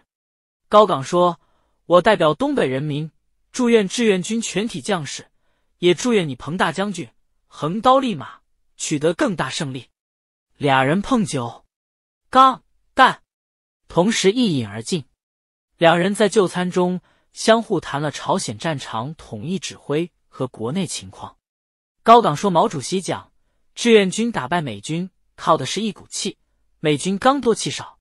A: 高岗说：“我代表东北人民，祝愿志愿军全体将士，也祝愿你彭大将军横刀立马，取得更大胜利。”俩人碰酒。刚干，同时一饮而尽。两人在就餐中相互谈了朝鲜战场统一指挥和国内情况。高岗说：“毛主席讲，志愿军打败美军靠的是一股气，美军刚多气少。”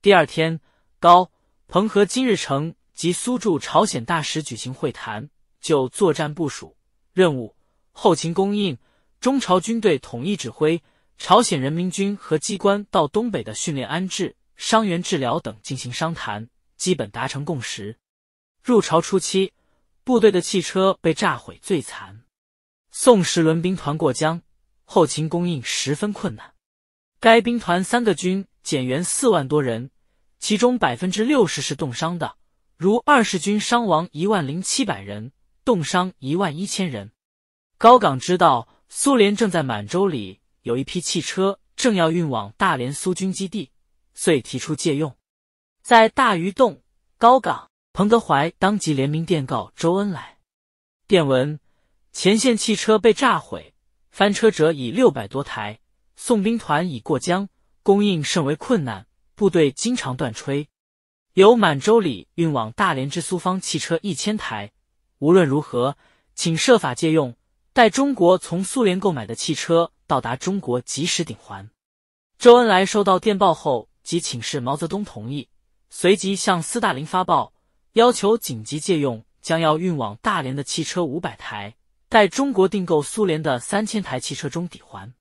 A: 第二天，高、彭和金日成及苏驻朝鲜大使举行会谈，就作战部署、任务、后勤供应、中朝军队统一指挥。朝鲜人民军和机关到东北的训练、安置、伤员治疗等进行商谈，基本达成共识。入朝初期，部队的汽车被炸毁最惨。宋时轮兵团过江，后勤供应十分困难。该兵团三个军减员四万多人，其中百分之六十是冻伤的。如二十军伤亡一万零七百人，冻伤一万一千人。高岗知道苏联正在满洲里。有一批汽车正要运往大连苏军基地，遂提出借用。在大榆洞、高岗，彭德怀当即联名电告周恩来。电文：前线汽车被炸毁，翻车者已六百多台，送兵团已过江，供应甚为困难，部队经常断炊。由满洲里运往大连之苏方汽车一千台，无论如何，请设法借用。待中国从苏联购买的汽车到达中国及时顶还，周恩来收到电报后即请示毛泽东同意，随即向斯大林发报，要求紧急借用将要运往大连的汽车五百台，待中国订购苏联的三千台汽车中抵还。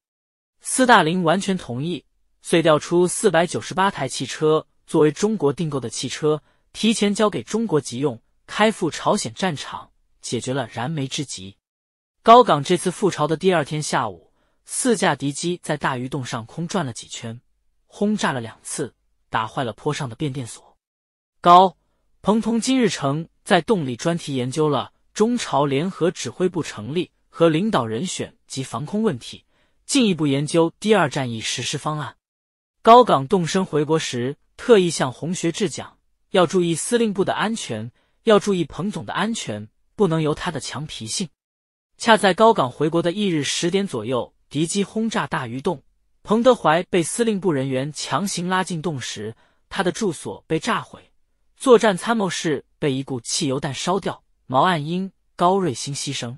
A: 斯大林完全同意，遂调出四百九十八台汽车作为中国订购的汽车，提前交给中国急用，开赴朝鲜战场，解决了燃眉之急。高岗这次复朝的第二天下午，四架敌机在大榆洞上空转了几圈，轰炸了两次，打坏了坡上的变电所。高、彭、同金日成在洞里专题研究了中朝联合指挥部成立和领导人选及防空问题，进一步研究第二战役实施方案。高岗动身回国时，特意向洪学智讲，要注意司令部的安全，要注意彭总的安全，不能由他的强脾性。恰在高岗回国的翌日十点左右，敌机轰炸大榆洞。彭德怀被司令部人员强行拉进洞时，他的住所被炸毁，作战参谋室被一股汽油弹烧掉。毛岸英、高瑞欣牺牲。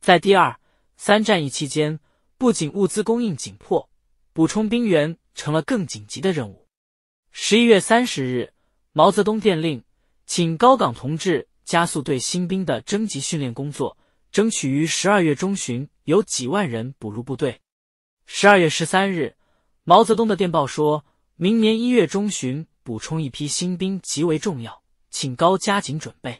A: 在第二、三战役期间，不仅物资供应紧迫，补充兵源成了更紧急的任务。十一月三十日，毛泽东电令，请高岗同志加速对新兵的征集训练工作。争取于十二月中旬有几万人补入部队。十二月十三日，毛泽东的电报说明年一月中旬补充一批新兵极为重要，请高加紧准备，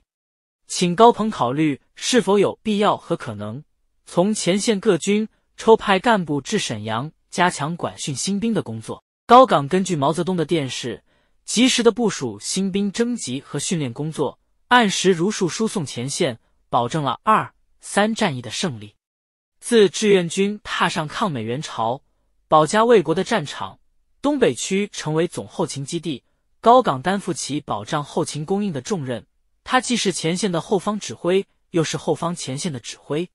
A: 请高鹏考虑是否有必要和可能从前线各军抽派干部至沈阳加强管训新兵的工作。高岗根据毛泽东的电示，及时的部署新兵征集和训练工作，按时如数输送前线，保证了二。三战役的胜利。自志愿军踏上抗美援朝、保家卫国的战场，东北区成为总后勤基地，高岗担负起保障后勤供应的重任。他既是前线的后方指挥，又是后方前线的指挥。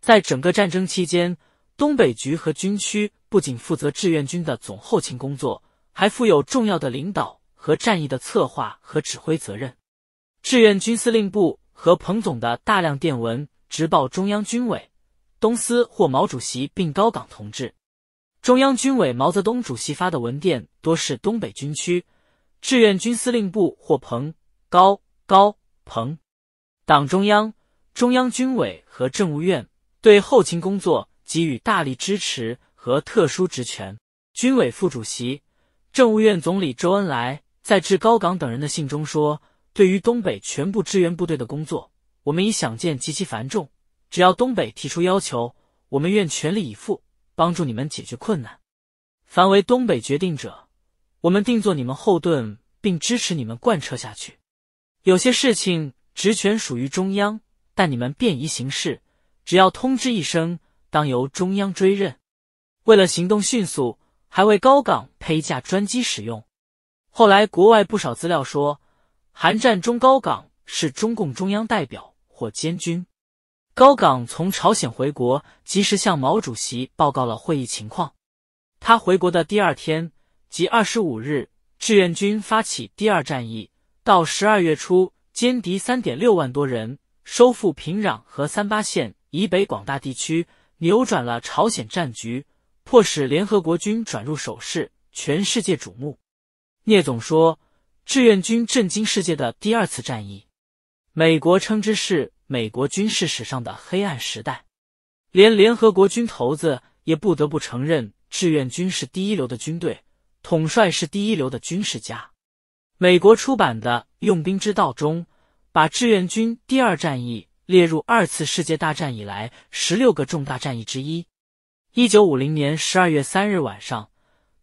A: 在整个战争期间，东北局和军区不仅负责志愿军的总后勤工作，还负有重要的领导和战役的策划和指挥责任。志愿军司令部和彭总的大量电文。直报中央军委、东司或毛主席，并高岗同志。中央军委毛泽东主席发的文电多是东北军区志愿军司令部或彭高高彭。党中央、中央军委和政务院对后勤工作给予大力支持和特殊职权。军委副主席、政务院总理周恩来在致高岗等人的信中说：“对于东北全部支援部队的工作。”我们已想见极其繁重，只要东北提出要求，我们愿全力以赴帮助你们解决困难。凡为东北决定者，我们定做你们后盾，并支持你们贯彻下去。有些事情职权属于中央，但你们便宜行事，只要通知一声，当由中央追认。为了行动迅速，还为高岗配一架专机使用。后来国外不少资料说，韩战中高岗是中共中央代表。或监军，高岗从朝鲜回国，及时向毛主席报告了会议情况。他回国的第二天，即二十五日，志愿军发起第二战役，到十二月初，歼敌三点六万多人，收复平壤和三八线以北广大地区，扭转了朝鲜战局，迫使联合国军转入守势，全世界瞩目。聂总说，志愿军震惊世界的第二次战役。美国称之是美国军事史上的黑暗时代，连联合国军头子也不得不承认志愿军是第一流的军队，统帅是第一流的军事家。美国出版的《用兵之道》中，把志愿军第二战役列入二次世界大战以来十六个重大战役之一。一九五零年十二月三日晚上，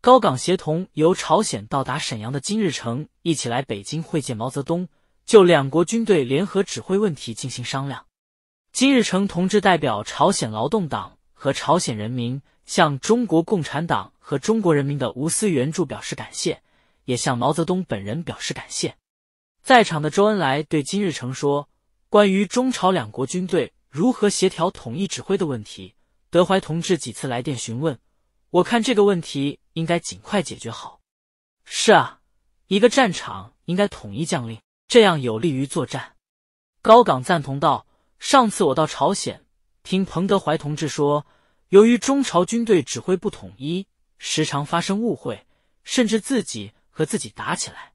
A: 高岗协同由朝鲜到达沈阳的金日成一起来北京会见毛泽东。就两国军队联合指挥问题进行商量。金日成同志代表朝鲜劳动党和朝鲜人民，向中国共产党和中国人民的无私援助表示感谢，也向毛泽东本人表示感谢。在场的周恩来对金日成说：“关于中朝两国军队如何协调统一指挥的问题，德怀同志几次来电询问，我看这个问题应该尽快解决好。是啊，一个战场应该统一将令。”这样有利于作战，高岗赞同道：“上次我到朝鲜，听彭德怀同志说，由于中朝军队指挥不统一，时常发生误会，甚至自己和自己打起来。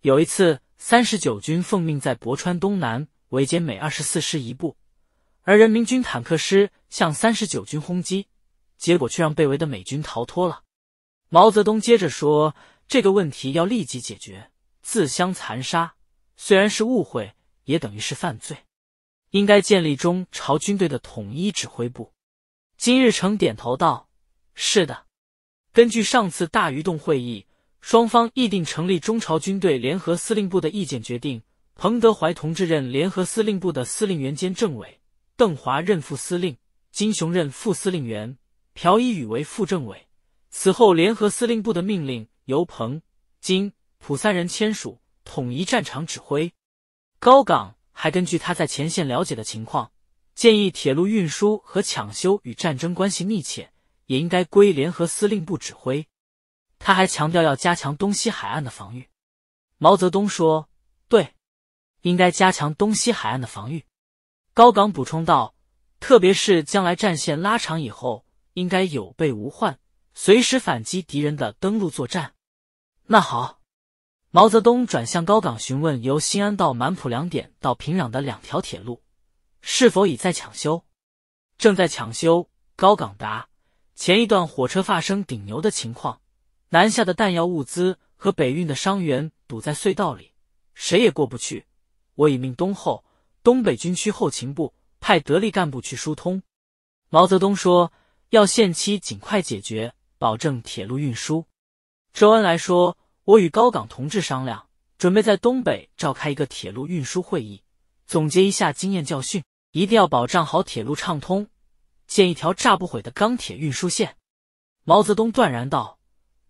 A: 有一次，三十九军奉命在博川东南围歼美二十四师一部，而人民军坦克师向三十九军轰击，结果却让被围的美军逃脱了。”毛泽东接着说：“这个问题要立即解决，自相残杀。”虽然是误会，也等于是犯罪，应该建立中朝军队的统一指挥部。金日成点头道：“是的，根据上次大鱼洞会议双方议定成立中朝军队联合司令部的意见，决定彭德怀同志任联合司令部的司令员兼政委，邓华任副司令，金雄任副司令员，朴一宇为副政委。此后，联合司令部的命令由彭、金、蒲三人签署。”统一战场指挥，高岗还根据他在前线了解的情况，建议铁路运输和抢修与战争关系密切，也应该归联合司令部指挥。他还强调要加强东西海岸的防御。毛泽东说：“对，应该加强东西海岸的防御。”高岗补充道：“特别是将来战线拉长以后，应该有备无患，随时反击敌人的登陆作战。”那好。毛泽东转向高岗询问：由新安到满浦两点到平壤的两条铁路是否已在抢修？正在抢修。高岗答：前一段火车发生顶牛的情况，南下的弹药物资和北运的伤员堵在隧道里，谁也过不去。我已命东后东北军区后勤部派得力干部去疏通。毛泽东说：要限期尽快解决，保证铁路运输。周恩来说。我与高岗同志商量，准备在东北召开一个铁路运输会议，总结一下经验教训，一定要保障好铁路畅通，建一条炸不毁的钢铁运输线。毛泽东断然道：“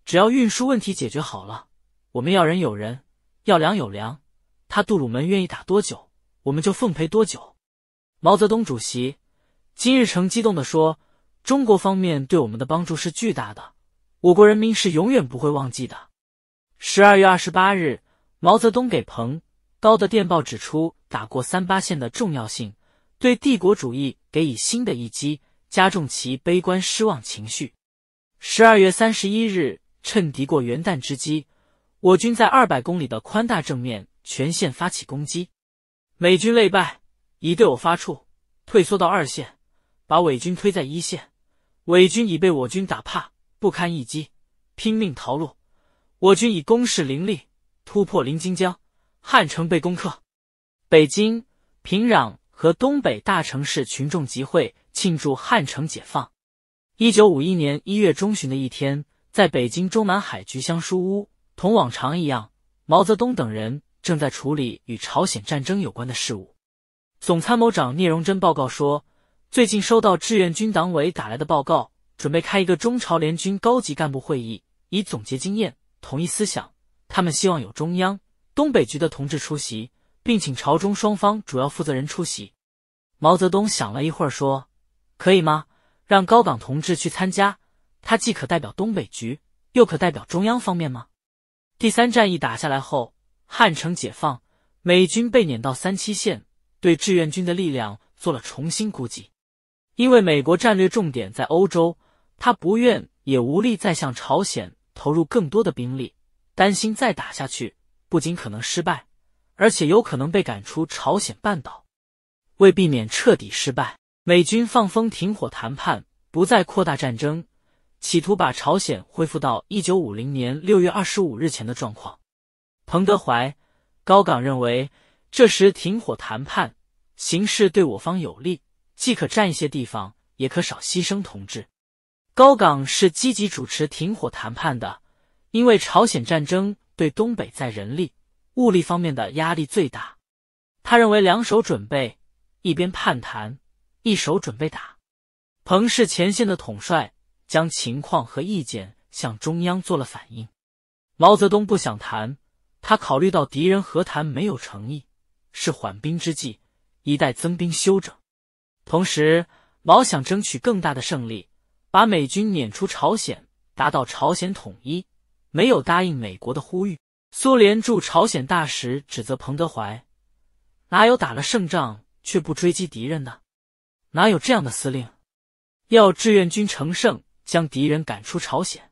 A: 只要运输问题解决好了，我们要人有人，要粮有粮。他杜鲁门愿意打多久，我们就奉陪多久。”毛泽东主席，金日成激动地说：“中国方面对我们的帮助是巨大的，我国人民是永远不会忘记的。”十二月二十八日，毛泽东给彭高的电报指出，打过三八线的重要性，对帝国主义给予新的一击，加重其悲观失望情绪。十二月三十一日，趁敌过元旦之机，我军在二百公里的宽大正面全线发起攻击，美军累败，已对我发怵，退缩到二线，把伪军推在一线，伪军已被我军打怕，不堪一击，拼命逃路。我军以攻势凌厉，突破临津江，汉城被攻克。北京、平壤和东北大城市群众集会庆祝汉城解放。一九五一年一月中旬的一天，在北京中南海菊香书屋，同往常一样，毛泽东等人正在处理与朝鲜战争有关的事务。总参谋长聂荣臻报告说，最近收到志愿军党委打来的报告，准备开一个中朝联军高级干部会议，以总结经验。统一思想，他们希望有中央、东北局的同志出席，并请朝中双方主要负责人出席。毛泽东想了一会儿，说：“可以吗？让高岗同志去参加，他既可代表东北局，又可代表中央方面吗？”第三战役打下来后，汉城解放，美军被撵到三七线，对志愿军的力量做了重新估计。因为美国战略重点在欧洲，他不愿也无力再向朝鲜。投入更多的兵力，担心再打下去不仅可能失败，而且有可能被赶出朝鲜半岛。为避免彻底失败，美军放风停火谈判，不再扩大战争，企图把朝鲜恢复到一九五零年六月二十五日前的状况。彭德怀、高岗认为，这时停火谈判形势对我方有利，即可占一些地方，也可少牺牲同志。高岗是积极主持停火谈判的，因为朝鲜战争对东北在人力、物力方面的压力最大。他认为两手准备，一边谈一手准备打。彭是前线的统帅，将情况和意见向中央做了反映。毛泽东不想谈，他考虑到敌人和谈没有诚意，是缓兵之计，一待增兵休整。同时，毛想争取更大的胜利。把美军撵出朝鲜，达到朝鲜统一，没有答应美国的呼吁。苏联驻朝鲜大使指责彭德怀：“哪有打了胜仗却不追击敌人的？哪有这样的司令？要志愿军乘胜将敌人赶出朝鲜。”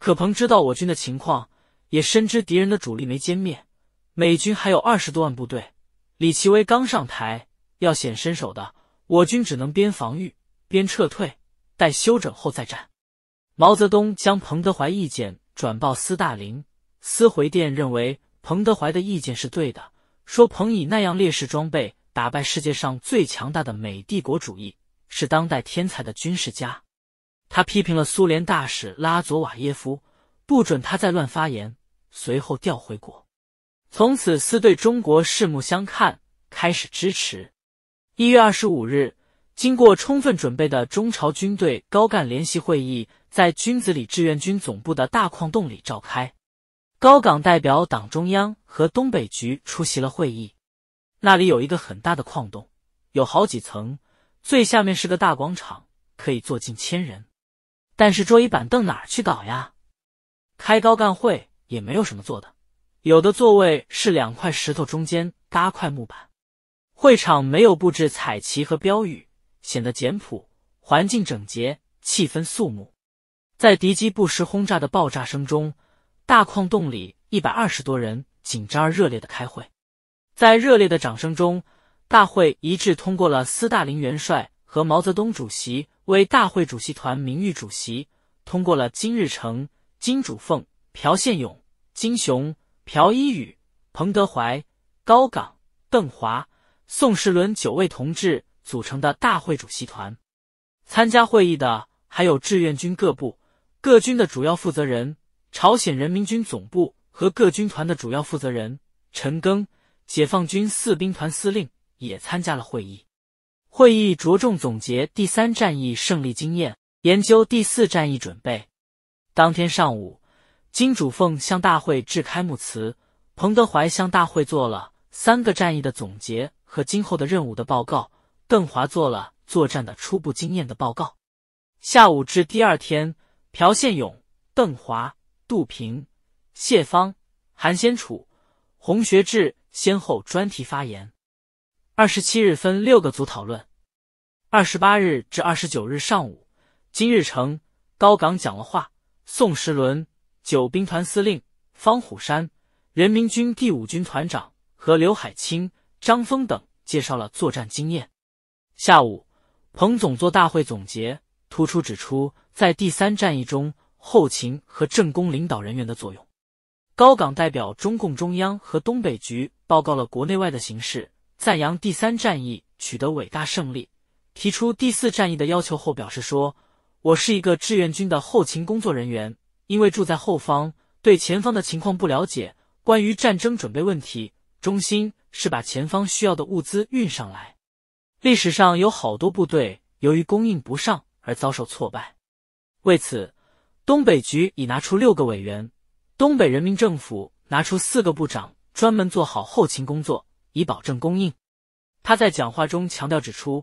A: 可彭知道我军的情况，也深知敌人的主力没歼灭，美军还有二十多万部队。李奇微刚上台，要显身手的，我军只能边防御边撤退。待休整后再战。毛泽东将彭德怀意见转报斯大林，斯回电认为彭德怀的意见是对的，说彭以那样劣势装备打败世界上最强大的美帝国主义，是当代天才的军事家。他批评了苏联大使拉佐瓦耶夫，不准他再乱发言，随后调回国。从此斯对中国拭目相看，开始支持。一月二十五日。经过充分准备的中朝军队高干联席会议在军子里志愿军总部的大矿洞里召开，高岗代表党中央和东北局出席了会议。那里有一个很大的矿洞，有好几层，最下面是个大广场，可以坐近千人。但是桌椅板凳哪去搞呀？开高干会也没有什么坐的，有的座位是两块石头中间搭块木板。会场没有布置彩旗和标语。显得简朴，环境整洁，气氛肃穆。在敌机不时轰炸的爆炸声中，大矿洞里一百二十多人紧张而热烈的开会。在热烈的掌声中，大会一致通过了斯大林元帅和毛泽东主席为大会主席团名誉主席，通过了金日成、金主凤、朴宪勇、金雄、朴一宇、彭德怀、高岗、邓华、宋时轮九位同志。组成的大会主席团，参加会议的还有志愿军各部、各军的主要负责人，朝鲜人民军总部和各军团的主要负责人。陈赓，解放军四兵团司令也参加了会议。会议着重总结第三战役胜利经验，研究第四战役准备。当天上午，金主奉向大会致开幕词，彭德怀向大会做了三个战役的总结和今后的任务的报告。邓华做了作战的初步经验的报告。下午至第二天，朴宪勇、邓华、杜平、谢方、韩先楚、洪学智先后专题发言。二十七日分六个组讨论。二十八日至二十九日上午，金日成、高岗讲了话。宋时轮，九兵团司令方虎山，人民军第五军团长和刘海清、张峰等介绍了作战经验。下午，彭总做大会总结，突出指出在第三战役中后勤和政工领导人员的作用。高岗代表中共中央和东北局报告了国内外的形势，赞扬第三战役取得伟大胜利，提出第四战役的要求后，表示说：“我是一个志愿军的后勤工作人员，因为住在后方，对前方的情况不了解。关于战争准备问题，中心是把前方需要的物资运上来。”历史上有好多部队由于供应不上而遭受挫败，为此，东北局已拿出六个委员，东北人民政府拿出四个部长，专门做好后勤工作，以保证供应。他在讲话中强调指出，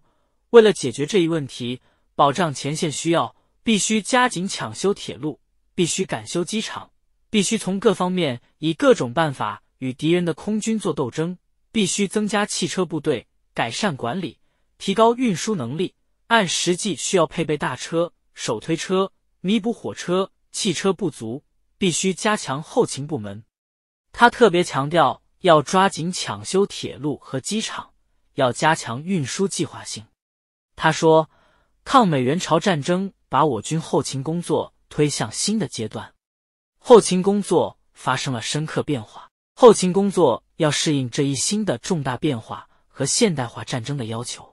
A: 为了解决这一问题，保障前线需要，必须加紧抢修铁路，必须赶修机场，必须从各方面以各种办法与敌人的空军做斗争，必须增加汽车部队，改善管理。提高运输能力，按实际需要配备大车、手推车，弥补火车、汽车不足。必须加强后勤部门。他特别强调，要抓紧抢修铁路和机场，要加强运输计划性。他说：“抗美援朝战争把我军后勤工作推向新的阶段，后勤工作发生了深刻变化。后勤工作要适应这一新的重大变化和现代化战争的要求。”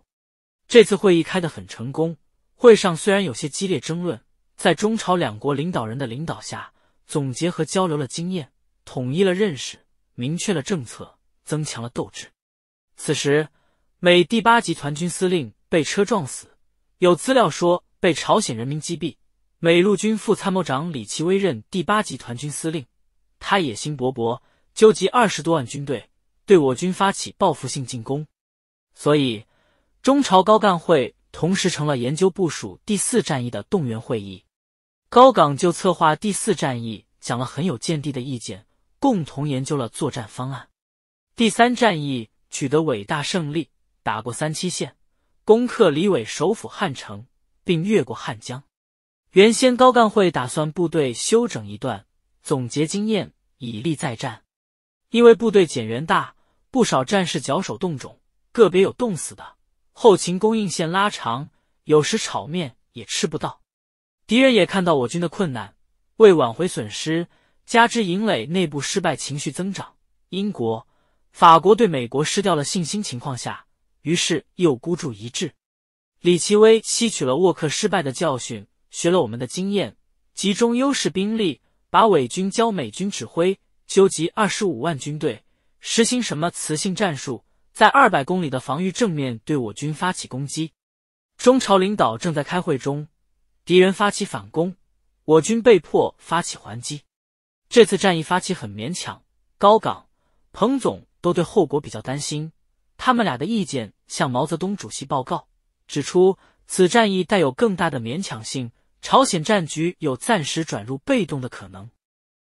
A: 这次会议开得很成功。会上虽然有些激烈争论，在中朝两国领导人的领导下，总结和交流了经验，统一了认识，明确了政策，增强了斗志。此时，美第八集团军司令被车撞死，有资料说被朝鲜人民击毙。美陆军副参谋长李奇微任第八集团军司令，他野心勃勃，纠集二十多万军队对我军发起报复性进攻，所以。中朝高干会同时成了研究部署第四战役的动员会议。高岗就策划第四战役讲了很有见地的意见，共同研究了作战方案。第三战役取得伟大胜利，打过三七线，攻克李伟首府汉城，并越过汉江。原先高干会打算部队休整一段，总结经验，以力再战。因为部队减员大，不少战士脚手冻肿，个别有冻死的。后勤供应线拉长，有时炒面也吃不到。敌人也看到我军的困难，为挽回损失，加之营垒内部失败情绪增长，英国、法国对美国失掉了信心情况下，于是又孤注一掷。李奇微吸取了沃克失败的教训，学了我们的经验，集中优势兵力，把伪军交美军指挥，纠集二十五万军队，实行什么磁性战术？在二百公里的防御正面对我军发起攻击，中朝领导正在开会中，敌人发起反攻，我军被迫发起还击。这次战役发起很勉强，高岗、彭总都对后果比较担心。他们俩的意见向毛泽东主席报告，指出此战役带有更大的勉强性，朝鲜战局有暂时转入被动的可能。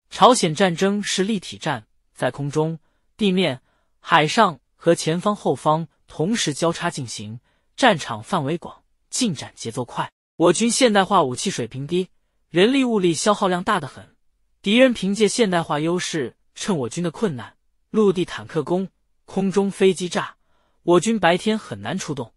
A: 朝鲜战争是立体战，在空中、地面、海上。和前方后方同时交叉进行，战场范围广，进展节奏快。我军现代化武器水平低，人力物力消耗量大得很。敌人凭借现代化优势，趁我军的困难，陆地坦克攻，空中飞机炸。我军白天很难出动，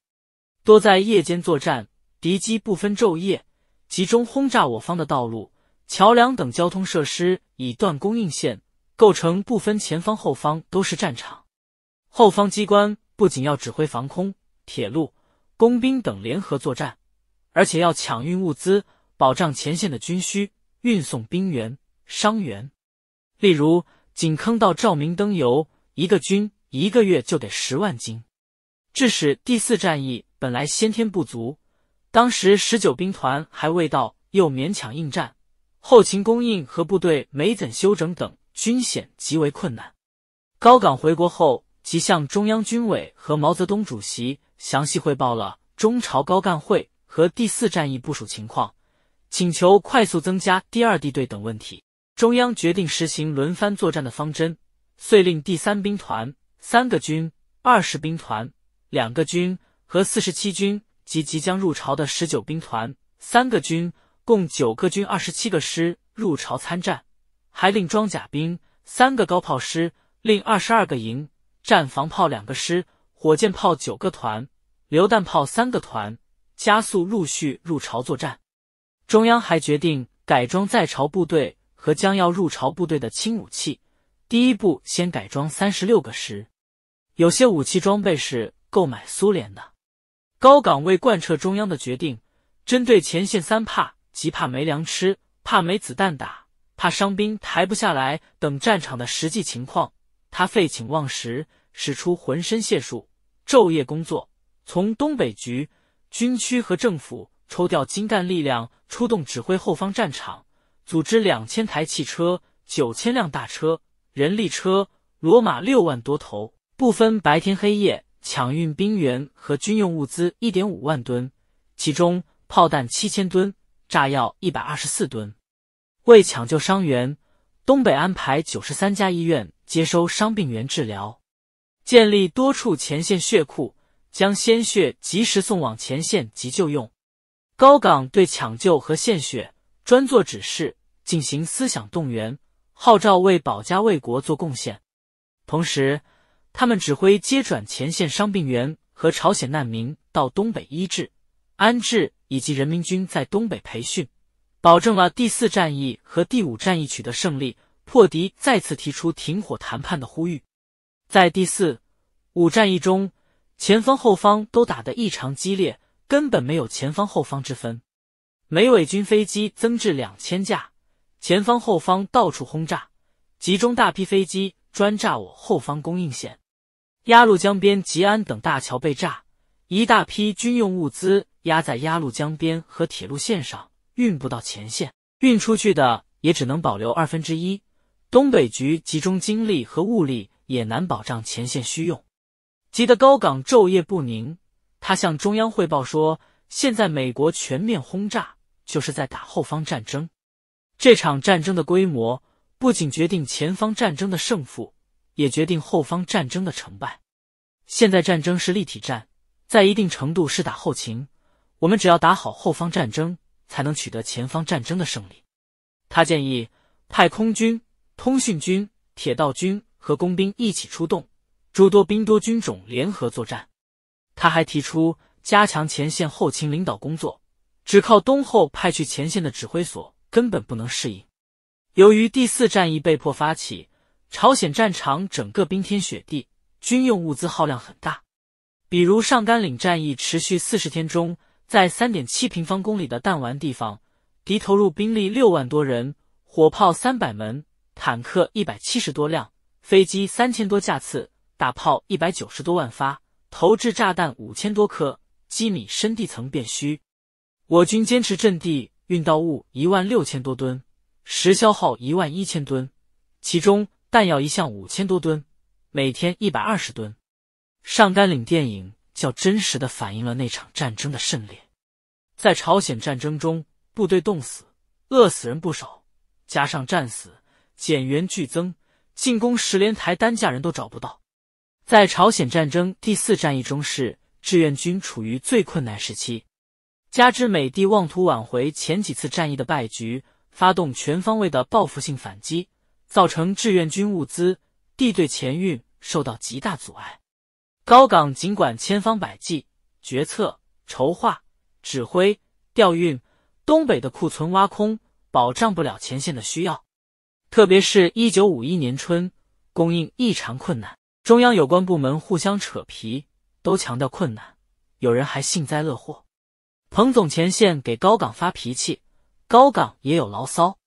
A: 多在夜间作战。敌机不分昼夜集中轰炸我方的道路、桥梁等交通设施，以断供应线，构成不分前方后方都是战场。后方机关不仅要指挥防空、铁路、工兵等联合作战，而且要抢运物资，保障前线的军需、运送兵员、伤员。例如，井坑到照明灯油，一个军一个月就得十万斤，致使第四战役本来先天不足。当时十九兵团还未到，又勉强应战，后勤供应和部队没怎休整等军险极为困难。高岗回国后。即向中央军委和毛泽东主席详细汇报了中朝高干会和第四战役部署情况，请求快速增加第二地队等问题。中央决定实行轮番作战的方针，遂令第三兵团三个军、二十兵团两个军和四十七军及即将入朝的十九兵团三个军，共九个军、二十七个师入朝参战，还令装甲兵三个高炮师，另二十二个营。战防炮两个师，火箭炮九个团，榴弹炮三个团，加速陆续入朝作战。中央还决定改装在朝部队和将要入朝部队的轻武器，第一步先改装三十六个师。有些武器装备是购买苏联的。高岗为贯彻中央的决定，针对前线三怕，即怕没粮吃，怕没子弹打，怕伤兵抬不下来等战场的实际情况。他废寝忘食，使出浑身解数，昼夜工作，从东北局、军区和政府抽调精干力量，出动指挥后方战场，组织两千台汽车、九千辆大车、人力车、骡马六万多头，不分白天黑夜抢运兵员和军用物资一点五万吨，其中炮弹七千吨，炸药一百二十四吨。为抢救伤员，东北安排九十三家医院。接收伤病员治疗，建立多处前线血库，将鲜血及时送往前线急救用。高岗对抢救和献血专做指示，进行思想动员，号召为保家卫国做贡献。同时，他们指挥接转前线伤病员和朝鲜难民到东北医治、安置，以及人民军在东北培训，保证了第四战役和第五战役取得胜利。破敌再次提出停火谈判的呼吁。在第四、五战役中，前方后方都打得异常激烈，根本没有前方后方之分。美伪军飞机增至两千架，前方后方到处轰炸，集中大批飞机专炸我后方供应线。鸭绿江边吉安等大桥被炸，一大批军用物资压在鸭绿江边和铁路线上，运不到前线，运出去的也只能保留二分之一。东北局集中精力和物力也难保障前线需用，急得高岗昼夜不宁。他向中央汇报说：“现在美国全面轰炸，就是在打后方战争。这场战争的规模不仅决定前方战争的胜负，也决定后方战争的成败。现在战争是立体战，在一定程度是打后勤。我们只要打好后方战争，才能取得前方战争的胜利。”他建议派空军。通讯军、铁道军和工兵一起出动，诸多兵多军种联合作战。他还提出加强前线后勤领导工作，只靠东后派去前线的指挥所根本不能适应。由于第四战役被迫发起，朝鲜战场整个冰天雪地，军用物资耗量很大。比如上甘岭战役持续四十天中，在三点七平方公里的弹丸地方，敌投入兵力六万多人，火炮三百门。坦克一百七十多辆，飞机三千多架次，大炮一百九十多万发，投掷炸弹五千多颗，机米深地层变虚。我军坚持阵地，运到物一万六千多吨，实消耗一万一千吨，其中弹药一项五千多吨，每天一百二十吨。上甘岭电影较真实的反映了那场战争的胜烈。在朝鲜战争中，部队冻死、饿死人不少，加上战死。减员剧增，进攻十连台担架人都找不到。在朝鲜战争第四战役中，是志愿军处于最困难时期。加之美帝妄图挽回前几次战役的败局，发动全方位的报复性反击，造成志愿军物资、地对前运受到极大阻碍。高岗尽管千方百计决策、筹划、指挥调运，东北的库存挖空，保障不了前线的需要。特别是1951年春，供应异常困难，中央有关部门互相扯皮，都强调困难，有人还幸灾乐祸。彭总前线给高岗发脾气，高岗也有牢骚。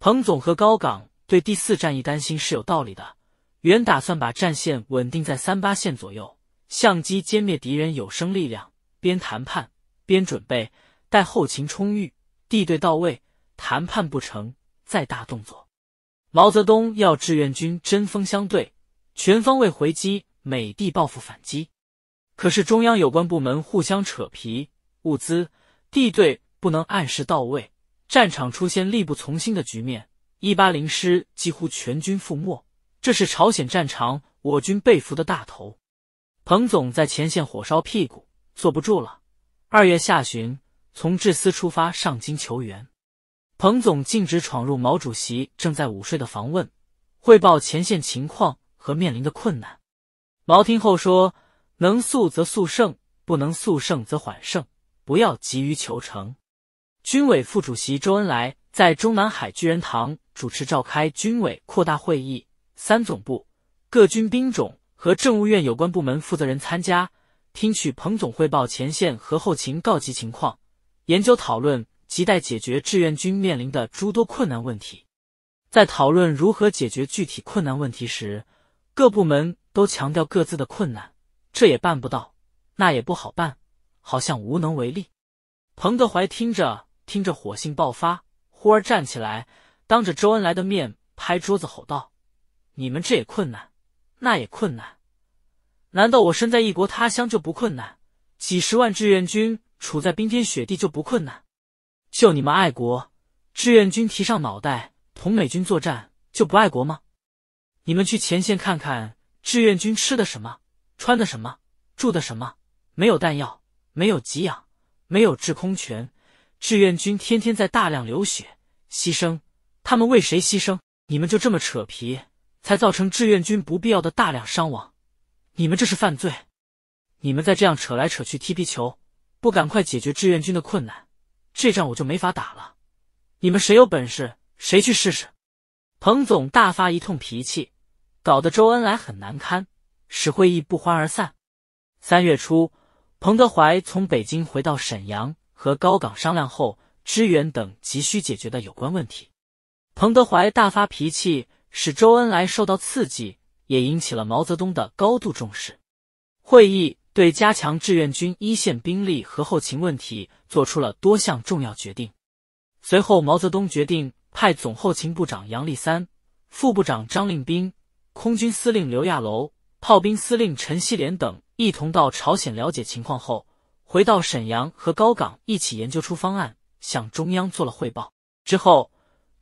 A: 彭总和高岗对第四战役担心是有道理的，原打算把战线稳定在三八线左右，相机歼灭敌人有生力量，边谈判边准备，待后勤充裕，地对到位，谈判不成再大动作。毛泽东要志愿军针锋相对，全方位回击美帝报复反击。可是中央有关部门互相扯皮，物资、地队不能按时到位，战场出现力不从心的局面。一八零师几乎全军覆没，这是朝鲜战场我军被俘的大头。彭总在前线火烧屁股，坐不住了。二月下旬，从志司出发上京求援。彭总径直闯入毛主席正在午睡的房问，汇报前线情况和面临的困难。毛听后说：“能速则速胜，不能速胜则缓胜，不要急于求成。”军委副主席周恩来在中南海巨人堂主持召开军委扩大会议，三总部、各军兵种和政务院有关部门负责人参加，听取彭总汇报前线和后勤告急情况，研究讨论。亟待解决志愿军面临的诸多困难问题。在讨论如何解决具体困难问题时，各部门都强调各自的困难，这也办不到，那也不好办，好像无能为力。彭德怀听着听着，火性爆发，忽而站起来，当着周恩来的面拍桌子吼道：“你们这也困难，那也困难，难道我身在异国他乡就不困难？几十万志愿军处在冰天雪地就不困难？”就你们爱国，志愿军提上脑袋同美军作战就不爱国吗？你们去前线看看，志愿军吃的什么，穿的什么，住的什么？没有弹药，没有给养，没有制空权，志愿军天天在大量流血牺牲。他们为谁牺牲？你们就这么扯皮，才造成志愿军不必要的大量伤亡。你们这是犯罪！你们再这样扯来扯去踢皮球，不赶快解决志愿军的困难？这仗我就没法打了，你们谁有本事，谁去试试？彭总大发一通脾气，搞得周恩来很难堪，使会议不欢而散。三月初，彭德怀从北京回到沈阳，和高岗商量后，支援等急需解决的有关问题。彭德怀大发脾气，使周恩来受到刺激，也引起了毛泽东的高度重视。会议对加强志愿军一线兵力和后勤问题。做出了多项重要决定。随后，毛泽东决定派总后勤部长杨立三、副部长张令兵、空军司令刘亚楼、炮兵司令陈锡联等一同到朝鲜了解情况，后回到沈阳和高岗一起研究出方案，向中央做了汇报。之后，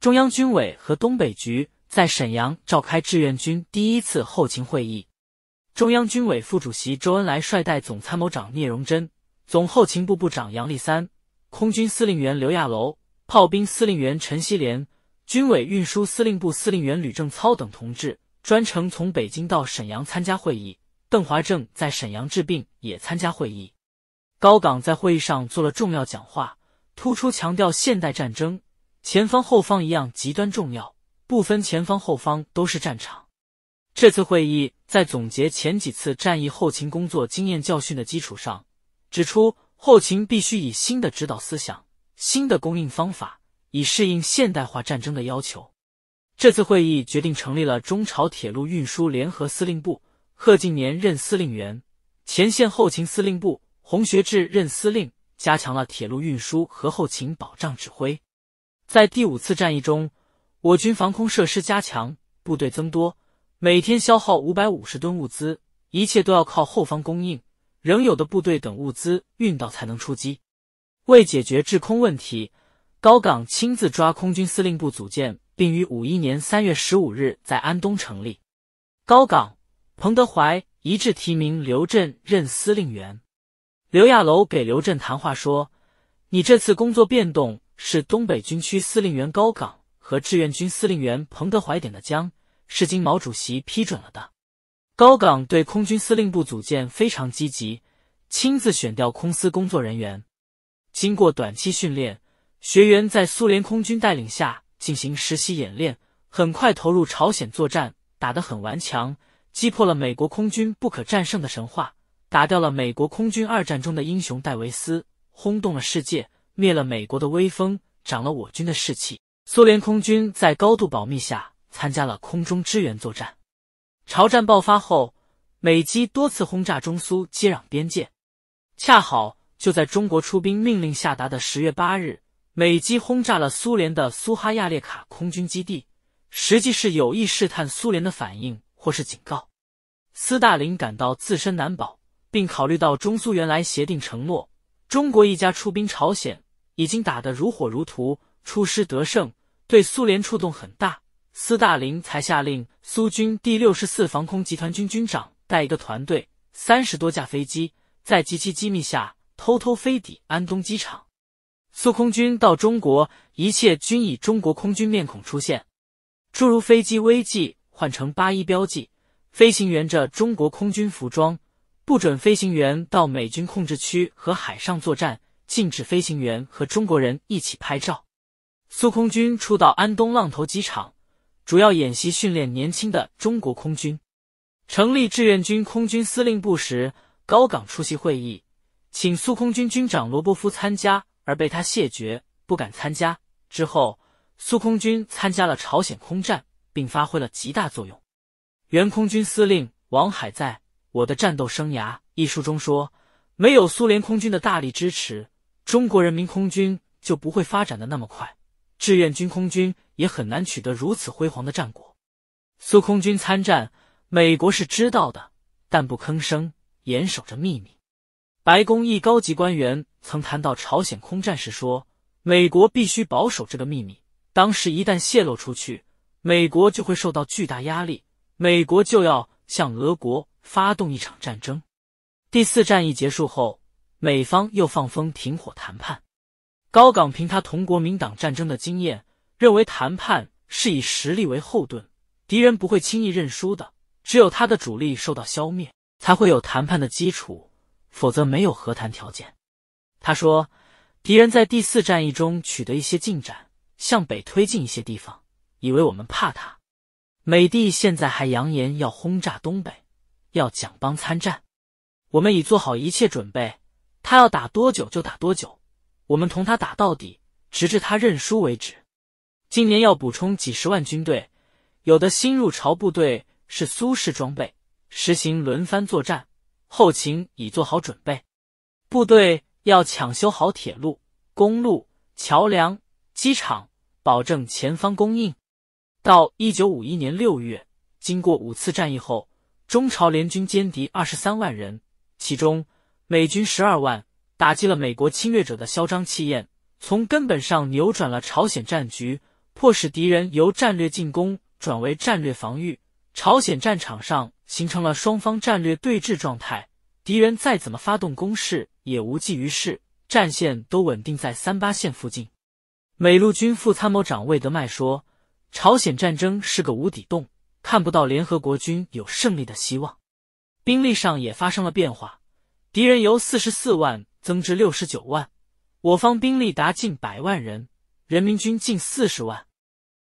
A: 中央军委和东北局在沈阳召开志愿军第一次后勤会议，中央军委副主席周恩来率带总参谋长聂荣臻。总后勤部部长杨立三、空军司令员刘亚楼、炮兵司令员陈锡联、军委运输司令部司令员吕正操等同志专程从北京到沈阳参加会议。邓华正在沈阳治病也参加会议。高岗在会议上做了重要讲话，突出强调现代战争前方后方一样极端重要，不分前方后方都是战场。这次会议在总结前几次战役后勤工作经验教训的基础上。指出，后勤必须以新的指导思想、新的供应方法，以适应现代化战争的要求。这次会议决定成立了中朝铁路运输联合司令部，贺敬年任司令员；前线后勤司令部，洪学智任司令，加强了铁路运输和后勤保障指挥。在第五次战役中，我军防空设施加强，部队增多，每天消耗五百五十吨物资，一切都要靠后方供应。仍有的部队等物资运到才能出击。为解决制空问题，高岗亲自抓空军司令部组建，并于五一年三月十五日在安东成立。高岗、彭德怀一致提名刘震任司令员。刘亚楼给刘震谈话说：“你这次工作变动是东北军区司令员高岗和志愿军司令员彭德怀点的将，是经毛主席批准了的。”高岗对空军司令部组建非常积极，亲自选调空司工作人员。经过短期训练，学员在苏联空军带领下进行实习演练，很快投入朝鲜作战，打得很顽强，击破了美国空军不可战胜的神话，打掉了美国空军二战中的英雄戴维斯，轰动了世界，灭了美国的威风，涨了我军的士气。苏联空军在高度保密下参加了空中支援作战。朝战爆发后，美机多次轰炸中苏接壤边界。恰好就在中国出兵命令下达的十月八日，美机轰炸了苏联的苏哈亚列卡空军基地，实际是有意试探苏联的反应，或是警告。斯大林感到自身难保，并考虑到中苏原来协定承诺，中国一家出兵朝鲜，已经打得如火如荼，出师得胜，对苏联触动很大。斯大林才下令，苏军第六十四防空集团军军长带一个团队，三十多架飞机，在极其机密下偷偷飞抵安东机场。苏空军到中国，一切均以中国空军面孔出现，诸如飞机危机换成八一标记，飞行员着中国空军服装，不准飞行员到美军控制区和海上作战，禁止飞行员和中国人一起拍照。苏空军初到安东浪头机场。主要演习训练年轻的中国空军。成立志愿军空军司令部时，高岗出席会议，请苏空军军长罗伯夫参加，而被他谢绝，不敢参加。之后，苏空军参加了朝鲜空战，并发挥了极大作用。原空军司令王海在《我的战斗生涯》一书中说：“没有苏联空军的大力支持，中国人民空军就不会发展的那么快。志愿军空军。”也很难取得如此辉煌的战果。苏空军参战，美国是知道的，但不吭声，严守着秘密。白宫一高级官员曾谈到朝鲜空战时说：“美国必须保守这个秘密。当时一旦泄露出去，美国就会受到巨大压力，美国就要向俄国发动一场战争。”第四战役结束后，美方又放风停火谈判。高岗凭他同国民党战争的经验。认为谈判是以实力为后盾，敌人不会轻易认输的。只有他的主力受到消灭，才会有谈判的基础，否则没有和谈条件。他说：“敌人在第四战役中取得一些进展，向北推进一些地方，以为我们怕他。美帝现在还扬言要轰炸东北，要蒋帮参战。我们已做好一切准备，他要打多久就打多久，我们同他打到底，直至他认输为止。”今年要补充几十万军队，有的新入朝部队是苏式装备，实行轮番作战，后勤已做好准备。部队要抢修好铁路、公路、桥梁、机场，保证前方供应。到一九五一年六月，经过五次战役后，中朝联军歼敌二十三万人，其中美军十二万，打击了美国侵略者的嚣张气焰，从根本上扭转了朝鲜战局。迫使敌人由战略进攻转为战略防御，朝鲜战场上形成了双方战略对峙状态。敌人再怎么发动攻势也无济于事，战线都稳定在三八线附近。美陆军副参谋长魏德迈说：“朝鲜战争是个无底洞，看不到联合国军有胜利的希望。”兵力上也发生了变化，敌人由四十四万增至六十九万，我方兵力达近百万人。人民军近四十万，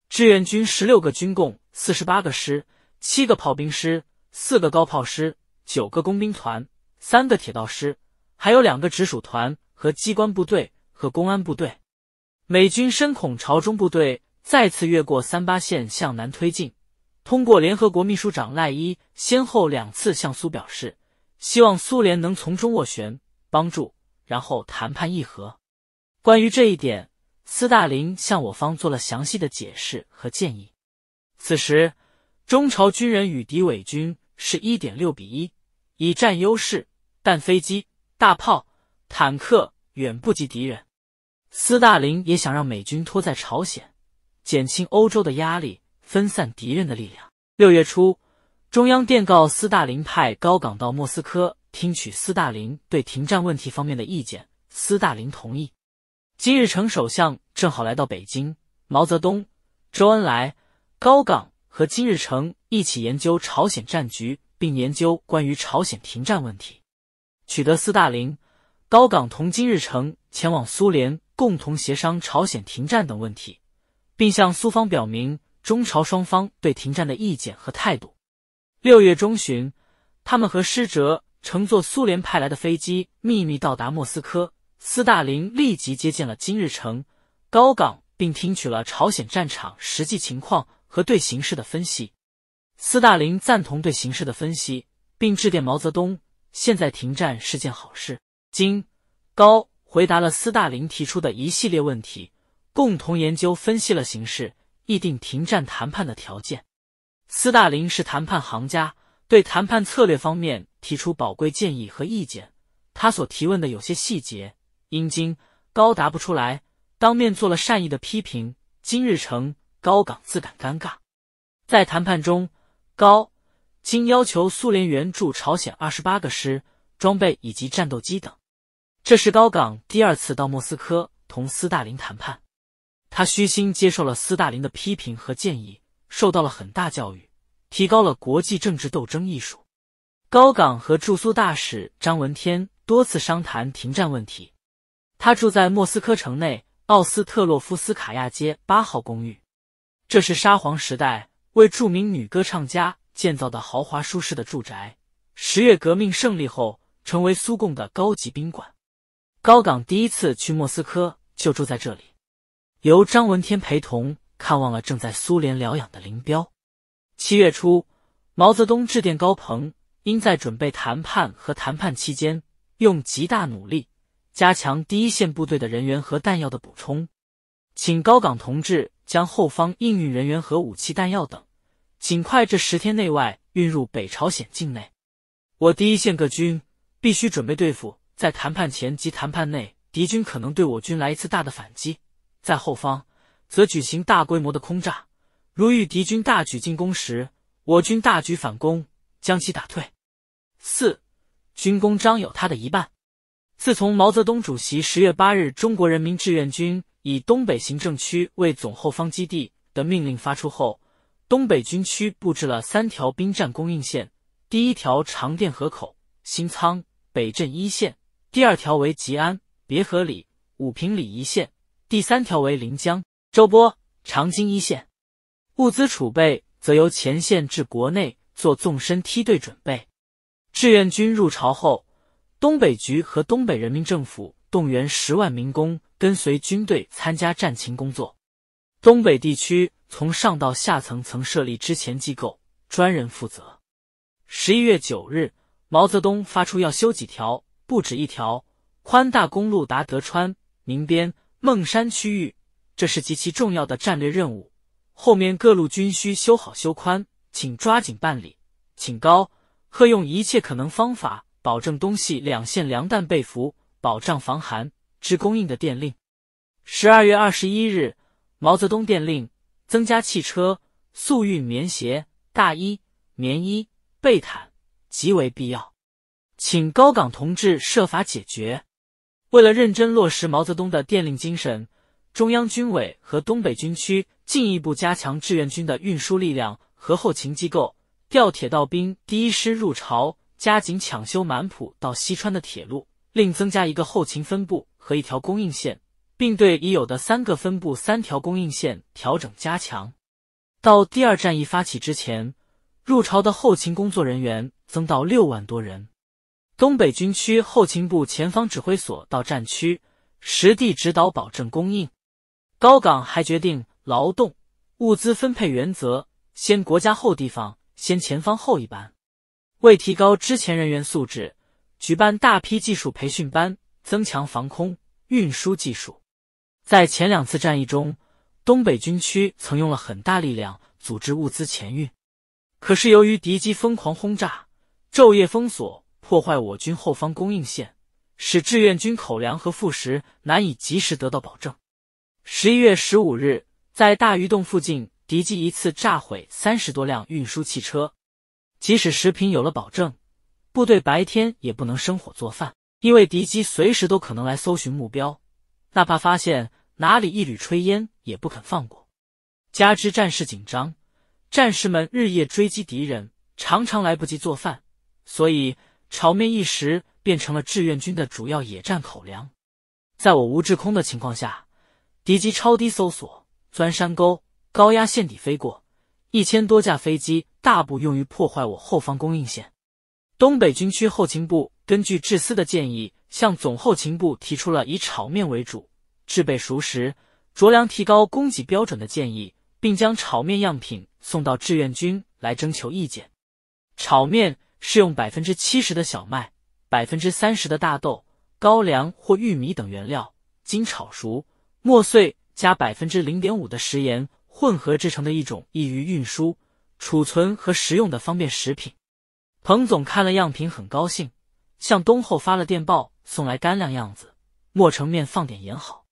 A: 志愿军十六个军，共四十八个师，七个炮兵师，四个高炮师，九个工兵团，三个铁道师，还有两个直属团和机关部队和公安部队。美军深恐朝中部队再次越过三八线向南推进，通过联合国秘书长赖伊，先后两次向苏表示希望苏联能从中斡旋帮助，然后谈判议和。关于这一点。斯大林向我方做了详细的解释和建议。此时，中朝军人与敌伪军是1.6比1，已占优势，但飞机、大炮、坦克远不及敌人。斯大林也想让美军拖在朝鲜，减轻欧洲的压力，分散敌人的力量。六月初，中央电告斯大林派高岗到莫斯科听取斯大林对停战问题方面的意见，斯大林同意。金日成首相正好来到北京，毛泽东、周恩来、高岗和金日成一起研究朝鲜战局，并研究关于朝鲜停战问题。取得斯大林，高岗同金日成前往苏联，共同协商朝鲜停战等问题，并向苏方表明中朝双方对停战的意见和态度。六月中旬，他们和施哲乘坐苏联派来的飞机，秘密到达莫斯科。斯大林立即接见了金日成、高岗，并听取了朝鲜战场实际情况和对形势的分析。斯大林赞同对形势的分析，并致电毛泽东：“现在停战是件好事。”金、高回答了斯大林提出的一系列问题，共同研究分析了形势，议定停战谈判的条件。斯大林是谈判行家，对谈判策略方面提出宝贵建议和意见。他所提问的有些细节。英京高答不出来，当面做了善意的批评。金日成、高岗自感尴尬。在谈判中，高金要求苏联援助朝鲜二十八个师、装备以及战斗机等。这是高岗第二次到莫斯科同斯大林谈判，他虚心接受了斯大林的批评和建议，受到了很大教育，提高了国际政治斗争艺术。高岗和驻苏大使张闻天多次商谈停战问题。他住在莫斯科城内奥斯特洛夫斯卡亚街八号公寓，这是沙皇时代为著名女歌唱家建造的豪华舒适的住宅。十月革命胜利后，成为苏共的高级宾馆。高岗第一次去莫斯科就住在这里，由张闻天陪同看望了正在苏联疗养的林彪。七月初，毛泽东致电高鹏，因在准备谈判和谈判期间用极大努力。加强第一线部队的人员和弹药的补充，请高岗同志将后方应运人员和武器弹药等，尽快这十天内外运入北朝鲜境内。我第一线各军必须准备对付在谈判前及谈判内敌军可能对我军来一次大的反击，在后方则举行大规模的空炸。如遇敌军大举进攻时，我军大举反攻，将其打退。四，军功章有他的一半。自从毛泽东主席十月八日中国人民志愿军以东北行政区为总后方基地的命令发出后，东北军区布置了三条兵站供应线：第一条长甸河口新仓北镇一线；第二条为吉安别河里五平里一线；第三条为临江周波长津一线。物资储备则由前线至国内做纵深梯队准备。志愿军入朝后。东北局和东北人民政府动员十万民工跟随军队参加战勤工作。东北地区从上到下层层设立支前机构，专人负责。十一月九日，毛泽东发出要修几条，不止一条，宽大公路达德川、宁边、孟山区域，这是极其重要的战略任务。后面各路军需修好修宽，请抓紧办理，请高贺用一切可能方法。保证东西两线粮弹被俘，保障防寒之供应的电令。十二月二十一日，毛泽东电令：增加汽车，速运棉鞋、大衣、棉衣、被毯，极为必要，请高岗同志设法解决。为了认真落实毛泽东的电令精神，中央军委和东北军区进一步加强志愿军的运输力量和后勤机构，调铁道兵第一师入朝。加紧抢修满浦到西川的铁路，另增加一个后勤分部和一条供应线，并对已有的三个分部、三条供应线调整加强。到第二战役发起之前，入朝的后勤工作人员增到六万多人。东北军区后勤部前方指挥所到战区实地指导保证供应。高岗还决定劳动物资分配原则：先国家后地方，先前方后一般。为提高之前人员素质，举办大批技术培训班，增强防空运输技术。在前两次战役中，东北军区曾用了很大力量组织物资前运，可是由于敌机疯狂轰炸、昼夜封锁，破坏我军后方供应线，使志愿军口粮和副食难以及时得到保证。十一月十五日，在大榆洞附近，敌机一次炸毁三十多辆运输汽车。即使食品有了保证，部队白天也不能生火做饭，因为敌机随时都可能来搜寻目标，哪怕发现哪里一缕炊烟也不肯放过。加之战事紧张，战士们日夜追击敌人，常常来不及做饭，所以炒面一时变成了志愿军的主要野战口粮。在我无制空的情况下，敌机超低搜索、钻山沟、高压线底飞过。一千多架飞机大部用于破坏我后方供应线。东北军区后勤部根据志司的建议，向总后勤部提出了以炒面为主，制备熟食、酌粮、提高供给标准的建议，并将炒面样品送到志愿军来征求意见。炒面是用百分之七十的小麦、百分之三十的大豆、高粱或玉米等原料经炒熟、磨碎，加百分之零点五的食盐。混合制成的一种易于运输、储存和食用的方便食品。彭总看了样品很高兴，向东后发了电报，送来干粮样子，磨成面，放点盐好，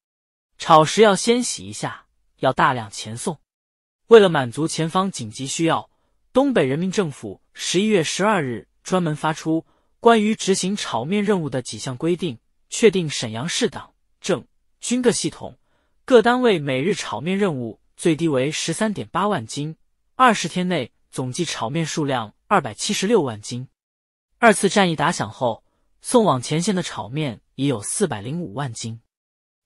A: 炒时要先洗一下，要大量前送。为了满足前方紧急需要，东北人民政府十一月十二日专门发出关于执行炒面任务的几项规定，确定沈阳市党政军各系统各单位每日炒面任务。最低为十三点八万斤，二十天内总计炒面数量二百七十六万斤。二次战役打响后，送往前线的炒面已有四百零五万斤。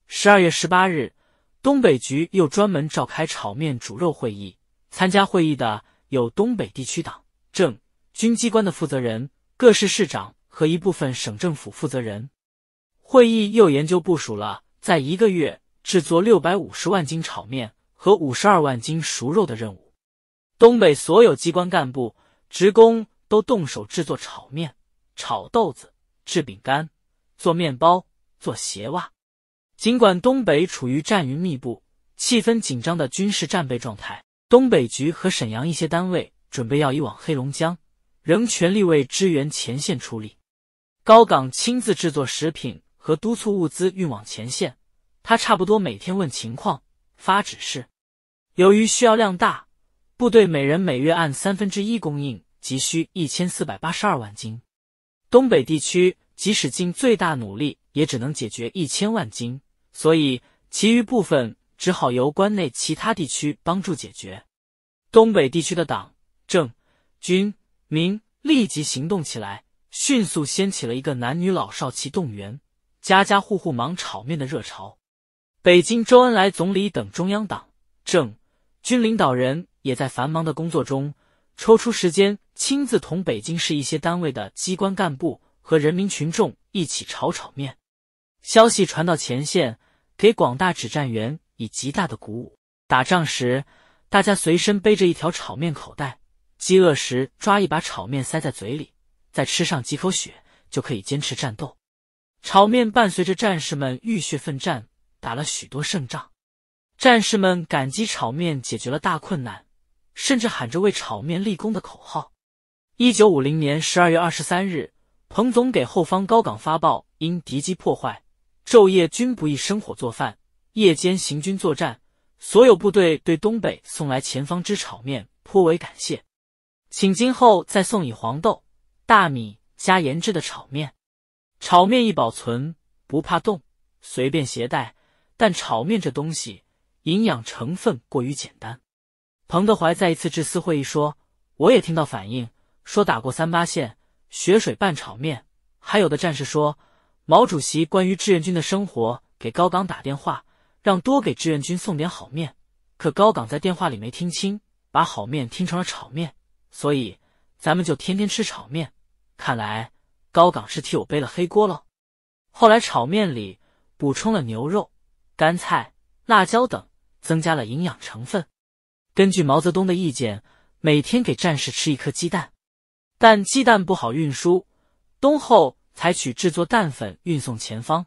A: 十二月十八日，东北局又专门召开炒面煮肉会议，参加会议的有东北地区党政军机关的负责人、各市市长和一部分省政府负责人。会议又研究部署了在一个月制作六百五十万斤炒面。和五十二万斤熟肉的任务，东北所有机关干部、职工都动手制作炒面、炒豆子、制饼干、做面包、做鞋袜。尽管东北处于战云密布、气氛紧张的军事战备状态，东北局和沈阳一些单位准备要移往黑龙江，仍全力为支援前线出力。高岗亲自制作食品和督促物资运往前线，他差不多每天问情况、发指示。由于需要量大，部队每人每月按三分之一供应，急需一千四百八十二万斤。东北地区即使尽最大努力，也只能解决一千万斤，所以其余部分只好由关内其他地区帮助解决。东北地区的党政军民立即行动起来，迅速掀起了一个男女老少齐动员、家家户户忙炒面的热潮。北京周恩来总理等中央党政。军领导人也在繁忙的工作中抽出时间，亲自同北京市一些单位的机关干部和人民群众一起炒炒面。消息传到前线，给广大指战员以极大的鼓舞。打仗时，大家随身背着一条炒面口袋，饥饿时抓一把炒面塞在嘴里，再吃上几口血，就可以坚持战斗。炒面伴随着战士们浴血奋战，打了许多胜仗。战士们感激炒面解决了大困难，甚至喊着为炒面立功的口号。一九五零年十二月二十三日，彭总给后方高岗发报：因敌机破坏，昼夜均不易生火做饭，夜间行军作战，所有部队对东北送来前方之炒面颇为感谢，请今后再送以黄豆、大米加盐制的炒面。炒面易保存，不怕冻，随便携带，但炒面这东西。营养成分过于简单，彭德怀在一次致思会议说：“我也听到反映，说打过三八线，血水拌炒面。还有的战士说，毛主席关于志愿军的生活，给高岗打电话，让多给志愿军送点好面。可高岗在电话里没听清，把好面听成了炒面，所以咱们就天天吃炒面。看来高岗是替我背了黑锅喽。后来炒面里补充了牛肉、干菜、辣椒等。”增加了营养成分。根据毛泽东的意见，每天给战士吃一颗鸡蛋，但鸡蛋不好运输，冬后采取制作蛋粉运送前方。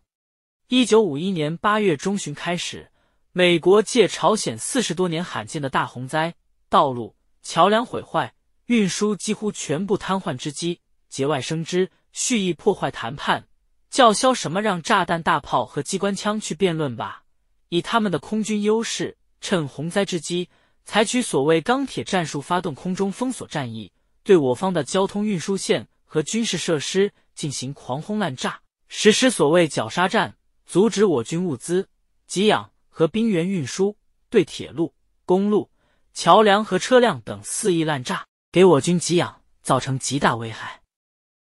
A: 一九五一年八月中旬开始，美国借朝鲜四十多年罕见的大洪灾，道路桥梁毁坏，运输几乎全部瘫痪之机，节外生枝，蓄意破坏谈判，叫嚣什么让炸弹、大炮和机关枪去辩论吧。以他们的空军优势，趁洪灾之机，采取所谓钢铁战术，发动空中封锁战役，对我方的交通运输线和军事设施进行狂轰滥炸，实施所谓绞杀战，阻止我军物资给养和兵员运输，对铁路、公路、桥梁和车辆等肆意滥炸，给我军给养造成极大危害。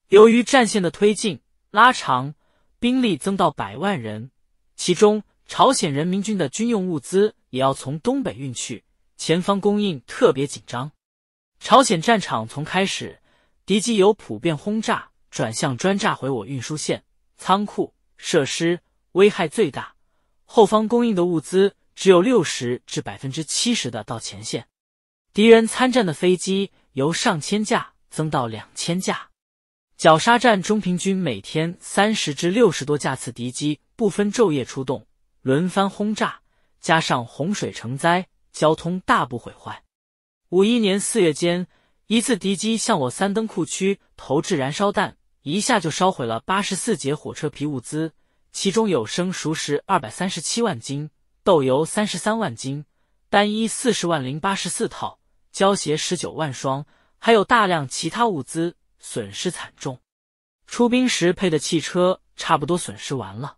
A: 由于战线的推进拉长，兵力增到百万人，其中。朝鲜人民军的军用物资也要从东北运去，前方供应特别紧张。朝鲜战场从开始，敌机由普遍轰炸转向专炸毁我运输线、仓库、设施，危害最大。后方供应的物资只有六十至百分之七十的到前线。敌人参战的飞机由上千架增到两千架。绞杀战中，平均每天三十至六十多架次敌机不分昼夜出动。轮番轰炸，加上洪水成灾，交通大部毁坏。五一年四月间，一次敌机向我三登库区投掷燃烧弹，一下就烧毁了八十四节火车皮物资，其中有生熟食二百三十七万斤，豆油三十三万斤，单衣四十万零八十四套，胶鞋十九万双，还有大量其他物资，损失惨重。出兵时配的汽车差不多损失完了。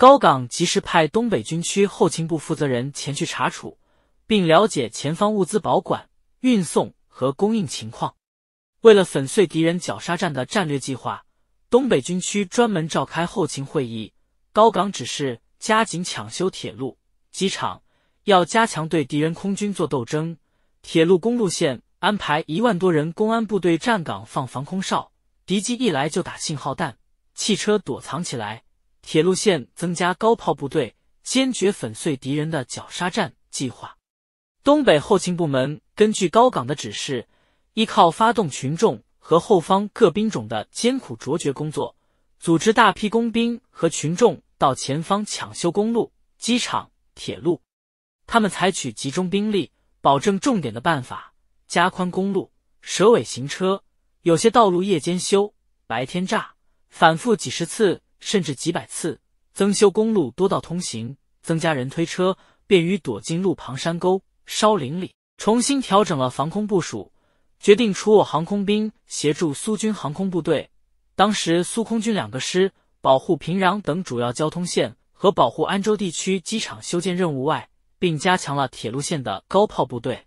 A: 高岗及时派东北军区后勤部负责人前去查处，并了解前方物资保管、运送和供应情况。为了粉碎敌人绞杀战的战略计划，东北军区专门召开后勤会议。高岗指示加紧抢修铁路、机场，要加强对敌人空军做斗争。铁路、公路线安排一万多人公安部队站岗放防空哨，敌机一来就打信号弹，汽车躲藏起来。铁路线增加高炮部队，坚决粉碎敌人的绞杀战计划。东北后勤部门根据高岗的指示，依靠发动群众和后方各兵种的艰苦卓绝工作，组织大批工兵和群众到前方抢修公路、机场、铁路。他们采取集中兵力、保证重点的办法，加宽公路，蛇尾行车。有些道路夜间修，白天炸，反复几十次。甚至几百次增修公路多道通行，增加人推车，便于躲进路旁山沟、烧林里。重新调整了防空部署，决定除我航空兵协助苏军航空部队，当时苏空军两个师保护平壤等主要交通线和保护安州地区机场修建任务外，并加强了铁路线的高炮部队。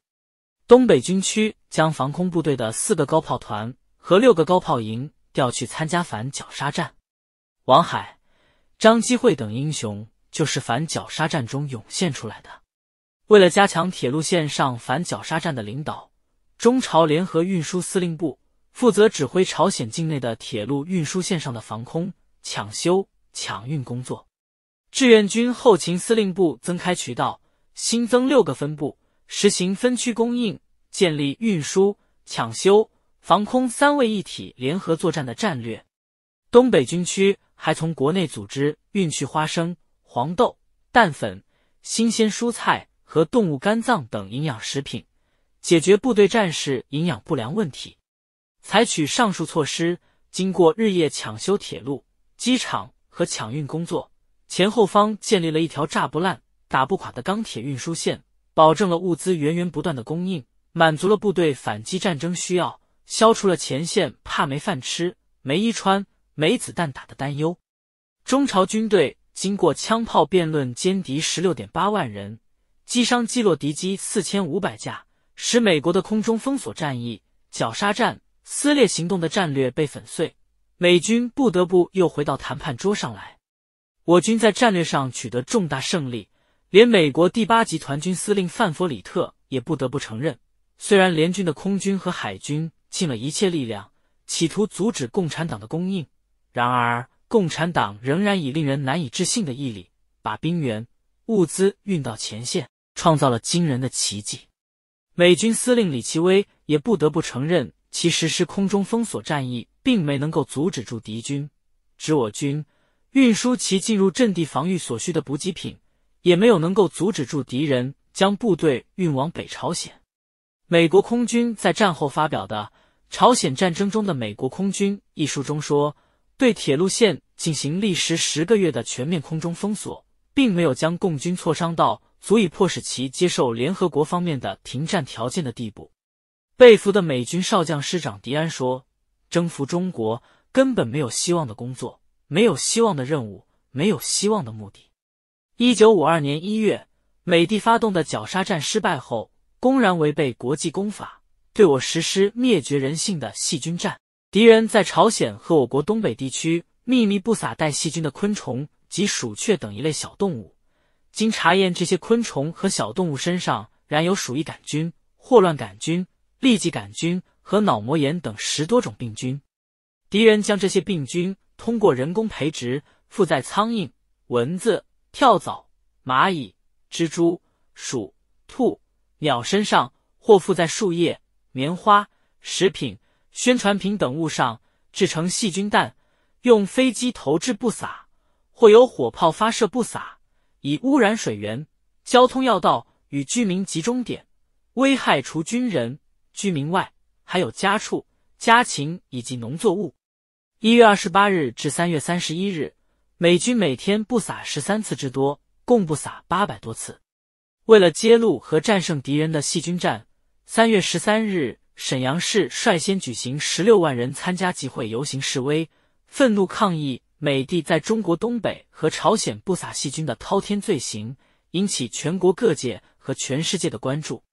A: 东北军区将防空部队的四个高炮团和六个高炮营调去参加反绞杀战。王海、张基慧等英雄就是反绞杀战中涌现出来的。为了加强铁路线上反绞杀战的领导，中朝联合运输司令部负责指挥朝鲜境内的铁路运输线上的防空、抢修、抢运工作。志愿军后勤司令部增开渠道，新增六个分部，实行分区供应，建立运输、抢修、防空三位一体联合作战的战略。东北军区。还从国内组织运去花生、黄豆、蛋粉、新鲜蔬菜和动物肝脏等营养食品，解决部队战士营养不良问题。采取上述措施，经过日夜抢修铁路、机场和抢运工作，前后方建立了一条炸不烂、打不垮的钢铁运输线，保证了物资源源不断的供应，满足了部队反击战争需要，消除了前线怕没饭吃、没衣穿。没子弹打的担忧。中朝军队经过枪炮辩论歼敌十六点八万人，击伤击落敌机四千五百架，使美国的空中封锁战役、绞杀战、撕裂行动的战略被粉碎。美军不得不又回到谈判桌上来。我军在战略上取得重大胜利，连美国第八集团军司令范弗里特也不得不承认：虽然联军的空军和海军尽了一切力量，企图阻止共产党的供应。然而，共产党仍然以令人难以置信的毅力，把兵员、物资运到前线，创造了惊人的奇迹。美军司令李奇微也不得不承认，其实施空中封锁战役，并没能够阻止住敌军指我军运输其进入阵地防御所需的补给品，也没有能够阻止住敌人将部队运往北朝鲜。美国空军在战后发表的《朝鲜战争中的美国空军》一书中说。对铁路线进行历时十个月的全面空中封锁，并没有将共军挫伤到足以迫使其接受联合国方面的停战条件的地步。被俘的美军少将师长迪安说：“征服中国根本没有希望的工作，没有希望的任务，没有希望的目的。”一九五二年一月，美帝发动的绞杀战失败后，公然违背国际公法，对我实施灭绝人性的细菌战。敌人在朝鲜和我国东北地区秘密布撒带细菌的昆虫及鼠雀等一类小动物。经查验，这些昆虫和小动物身上染有鼠疫杆菌、霍乱杆菌、痢疾杆菌和脑膜炎等十多种病菌。敌人将这些病菌通过人工培植，附在苍蝇、蚊子、跳蚤、蚂蚁、蜘蛛、鼠、兔、鸟身上，或附在树叶、棉花、食品。宣传品等物上制成细菌弹，用飞机投掷不撒，或由火炮发射不撒，以污染水源、交通要道与居民集中点，危害除军人、居民外，还有家畜、家禽以及农作物。一月二十八日至三月三十一日，美军每天不撒十三次之多，共不撒八百多次。为了揭露和战胜敌人的细菌战，三月十三日。沈阳市率先举行十六万人参加集会游行示威，愤怒抗议美帝在中国东北和朝鲜布撒细菌的滔天罪行，引起全国各界和全世界的关注。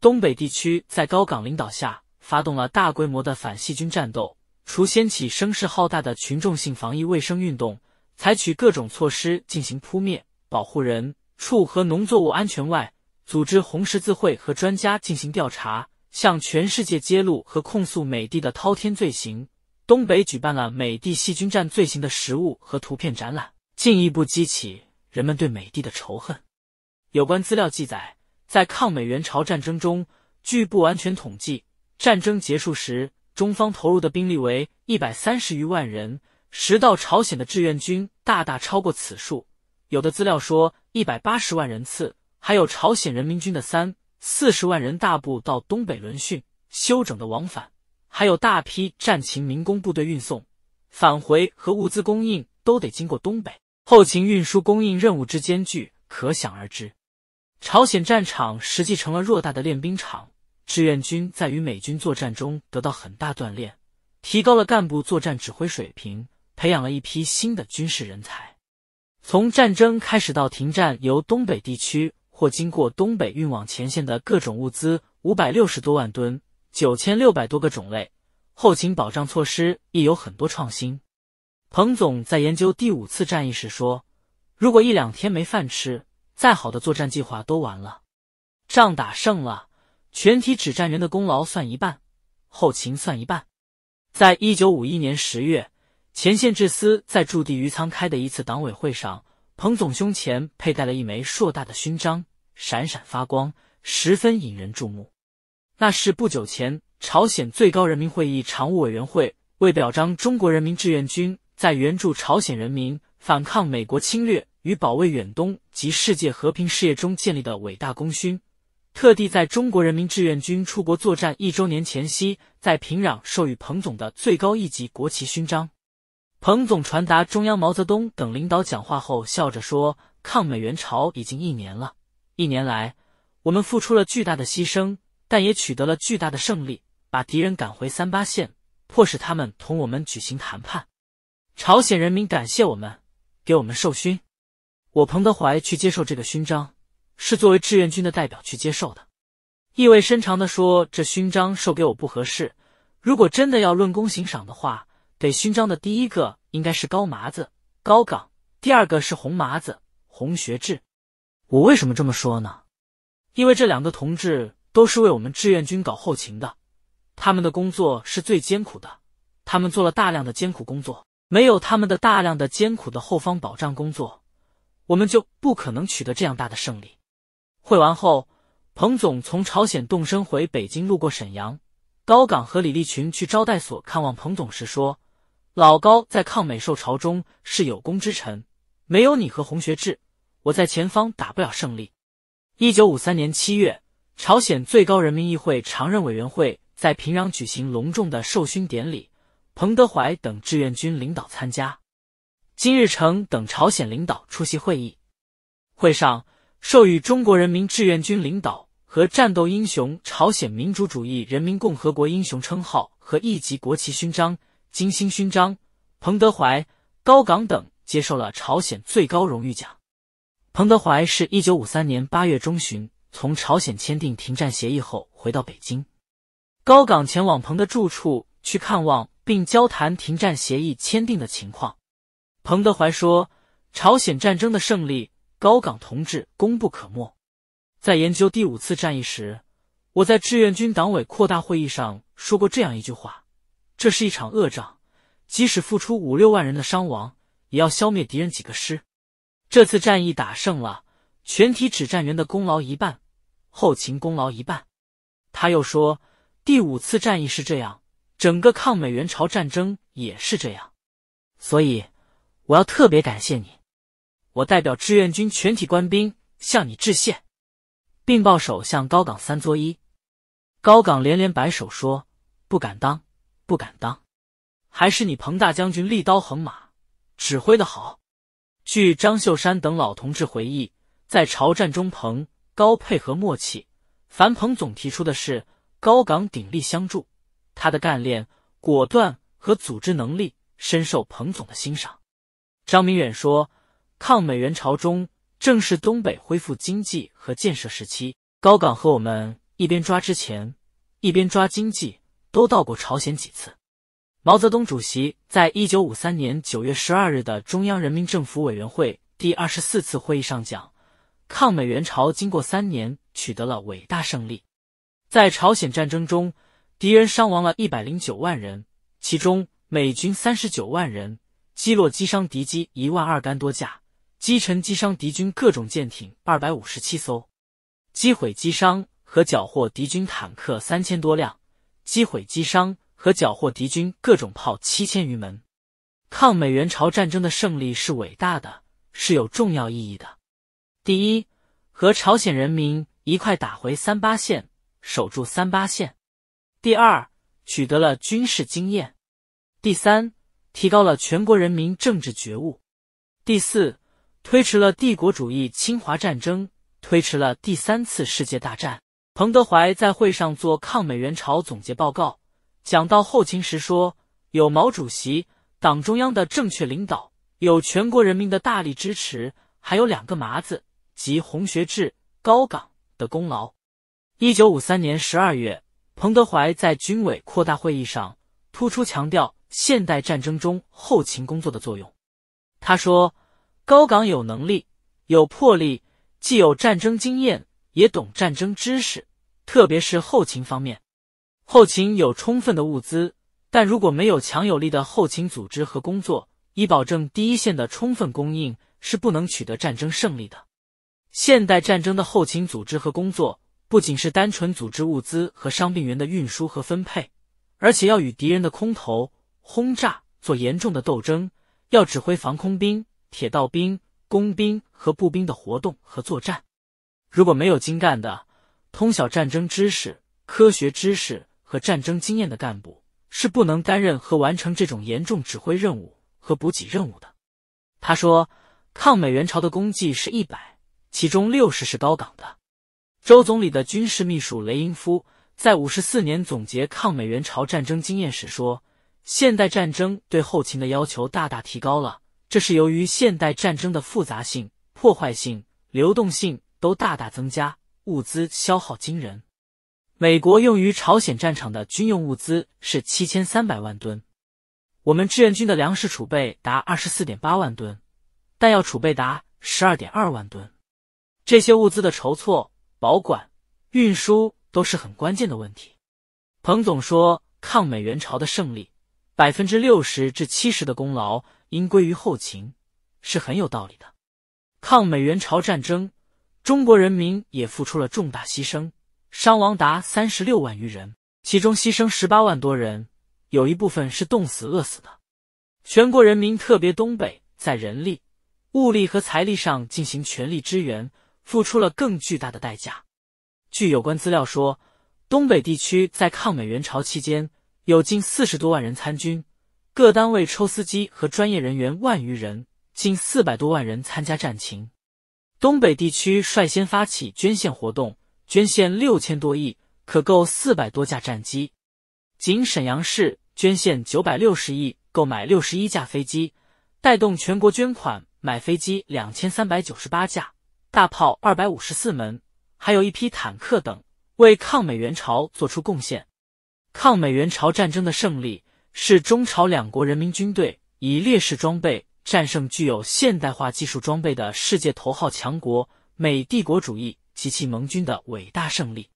A: 东北地区在高岗领导下，发动了大规模的反细菌战斗，除掀起声势浩大的群众性防疫卫生运动，采取各种措施进行扑灭，保护人畜和农作物安全外，组织红十字会和专家进行调查。向全世界揭露和控诉美帝的滔天罪行。东北举办了美帝细菌战罪行的实物和图片展览，进一步激起人们对美帝的仇恨。有关资料记载，在抗美援朝战争中，据不完全统计，战争结束时，中方投入的兵力为一百三十余万人，实到朝鲜的志愿军大大超过此数，有的资料说一百八十万人次，还有朝鲜人民军的三。四十万人大部到东北轮训休整的往返，还有大批战勤民工部队运送、返回和物资供应，都得经过东北，后勤运输供应任务之艰巨可想而知。朝鲜战场实际成了偌大的练兵场，志愿军在与美军作战中得到很大锻炼，提高了干部作战指挥水平，培养了一批新的军事人才。从战争开始到停战，由东北地区。或经过东北运往前线的各种物资五百六十多万吨，九千六百多个种类。后勤保障措施亦有很多创新。彭总在研究第五次战役时说：“如果一两天没饭吃，再好的作战计划都完了。仗打胜了，全体指战员的功劳算一半，后勤算一半。”在一九五一年十月，前线志司在驻地余仓开的一次党委会上。彭总胸前佩戴了一枚硕大的勋章，闪闪发光，十分引人注目。那是不久前，朝鲜最高人民会议常务委员会为表彰中国人民志愿军在援助朝鲜人民反抗美国侵略与保卫远东及世界和平事业中建立的伟大功勋，特地在中国人民志愿军出国作战一周年前夕，在平壤授予彭总的最高一级国旗勋章。彭总传达中央毛泽东等领导讲话后，笑着说：“抗美援朝已经一年了，一年来我们付出了巨大的牺牲，但也取得了巨大的胜利，把敌人赶回三八线，迫使他们同我们举行谈判。朝鲜人民感谢我们，给我们授勋。我彭德怀去接受这个勋章，是作为志愿军的代表去接受的。”意味深长的说：“这勋章授给我不合适，如果真的要论功行赏的话。”得勋章的第一个应该是高麻子高岗，第二个是红麻子红学志。我为什么这么说呢？因为这两个同志都是为我们志愿军搞后勤的，他们的工作是最艰苦的。他们做了大量的艰苦工作，没有他们的大量的艰苦的后方保障工作，我们就不可能取得这样大的胜利。会完后，彭总从朝鲜动身回北京，路过沈阳，高岗和李立群去招待所看望彭总时说。老高在抗美受潮中是有功之臣，没有你和洪学智，我在前方打不了胜利。一九五三年七月，朝鲜最高人民议会常任委员会在平壤举行隆重的授勋典礼，彭德怀等志愿军领导参加，金日成等朝鲜领导出席会议。会上授予中国人民志愿军领导和战斗英雄朝鲜民主主义人民共和国英雄称号和一级国旗勋章。金星勋章，彭德怀、高岗等接受了朝鲜最高荣誉奖。彭德怀是一九五三年八月中旬从朝鲜签订停战协议后回到北京。高岗前往彭的住处去看望，并交谈停战协议签订的情况。彭德怀说：“朝鲜战争的胜利，高岗同志功不可没。在研究第五次战役时，我在志愿军党委扩大会议上说过这样一句话。”这是一场恶仗，即使付出五六万人的伤亡，也要消灭敌人几个师。这次战役打胜了，全体指战员的功劳一半，后勤功劳一半。他又说：“第五次战役是这样，整个抗美援朝战争也是这样。”所以，我要特别感谢你，我代表志愿军全体官兵向你致谢，并报首相高岗三作揖。高岗连连摆手说：“不敢当。”不敢当，还是你彭大将军立刀横马指挥的好。据张秀山等老同志回忆，在朝战中，彭高配合默契，樊彭总提出的是高岗鼎力相助。他的干练、果断和组织能力，深受彭总的欣赏。张明远说，抗美援朝中，正是东北恢复经济和建设时期，高岗和我们一边抓之前，一边抓经济。都到过朝鲜几次？毛泽东主席在一九五三年九月十二日的中央人民政府委员会第二十四次会议上讲：“抗美援朝经过三年，取得了伟大胜利。在朝鲜战争中，敌人伤亡了一百零九万人，其中美军三十九万人，击落击伤敌机一万二干多架，击沉击伤敌军各种舰艇二百五十七艘，击毁击伤和缴获敌军坦克三千多辆。”击毁、击伤和缴获敌军各种炮七千余门。抗美援朝战争的胜利是伟大的，是有重要意义的。第一，和朝鲜人民一块打回三八线，守住三八线；第二，取得了军事经验；第三，提高了全国人民政治觉悟；第四，推迟了帝国主义侵华战争，推迟了第三次世界大战。彭德怀在会上做抗美援朝总结报告，讲到后勤时说：“有毛主席、党中央的正确领导，有全国人民的大力支持，还有两个麻子及洪学智、高岗的功劳。”一九五三年十二月，彭德怀在军委扩大会议上突出强调现代战争中后勤工作的作用。他说：“高岗有能力、有魄力，既有战争经验。”也懂战争知识，特别是后勤方面。后勤有充分的物资，但如果没有强有力的后勤组织和工作，以保证第一线的充分供应，是不能取得战争胜利的。现代战争的后勤组织和工作，不仅是单纯组织物资和伤病员的运输和分配，而且要与敌人的空投、轰炸做严重的斗争，要指挥防空兵、铁道兵、工兵和步兵的活动和作战。如果没有精干的、通晓战争知识、科学知识和战争经验的干部，是不能担任和完成这种严重指挥任务和补给任务的。他说：“抗美援朝的功绩是一百，其中六十是高岗的。”周总理的军事秘书雷英夫在五十四年总结抗美援朝战争经验时说：“现代战争对后勤的要求大大提高了，这是由于现代战争的复杂性、破坏性、流动性。”都大大增加，物资消耗惊人。美国用于朝鲜战场的军用物资是七千三百万吨，我们志愿军的粮食储备达二十四点八万吨，弹药储备达十二点二万吨。这些物资的筹措、保管、运输都是很关键的问题。彭总说：“抗美援朝的胜利，百分之六十至七十的功劳应归于后勤，是很有道理的。”抗美援朝战争。中国人民也付出了重大牺牲，伤亡达三十六万余人，其中牺牲十八万多人，有一部分是冻死、饿死的。全国人民，特别东北，在人力、物力和财力上进行全力支援，付出了更巨大的代价。据有关资料说，东北地区在抗美援朝期间，有近四十多万人参军，各单位抽司机和专业人员万余人，近四百多万人参加战勤。东北地区率先发起捐献活动，捐献六千多亿，可购四百多架战机。仅沈阳市捐献九百六十亿，购买六十一架飞机，带动全国捐款买飞机两千三百九十八架，大炮二百五十四门，还有一批坦克等，为抗美援朝做出贡献。抗美援朝战争的胜利，是中朝两国人民军队以劣势装备。战胜具有现代化技术装备的世界头号强国美帝国主义及其盟军的伟大胜利，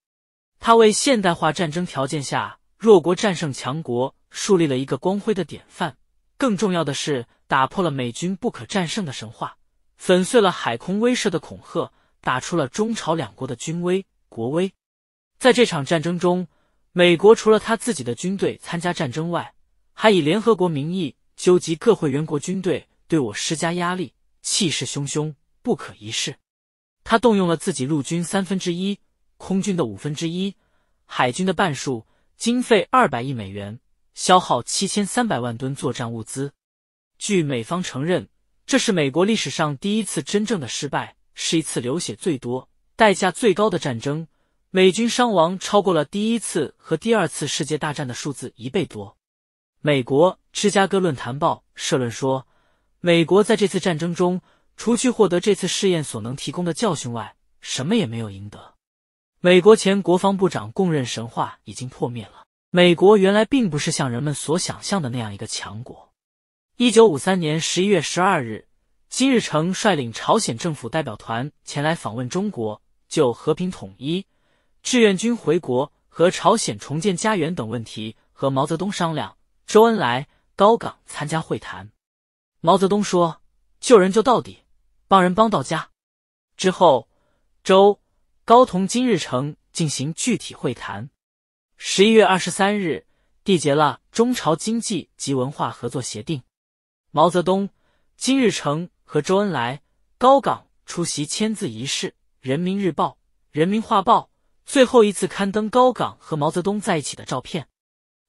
A: 他为现代化战争条件下弱国战胜强国树立了一个光辉的典范。更重要的是，打破了美军不可战胜的神话，粉碎了海空威慑的恐吓，打出了中朝两国的军威国威。在这场战争中，美国除了他自己的军队参加战争外，还以联合国名义纠集各会员国军队。对我施加压力，气势汹汹，不可一世。他动用了自己陆军三分之一、空军的五分之一、海军的半数，经费二百亿美元，消耗七千三百万吨作战物资。据美方承认，这是美国历史上第一次真正的失败，是一次流血最多、代价最高的战争。美军伤亡超过了第一次和第二次世界大战的数字一倍多。美国《芝加哥论坛报》社论说。美国在这次战争中，除去获得这次试验所能提供的教训外，什么也没有赢得。美国前国防部长供认，神话已经破灭了。美国原来并不是像人们所想象的那样一个强国。一九五三年十一月十二日，金日成率领朝鲜政府代表团前来访问中国，就和平统一、志愿军回国和朝鲜重建家园等问题和毛泽东商量，周恩来、高岗参加会谈。毛泽东说：“救人救到底，帮人帮到家。”之后，周、高同金日成进行具体会谈。十一月二十三日，缔结了中朝经济及文化合作协定。毛泽东、金日成和周恩来、高岗出席签字仪式。《人民日报》《人民画报》最后一次刊登高岗和毛泽东在一起的照片。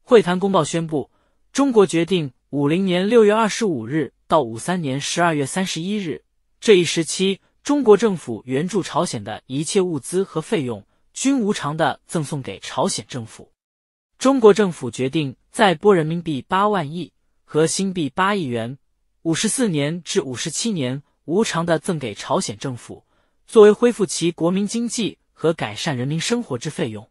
A: 会谈公报宣布，中国决定五零年六月二十五日。到五三年十二月三十一日，这一时期，中国政府援助朝鲜的一切物资和费用，均无偿的赠送给朝鲜政府。中国政府决定再拨人民币八万亿和新币八亿元，五十四年至五十七年无偿的赠给朝鲜政府，作为恢复其国民经济和改善人民生活之费用。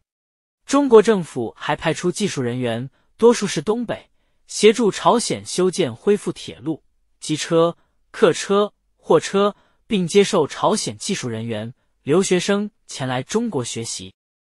A: 中国政府还派出技术人员，多数是东北，协助朝鲜修建恢复铁路。机车、客车、货车，并接受朝鲜技术人员、留学生前来中国学习。